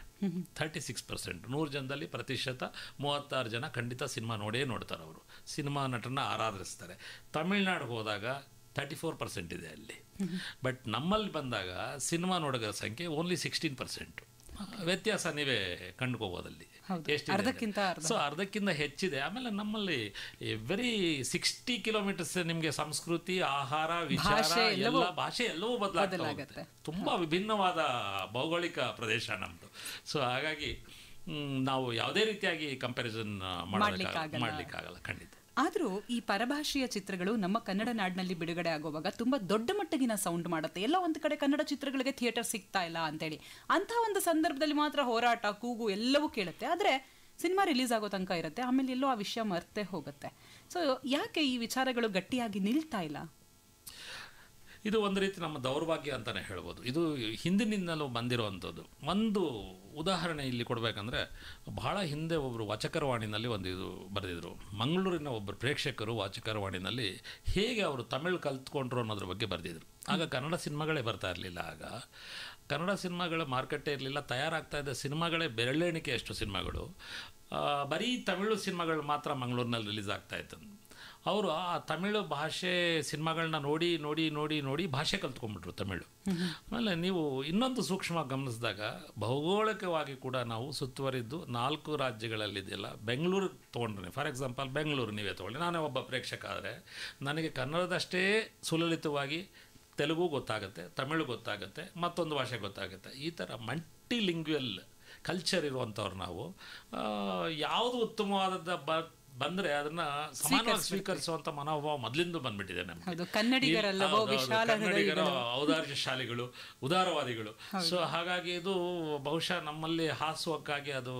ತರ್ಟಿ ಸಿಕ್ಸ್ ಪರ್ಸೆಂಟ್ ನೂರು ಜನದಲ್ಲಿ ಪ್ರತಿಶತ ಮೂವತ್ತಾರು ಜನ ಖಂಡಿತ ಸಿನಿಮಾ ನೋಡೇ ನೋಡ್ತಾರೆ ಅವರು ಸಿನಿಮಾ ನಟನ ಆರಾಧಿಸ್ತಾರೆ ತಮಿಳ್ನಾಡು ಹೋದಾಗ ತರ್ಟಿ ಫೋರ್ ಪರ್ಸೆಂಟ್ ಇದೆ ಅಲ್ಲಿ ಬಟ್ ನಮ್ಮಲ್ಲಿ ಬಂದಾಗ ಸಿನಿಮಾ ನೋಡೋರ ಸಂಖ್ಯೆ ಓನ್ಲಿ ಸಿಕ್ಸ್ಟೀನ್ ಪರ್ಸೆಂಟ್ ವ್ಯತ್ಯಾಸ ನೀವೇ ಕಂಡುಕೋಬೋದಲ್ಲಿ ಅಲ್ಲಿ ಸೊ ಅರ್ಧಕ್ಕಿಂತ ಹೆಚ್ಚಿದೆ ಆಮೇಲೆ ನಮ್ಮಲ್ಲಿ ಎವ್ರಿ ಸಿಕ್ಸ್ಟಿ ಕಿಲೋಮೀಟರ್ಸ್ ನಿಮಗೆ ಸಂಸ್ಕೃತಿ ಆಹಾರ ವಿಚಾರ ಎಲ್ಲ ಭಾಷೆ ಎಲ್ಲವೂ ಬದಲಾಗುತ್ತೆ ತುಂಬಾ ವಿಭಿನ್ನವಾದ ಭೌಗೋಳಿಕ ಪ್ರದೇಶ ನಮ್ಮದು ಸೊ ಹಾಗಾಗಿ ನಾವು ಯಾವುದೇ ರೀತಿಯಾಗಿ ಕಂಪ್ಯಾರಿಸನ್ ಮಾಡಲಿಕ್ಕಾಗಲ್ಲ ಖಂಡಿತ ಆದರೂ ಈ ಪರಭಾಷೀಯ ಚಿತ್ರಗಳು ನಮ್ಮ ಕನ್ನಡ ನಾಡಿನಲ್ಲಿ ಬಿಡುಗಡೆ ಆಗುವಾಗ ತುಂಬ ದೊಡ್ಡ ಮಟ್ಟಗಿನ ಸೌಂಡ್ ಮಾಡುತ್ತೆ ಎಲ್ಲ ಒಂದು ಕಡೆ ಕನ್ನಡ ಚಿತ್ರಗಳಿಗೆ ಥಿಯೇಟರ್ ಸಿಗ್ತಾ ಇಲ್ಲ ಅಂತೇಳಿ ಅಂತ ಒಂದು ಸಂದರ್ಭದಲ್ಲಿ ಮಾತ್ರ ಹೋರಾಟ ಕೂಗು ಎಲ್ಲವೂ ಕೇಳುತ್ತೆ ಆದರೆ ಸಿನಿಮಾ ರಿಲೀಸ್ ಆಗೋ ತನಕ ಇರುತ್ತೆ ಆಮೇಲೆ ಎಲ್ಲೋ ಆ ವಿಷಯ ಮರ್ತೇ ಹೋಗುತ್ತೆ ಸೊ ಯಾಕೆ ಈ ವಿಚಾರಗಳು ಗಟ್ಟಿಯಾಗಿ ನಿಲ್ತಾ ಇಲ್ಲ ಇದು ಒಂದು ರೀತಿ ನಮ್ಮ ದೌರ್ಭಾಗ್ಯ ಅಂತಾನೆ ಹೇಳ್ಬೋದು ಇದು ಹಿಂದಿನಿಂದಲೂ ಬಂದಿರುವಂಥದ್ದು ಒಂದು ಉದಾಹರಣೆ ಇಲ್ಲಿ ಕೊಡಬೇಕಂದ್ರೆ ಬಹಳ ಹಿಂದೆ ಒಬ್ಬರು ವಾಚಕರವಾಣಿನಲ್ಲಿ ಒಂದು ಇದು ಬರೆದಿದ್ರು ಮಂಗಳೂರಿನ ಒಬ್ಬರು ಪ್ರೇಕ್ಷಕರು ವಾಚಕರವಾಣಿನಲ್ಲಿ ಹೇಗೆ ಅವರು ತಮಿಳು ಕಲ್ತ್ಕೊಂಡ್ರು ಅನ್ನೋದ್ರ ಬಗ್ಗೆ ಬರೆದಿದ್ರು ಆಗ ಕನ್ನಡ ಸಿನಿಮಾಗಳೇ ಬರ್ತಾ ಇರಲಿಲ್ಲ ಆಗ ಕನ್ನಡ ಸಿನಿಮಾಗಳ ಮಾರ್ಕೆಟ್ ಇರಲಿಲ್ಲ ತಯಾರಾಗ್ತಾ ಇದ್ದ ಸಿನಿಮಾಗಳೇ ಬೆರಳೆಣಿಕೆಯಷ್ಟು ಸಿನಿಮಾಗಳು ಬರೀ ತಮಿಳು ಸಿನಿಮಾಗಳು ಮಾತ್ರ ಮಂಗಳೂರಿನಲ್ಲಿ ರಿಲೀಸ್ ಆಗ್ತಾ ಇತ್ತು ಅವರು ಆ ತಮಿಳು ಭಾಷೆ ಸಿನಿಮಾಗಳನ್ನ ನೋಡಿ ನೋಡಿ ನೋಡಿ ನೋಡಿ ಭಾಷೆ ಕಲ್ತ್ಕೊಂಡ್ಬಿಟ್ರು ತಮಿಳು ಆಮೇಲೆ ನೀವು ಇನ್ನೊಂದು ಸೂಕ್ಷ್ಮವಾಗಿ ಗಮನಿಸಿದಾಗ ಭೌಗೋಳಿಕವಾಗಿ ಕೂಡ ನಾವು ಸುತ್ತುವರಿದ್ದು ನಾಲ್ಕು ರಾಜ್ಯಗಳಲ್ಲಿದೆಯಲ್ಲ ಬೆಂಗಳೂರು ತೊಗೊಂಡ್ರೆ ಫಾರ್ ಎಕ್ಸಾಂಪಲ್ ಬೆಂಗಳೂರು ನೀವೇ ತೊಗೊಳ್ಳಿ ನಾನೇ ಒಬ್ಬ ಪ್ರೇಕ್ಷಕ ಆದರೆ ನನಗೆ ಕನ್ನಡದಷ್ಟೇ ಸುಲಲಿತವಾಗಿ ತೆಲುಗು ಗೊತ್ತಾಗುತ್ತೆ ತಮಿಳು ಗೊತ್ತಾಗುತ್ತೆ ಮತ್ತೊಂದು ಭಾಷೆ ಗೊತ್ತಾಗುತ್ತೆ ಈ ಥರ ಮಲ್ಟಿಲಿಂಗ್ವಲ್ ಕಲ್ಚರ್ ಇರುವಂಥವ್ರು ನಾವು ಯಾವುದು ಉತ್ತಮವಾದದ್ದು ಬ ಬಂದ್ರೆ ಅದನ್ನ ಸಮಾನವಾಗಿ ಸ್ವೀಕರಿಸುವಂತ ಮನೋಭಾವ ಮೊದಲಿಂದ ಬಂದ್ಬಿಟ್ಟಿದೆ ಔದಾರ್ಯ ಶಾಲೆಗಳು ಉದಾರವಾದಿಗಳು ಸೊ ಹಾಗಾಗಿ ಇದು ಬಹುಶಃ ನಮ್ಮಲ್ಲಿ ಹಾಸುವಕ್ಕಾಗಿ ಅದು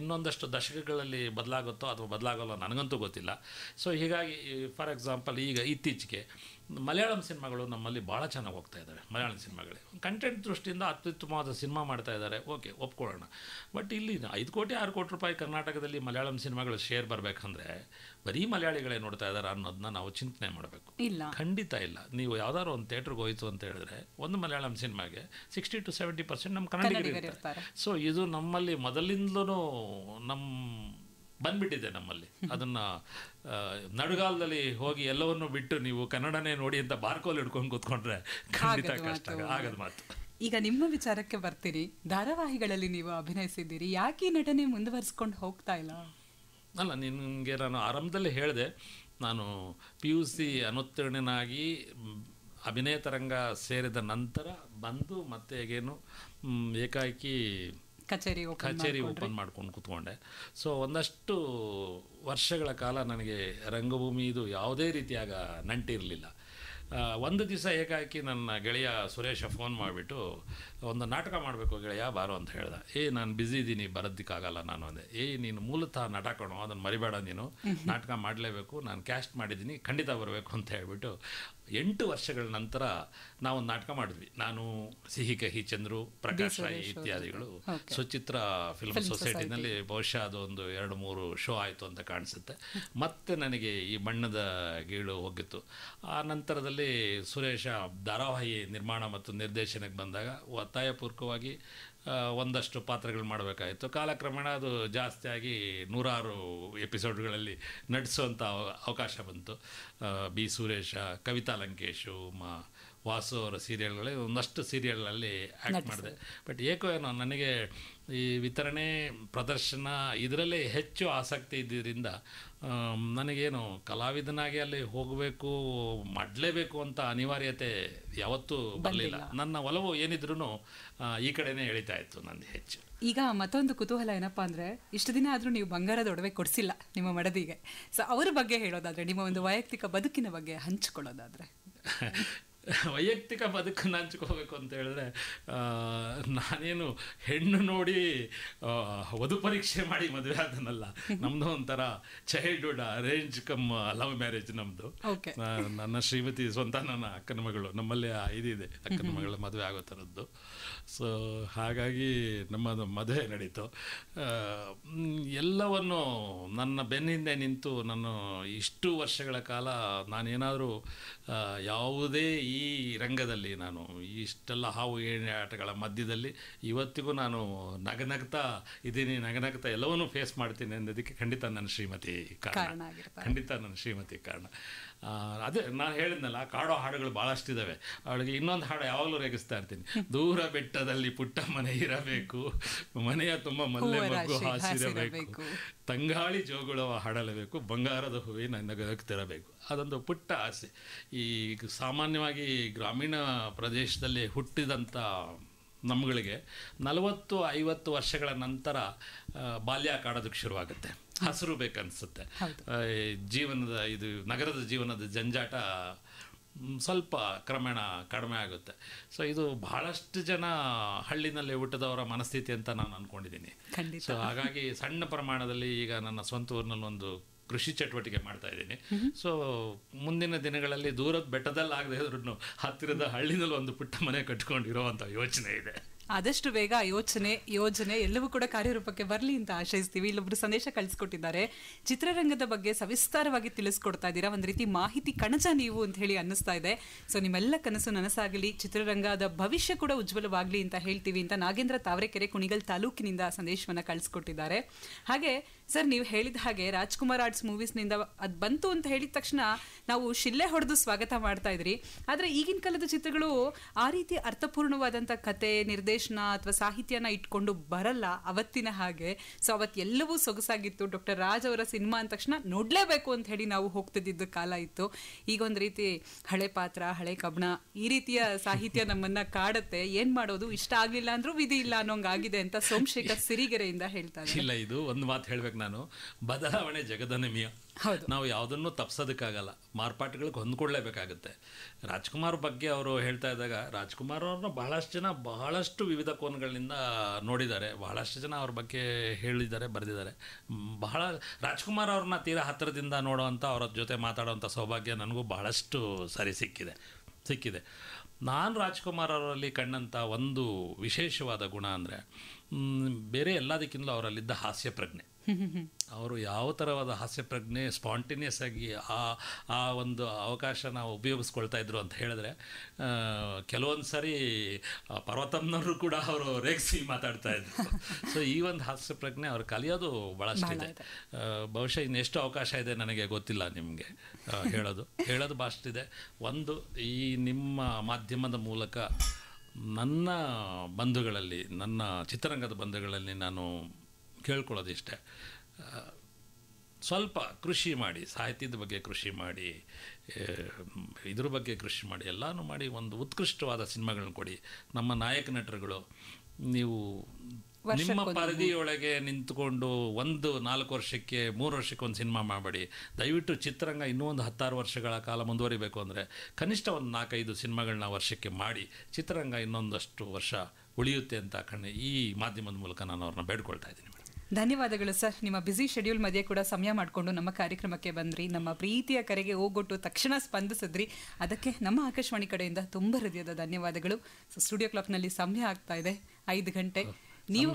ಇನ್ನೊಂದಷ್ಟು ದಶಕಗಳಲ್ಲಿ ಬದಲಾಗುತ್ತೋ ಅಥವಾ ಬದಲಾಗಲ್ಲೋ ನನಗಂತೂ ಗೊತ್ತಿಲ್ಲ ಸೊ ಹೀಗಾಗಿ ಫಾರ್ ಎಕ್ಸಾಂಪಲ್ ಈಗ ಇತ್ತೀಚೆಗೆ ಮಲಯಾಳಂ ಸಿನಿಮಾಗಳು ನಮ್ಮಲ್ಲಿ ಭಾಳ ಚೆನ್ನಾಗಿ ಹೋಗ್ತಾ ಇದ್ದಾವೆ ಮಲಯಾಳಂ ಸಿನಿಮಾಗಳೇ ಕಂಟೆಂಟ್ ದೃಷ್ಟಿಯಿಂದ ಅತ್ಯುತ್ತಮವಾದ ಸಿನಿಮಾ ಮಾಡ್ತಾ ಇದ್ದಾರೆ ಓಕೆ ಒಪ್ಕೊಳ್ಳೋಣ ಬಟ್ ಇಲ್ಲಿ ಐದು ಕೋಟಿ ಆರು ಕೋಟಿ ರೂಪಾಯಿ ಕರ್ನಾಟಕದಲ್ಲಿ ಮಲಯಾಳಂ ಸಿನಿಮಾಗಳು ಶೇರ್ ಬರಬೇಕಂದ್ರೆ ಬರೀ ಮಲಯಾಳಿಗಳೇ ನೋಡ್ತಾ ಇದ್ದಾರೆ ಅನ್ನೋದನ್ನ ನಾವು ಚಿಂತನೆ ಮಾಡಬೇಕು ಇಲ್ಲ ಖಂಡಿತ ಇಲ್ಲ ನೀವು ಯಾವ್ದಾದ್ರು ಒಂದು ಥಿಯೇಟ್ರಿಗೆ ಹೋಯಿತು ಅಂತ ಹೇಳಿದ್ರೆ ಒಂದು ಮಲಯಾಳಂ ಸಿನಿಮಾಗೆ ಸಿಕ್ಸ್ಟಿ ಟು ಸೆವೆಂಟಿ ಪರ್ಸೆಂಟ್ ನಮ್ಮ ಕನ್ನಡಿಗರು ಇರ್ತಾರೆ ಸೊ ಇದು ನಮ್ಮಲ್ಲಿ ಮೊದಲಿಂದಲೂ ನಮ್ಮ ಬಂದ್ಬಿಟ್ಟಿದೆ ನಮ್ಮಲ್ಲಿ ಅದನ್ನ ನಡುಗಾಲದಲ್ಲಿ ಹೋಗಿ ಎಲ್ಲವನ್ನೂ ಬಿಟ್ಟು ನೀವು ಕನ್ನಡನೇ ನೋಡಿ ಅಂತ ಬಾರ್ಕೋಲ್ ಹಿಡ್ಕೊಂಡು ಕೂತ್ಕೊಂಡ್ರೆ ಖಂಡಿತ ಕಷ್ಟ ಆಗದ ಮಾತು ಈಗ ನಿಮ್ಮ ವಿಚಾರಕ್ಕೆ ಬರ್ತೀನಿ ಧಾರಾವಾಹಿಗಳಲ್ಲಿ ನೀವು ಅಭಿನಯಿಸಿದ್ದೀರಿ ಯಾಕೆ ಈ ನಟನೆ ಮುಂದುವರಿಸ್ಕೊಂಡು ಹೋಗ್ತಾ ಇಲ್ಲ ಅಲ್ಲ ನಿಮಗೆ ನಾನು ಆರಂಭದಲ್ಲಿ ಹೇಳಿದೆ ನಾನು ಪಿ ಯು ಸಿ ಅನುತ್ತೀರ್ಣನಾಗಿ ಅಭಿನಯ ತರಂಗ ಸೇರಿದ ನಂತರ ಬಂದು ಮತ್ತೆ ಹೇಗೇನು ಏಕಾಏಕಿ ಕಚೇರಿ ಕಚೇರಿ ಓಪನ್ ಮಾಡ್ಕೊಂಡು ಕೂತ್ಕೊಂಡೆ ಸೊ ಒಂದಷ್ಟು ವರ್ಷಗಳ ಕಾಲ ನನಗೆ ರಂಗಭೂಮಿ ಇದು ಯಾವುದೇ ರೀತಿಯಾಗ ನಂಟಿರಲಿಲ್ಲ ಒಂದು ದಿವಸ ಏಕಾಕಿ ನನ್ನ ಗೆಳೆಯ ಸುರೇಶ ಫೋನ್ ಮಾಡಿಬಿಟ್ಟು ಒಂದು ನಾಟಕ ಮಾಡಬೇಕು ಗೆಳೆಯ ಬಾರು ಅಂತ ಹೇಳ್ದ ಏ ನಾನು ಬ್ಯುಸಿ ಇದ್ದೀನಿ ಬರೋದಕ್ಕಾಗಲ್ಲ ನಾನು ಅಂದೆ ಏ ನೀನು ಮೂಲತಃ ನಟ ಕಣೋ ಅದನ್ನು ಮರಿಬೇಡ ನೀನು ನಾಟಕ ಮಾಡಲೇಬೇಕು ನಾನು ಕ್ಯಾಸ್ಟ್ ಮಾಡಿದ್ದೀನಿ ಖಂಡಿತ ಬರಬೇಕು ಅಂತ ಹೇಳ್ಬಿಟ್ಟು ಎಂಟು ವರ್ಷಗಳ ನಂತರ ನಾವೊಂದು ನಾಟಕ ಮಾಡಿದ್ವಿ ನಾನು ಸಿಹಿ ಕಹಿ ಚಂದ್ರು ಪ್ರಕಾಶ್ ರಾಯ್ ಇತ್ಯಾದಿಗಳು ಸುಚಿತ್ರ ಫಿಲ್ಮ್ ಸೊಸೈಟಿನಲ್ಲಿ ಬಹುಶಃ ಒಂದು ಎರಡು ಮೂರು ಶೋ ಆಯಿತು ಅಂತ ಕಾಣಿಸುತ್ತೆ ಮತ್ತೆ ನನಗೆ ಈ ಬಣ್ಣದ ಗೀಳು ಹೋಗಿತ್ತು ಆ ನಂತರದಲ್ಲಿ ಸುರೇಶ ಧಾರಾವಾಹಿ ನಿರ್ಮಾಣ ಮತ್ತು ನಿರ್ದೇಶನಕ್ಕೆ ಬಂದಾಗ ಒತ್ತಾಯಪೂರ್ವಕವಾಗಿ ಒಂದಷ್ಟು ಪಾತ್ರಗಳು ಮಾಡಬೇಕಾಯಿತು ಕಾಲಕ್ರಮೇಣ ಅದು ಜಾಸ್ತಿಯಾಗಿ ನೂರಾರು ಎಪಿಸೋಡ್ಗಳಲ್ಲಿ ನಡೆಸುವಂಥ ಅವಕಾಶ ಬಂತು ಬಿ ಸುರೇಶ ಕವಿತಾ ಲಂಕೇಶು ಮಾ ವಾಸು ಅವರ ಸೀರಿಯಲ್ಗಳಲ್ಲಿ ಒಂದಷ್ಟು ಸೀರಿಯಲ್ಗಳಲ್ಲಿ ಆ್ಯಕ್ಟ್ ಮಾಡಿದೆ ಬಟ್ ಏಕೋ ಏನೋ ನನಗೆ ಈ ವಿತರಣೆ ಪ್ರದರ್ಶನ ಇದರಲ್ಲೇ ಹೆಚ್ಚು ಆಸಕ್ತಿ ಇದ್ದಿದ್ದರಿಂದ ನನಗೇನು ಕಲಾವಿದನಾಗಿ ಅಲ್ಲಿ ಹೋಗಬೇಕು ಮಾಡಲೇಬೇಕು ಅಂತ ಅನಿವಾರ್ಯತೆ ಯಾವತ್ತೂ ಬರಲಿಲ್ಲ ನನ್ನ ಒಲವು ಏನಿದ್ರೂ ಈ ಕಡೆನೇ ಎಳಿತಾ ಇತ್ತು ನಂದು ಹೆಚ್ಚು ಈಗ ಮತ್ತೊಂದು ಕುತೂಹಲ ಏನಪ್ಪ ಅಂದರೆ ಇಷ್ಟು ದಿನ ಆದರೂ ನೀವು ಬಂಗಾರದ ಒಡವೆ ಕೊಡಿಸಿಲ್ಲ ನಿಮ್ಮ ಮಡದಿಗೆ ಸೊ ಅವ್ರ ಬಗ್ಗೆ ಹೇಳೋದಾದರೆ ನಿಮ್ಮ ಒಂದು ವೈಯಕ್ತಿಕ ಬದುಕಿನ ಬಗ್ಗೆ ಹಂಚಿಕೊಳ್ಳೋದಾದರೆ ವೈಯಕ್ತಿಕ ಬದುಕನ್ನು ಹಂಚ್ಕೋಬೇಕು ಅಂತ ಹೇಳಿದ್ರೆ ನಾನೇನು ಹೆಣ್ಣು ನೋಡಿ ವಧು ಪರೀಕ್ಷೆ ಮಾಡಿ ಮದುವೆ ಆದನಲ್ಲ ನಮ್ಮದು ಒಂಥರ childhood arrange cum love marriage ನಮ್ಮದು ನನ್ನ ಶ್ರೀಮತಿ ಸ್ವಂತ ನನ್ನ ಅಕ್ಕನ ಮಗಳು ನಮ್ಮಲ್ಲಿ ಇದಿದೆ ಅಕ್ಕನ ಮಗಳ ಮದುವೆ ಆಗೋ ಥರದ್ದು ಸೊ ಹಾಗಾಗಿ ನಮ್ಮದು ಮದುವೆ ನಡೀತು ಎಲ್ಲವನ್ನು ನನ್ನ ಬೆನ್ನಿಂದೆ ನಿಂತು ನಾನು ಇಷ್ಟು ವರ್ಷಗಳ ಕಾಲ ನಾನೇನಾದರೂ ಯಾವುದೇ ಈ ರಂಗದಲ್ಲಿ ನಾನು ಇಷ್ಟೆಲ್ಲ ಹಾವು ಏಣಿ ಆಟಗಳ ಮಧ್ಯದಲ್ಲಿ ಇವತ್ತಿಗೂ ನಾನು ನಗನಗ್ತಾ ಇದ್ದೀನಿ ನಗನಗ್ತಾ ಎಲ್ಲವನ್ನೂ ಫೇಸ್ ಮಾಡ್ತೀನಿ ಅನ್ನೋದಕ್ಕೆ ಖಂಡಿತ ನನ್ನ ಶ್ರೀಮತಿ ಕಾರಣ ಖಂಡಿತ ನನ್ನ ಶ್ರೀಮತಿ ಕಾರಣ ಅದೇ ನಾನು ಹೇಳಿದ್ನಲ್ಲ ಕಾಡೋ ಹಾಡುಗಳು ಭಾಳಷ್ಟಿದ್ದಾವೆ ಅವಳಿಗೆ ಇನ್ನೊಂದು ಹಾಡು ಯಾವಾಗಲೂ ರೇಗಿಸ್ತಾ ಇರ್ತೀನಿ ದೂರ ಬೆಟ್ಟದಲ್ಲಿ ಪುಟ್ಟ ಮನೆ ಇರಬೇಕು ಮನೆಯ ತುಂಬ ಮಲ್ಲೆ ಮಗು ಹಾಸಿರಬೇಕು ತಂಗಾಳಿ ಜೋಗುಳವ ಹಾಡಲೇಬೇಕು ಬಂಗಾರದ ಹೂವಿನ ನಗರಕ್ತಿರಬೇಕು ಅದೊಂದು ಪುಟ್ಟ ಆಸೆ ಈ ಸಾಮಾನ್ಯವಾಗಿ ಗ್ರಾಮೀಣ ಪ್ರದೇಶದಲ್ಲಿ ಹುಟ್ಟಿದಂಥ ನಮ್ಮಗಳಿಗೆ ನಲವತ್ತು ಐವತ್ತು ವರ್ಷಗಳ ನಂತರ ಬಾಲ್ಯ ಕಾಡೋದಕ್ಕೆ ಶುರುವಾಗುತ್ತೆ ಹಸಿರು ಬೇಕನ್ಸುತ್ತೆ ಜೀವನದ ಇದು ನಗರದ ಜೀವನದ ಜಂಜಾಟ ಸ್ವಲ್ಪ ಕ್ರಮೇಣ ಕಡಿಮೆ ಆಗುತ್ತೆ ಸೊ ಇದು ಬಹಳಷ್ಟು ಜನ ಹಳ್ಳಿನಲ್ಲಿ ಊಟದವರ ಮನಸ್ಥಿತಿ ಅಂತ ನಾನು ಅನ್ಕೊಂಡಿದ್ದೀನಿ ಸೊ ಹಾಗಾಗಿ ಸಣ್ಣ ಪ್ರಮಾಣದಲ್ಲಿ ಈಗ ನನ್ನ ಸ್ವಂತ ಊರಿನಲ್ಲಿ ಒಂದು ಕೃಷಿ ಚಟುವಟಿಕೆ ಮಾಡ್ತಾ ಇದ್ದೀನಿ ಸೊ ಮುಂದಿನ ದಿನಗಳಲ್ಲಿ ದೂರದ ಬೆಟ್ಟದಲ್ಲಿ ಇದ್ರೂ ಹತ್ತಿರದ ಹಳ್ಳಿನಲ್ಲಿ ಒಂದು ಪುಟ್ಟ ಮನೆ ಕಟ್ಕೊಂಡಿರೋ ಅಂತ ಯೋಚನೆ ಇದೆ ಆದಷ್ಟು ಬೇಗ ಯೋಚನೆ ಯೋಜನೆ ಎಲ್ಲವೂ ಕೂಡ ಕಾರ್ಯರೂಪಕ್ಕೆ ಬರಲಿ ಅಂತ ಆಶಯಿಸ್ತೀವಿ ಇಲ್ಲೊಬ್ರು ಸಂದೇಶ ಕಳಿಸ್ಕೊಟ್ಟಿದ್ದಾರೆ ಚಿತ್ರರಂಗದ ಬಗ್ಗೆ ಸವಿಸ್ತಾರವಾಗಿ ತಿಳಿಸ್ಕೊಡ್ತಾ ಇದ್ದೀರಾ ಒಂದು ರೀತಿ ಮಾಹಿತಿ ಕಣಜ ನೀವು ಅಂತ ಹೇಳಿ ಅನ್ನಿಸ್ತಾ ಇದೆ ಸೊ ನಿಮ್ಮೆಲ್ಲ ಕನಸು ನನಸಾಗಲಿ ಚಿತ್ರರಂಗದ ಭವಿಷ್ಯ ಕೂಡ ಉಜ್ವಲವಾಗಲಿ ಅಂತ ಹೇಳ್ತೀವಿ ಅಂತ ನಾಗೇಂದ್ರ ತಾವರೆಕೆರೆ ಕುಣಿಗಲ್ ತಾಲೂಕಿನಿಂದ ಸಂದೇಶವನ್ನು ಕಳಿಸ್ಕೊಟ್ಟಿದ್ದಾರೆ ಹಾಗೆ ಸರ್ ನೀವು ಹೇಳಿದ ಹಾಗೆ ರಾಜ್ಕುಮಾರ್ ಆರ್ಟ್ಸ್ ಮೂವೀಸ್ನಿಂದ ಅದು ಬಂತು ಅಂತ ಹೇಳಿದ ತಕ್ಷಣ ನಾವು ಶಿಲ್ಲೆ ಹೊಡೆದು ಸ್ವಾಗತ ಮಾಡ್ತಾ ಇದ್ರಿ ಆದರೆ ಈಗಿನ ಕಾಲದ ಚಿತ್ರಗಳು ಆ ರೀತಿ ಅರ್ಥಪೂರ್ಣವಾದಂಥ ಕತೆ ನಿರ್ದೇಶನ ಅಥವಾ ಸಾಹಿತ್ಯನ ಇಟ್ಕೊಂಡು ಬರಲ್ಲ ಅವತ್ತಿನ ಹಾಗೆ ಸೊ ಅವತ್ತು ಎಲ್ಲವೂ ಸೊಗಸಾಗಿತ್ತು ಡಾಕ್ಟರ್ ರಾಜ್ ಅವರ ಸಿನಿಮಾ ಅಂದ ತಕ್ಷಣ ನೋಡಲೇಬೇಕು ಅಂತ ಹೇಳಿ ನಾವು ಹೋಗ್ತಿದ್ದಿದ್ದ ಕಾಲ ಇತ್ತು ಈಗ ಒಂದು ರೀತಿ ಹಳೆ ಪಾತ್ರ ಹಳೆ ಕಬಣ ಈ ರೀತಿಯ ಸಾಹಿತ್ಯ ನಮ್ಮನ್ನ ಕಾಡುತ್ತೆ ಏನು ಮಾಡೋದು ಇಷ್ಟ ಆಗಲಿಲ್ಲ ಅಂದ್ರೂ ವಿಧಿ ಇಲ್ಲ ಅನ್ನೋಂಗಾಗಿದೆ ಅಂತ ಸೋಮಶೇಖರ್ ಸಿರಿಗೆರೆಯಿಂದ ಹೇಳ್ತಾರೆ ಇಲ್ಲ ಇದು ಒಂದು ಮಾತು ಹೇಳ್ಬೇಕು ನಾನು ಬದಲಾವಣೆ ಜಗದ ನಿಮಿಯ ನಾವು ಯಾವುದನ್ನು ತಪ್ಸೋದಕ್ಕಾಗಲ್ಲ ಮಾರ್ಪಾಟುಗಳಿಗೆ ಹೊಂದ್ಕೊಳ್ಳೇಬೇಕಾಗುತ್ತೆ ರಾಜ್ಕುಮಾರ್ ಬಗ್ಗೆ ಅವರು ಹೇಳ್ತಾ ಇದ್ದಾಗ ರಾಜ್ಕುಮಾರ್ ಅವ್ರನ್ನ ಬಹಳಷ್ಟು ಜನ ಬಹಳಷ್ಟು ವಿವಿಧ ಕೋನಗಳಿಂದ ನೋಡಿದ್ದಾರೆ ಬಹಳಷ್ಟು ಜನ ಅವ್ರ ಬಗ್ಗೆ ಹೇಳಿದ್ದಾರೆ ಬರೆದಿದ್ದಾರೆ ಬಹಳ ರಾಜ್ಕುಮಾರ್ ಅವ್ರನ್ನ ತೀರಾ ಹತ್ತಿರದಿಂದ ನೋಡೋವಂಥ ಅವರ ಜೊತೆ ಮಾತಾಡುವಂಥ ಸೌಭಾಗ್ಯ ನನಗೂ ಬಹಳಷ್ಟು ಸರಿ ಸಿಕ್ಕಿದೆ ಸಿಕ್ಕಿದೆ ನಾನು ರಾಜ್ಕುಮಾರ್ ಅವರಲ್ಲಿ ಕಂಡಂಥ ಒಂದು ವಿಶೇಷವಾದ ಗುಣ ಅಂದರೆ ಬೇರೆ ಎಲ್ಲದಕ್ಕಿಂತಲೂ ಅವರಲ್ಲಿದ್ದ ಹಾಸ್ಯ ಪ್ರಜ್ಞೆ ಅವರು ಯಾವ ಥರವಾದ ಹಾಸ್ಯ ಪ್ರಜ್ಞೆ ಸ್ಪಾಂಟೇನಿಯಸ್ ಆಗಿ ಆ ಆ ಒಂದು ಅವಕಾಶನ ಉಪಯೋಗಿಸ್ಕೊಳ್ತಾ ಇದ್ರು ಅಂತ ಹೇಳಿದ್ರೆ ಕೆಲವೊಂದು ಸಾರಿ ಪರ್ವತಮ್ನವರು ಕೂಡ ಅವರು ರೇಗಿಸಿ ಮಾತಾಡ್ತಾ ಇದ್ರು ಸೊ ಈ ಒಂದು ಹಾಸ್ಯ ಪ್ರಜ್ಞೆ ಅವ್ರು ಕಲಿಯೋದು ಭಾಳಷ್ಟಿದೆ ಬಹುಶಃ ಇನ್ನೆಷ್ಟು ಅವಕಾಶ ಇದೆ ನನಗೆ ಗೊತ್ತಿಲ್ಲ ನಿಮಗೆ ಹೇಳೋದು ಹೇಳೋದು ಭಾಳಷ್ಟಿದೆ ಒಂದು ಈ ನಿಮ್ಮ ಮಾಧ್ಯಮದ ಮೂಲಕ ನನ್ನ ಬಂಧುಗಳಲ್ಲಿ ನನ್ನ ಚಿತ್ರರಂಗದ ಬಂಧುಗಳಲ್ಲಿ ನಾನು ಕೇಳ್ಕೊಳ್ಳೋದಿಷ್ಟೆ ಸ್ವಲ್ಪ ಕೃಷಿ ಮಾಡಿ ಸಾಹಿತ್ಯದ ಬಗ್ಗೆ ಕೃಷಿ ಮಾಡಿ ಇದ್ರ ಬಗ್ಗೆ ಕೃಷಿ ಮಾಡಿ ಎಲ್ಲನೂ ಮಾಡಿ ಒಂದು ಉತ್ಕೃಷ್ಟವಾದ ಸಿನಿಮಾಗಳನ್ನ ಕೊಡಿ ನಮ್ಮ ನಾಯಕ ನಟರುಗಳು ನೀವು ನಿಮ್ಮ ಪರದಿಯೊಳಗೆ ನಿಂತ್ಕೊಂಡು ಒಂದು ನಾಲ್ಕು ವರ್ಷಕ್ಕೆ ಮೂರು ವರ್ಷಕ್ಕೆ ಒಂದು ಸಿನಿಮಾ ಮಾಡಬೇಡಿ ದಯವಿಟ್ಟು ಚಿತ್ರರಂಗ ಇನ್ನೂ ಒಂದು ಹತ್ತಾರು ವರ್ಷಗಳ ಕಾಲ ಮುಂದುವರಿಬೇಕು ಅಂದರೆ ಕನಿಷ್ಠ ಒಂದು ನಾಲ್ಕೈದು ಸಿನಿಮಾಗಳನ್ನ ವರ್ಷಕ್ಕೆ ಮಾಡಿ ಚಿತ್ರರಂಗ ಇನ್ನೊಂದಷ್ಟು ವರ್ಷ ಉಳಿಯುತ್ತೆ ಅಂತ ಕಣ್ಣು ಈ ಮಾಧ್ಯಮದ ಮೂಲಕ ನಾನು ಅವ್ರನ್ನ ಬೇಡ್ಕೊಳ್ತಾ ಇದ್ದೀನಿ ಧನ್ಯವಾದಗಳು ಸರ್ ನಿಮ್ಮ ಬ್ಯುಸಿ ಶೆಡ್ಯೂಲ್ ಮಧ್ಯೆ ಕೂಡ ಸಮಯ ಮಾಡಿಕೊಂಡು ನಮ್ಮ ಕಾರ್ಯಕ್ರಮಕ್ಕೆ ಬಂದ್ರಿ ನಮ್ಮ ಪ್ರೀತಿಯ ಕರೆಗೆ ಹೋಗೊಟ್ಟು ತಕ್ಷಣ ಸ್ಪಂದಿಸಿದ್ರಿ ಅದಕ್ಕೆ ನಮ್ಮ ಆಕಾಶವಾಣಿ ಕಡೆಯಿಂದ ತುಂಬ ಹೃದಯದ ಧನ್ಯವಾದಗಳು ಸ್ಟುಡಿಯೋ ಸ್ಟುಡಿಯೋ ನಲ್ಲಿ ಸಮಯ ಆಗ್ತಾ ಇದೆ ಐದು ಗಂಟೆ ನೀವು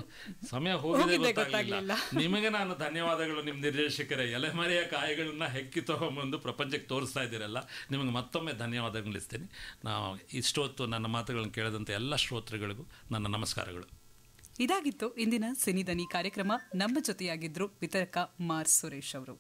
ಸಮಯ ಹೋಗಿದೆ ಗೊತ್ತಾಗ್ಲಿಲ್ಲ ನಿಮಗೆ ನಾನು ಧನ್ಯವಾದಗಳು ನಿಮ್ಮ ನಿರ್ದೇಶಕರ ಎಲೆಮರೆಯ ಕಾಯಿಗಳನ್ನ ಹೆಕ್ಕಿ ತಗೊಂಬಂದು ಪ್ರಪಂಚಕ್ಕೆ ತೋರಿಸ್ತಾ ಇದ್ದೀರಲ್ಲ ನಿಮಗೆ ಮತ್ತೊಮ್ಮೆ ಧನ್ಯವಾದಗಳಿಸ್ತೇನೆ ನಾವು ಇಷ್ಟೋತ್ತು ನನ್ನ ಮಾತುಗಳನ್ನು ಕೇಳಿದಂಥ ಎಲ್ಲ ಶ್ರೋತೃಗಳಿಗೂ ನನ್ನ ನಮಸ್ಕಾರಗಳು ಇದಾಗಿತ್ತು ಇಂದಿನ ಸಿನಿದನಿ ಕಾರ್ಯಕ್ರಮ ನಮ್ಮ ಜೊತೆಯಾಗಿದ್ರು ವಿತರಕ ಮಾರ್ ಸುರೇಶ್ ಅವರು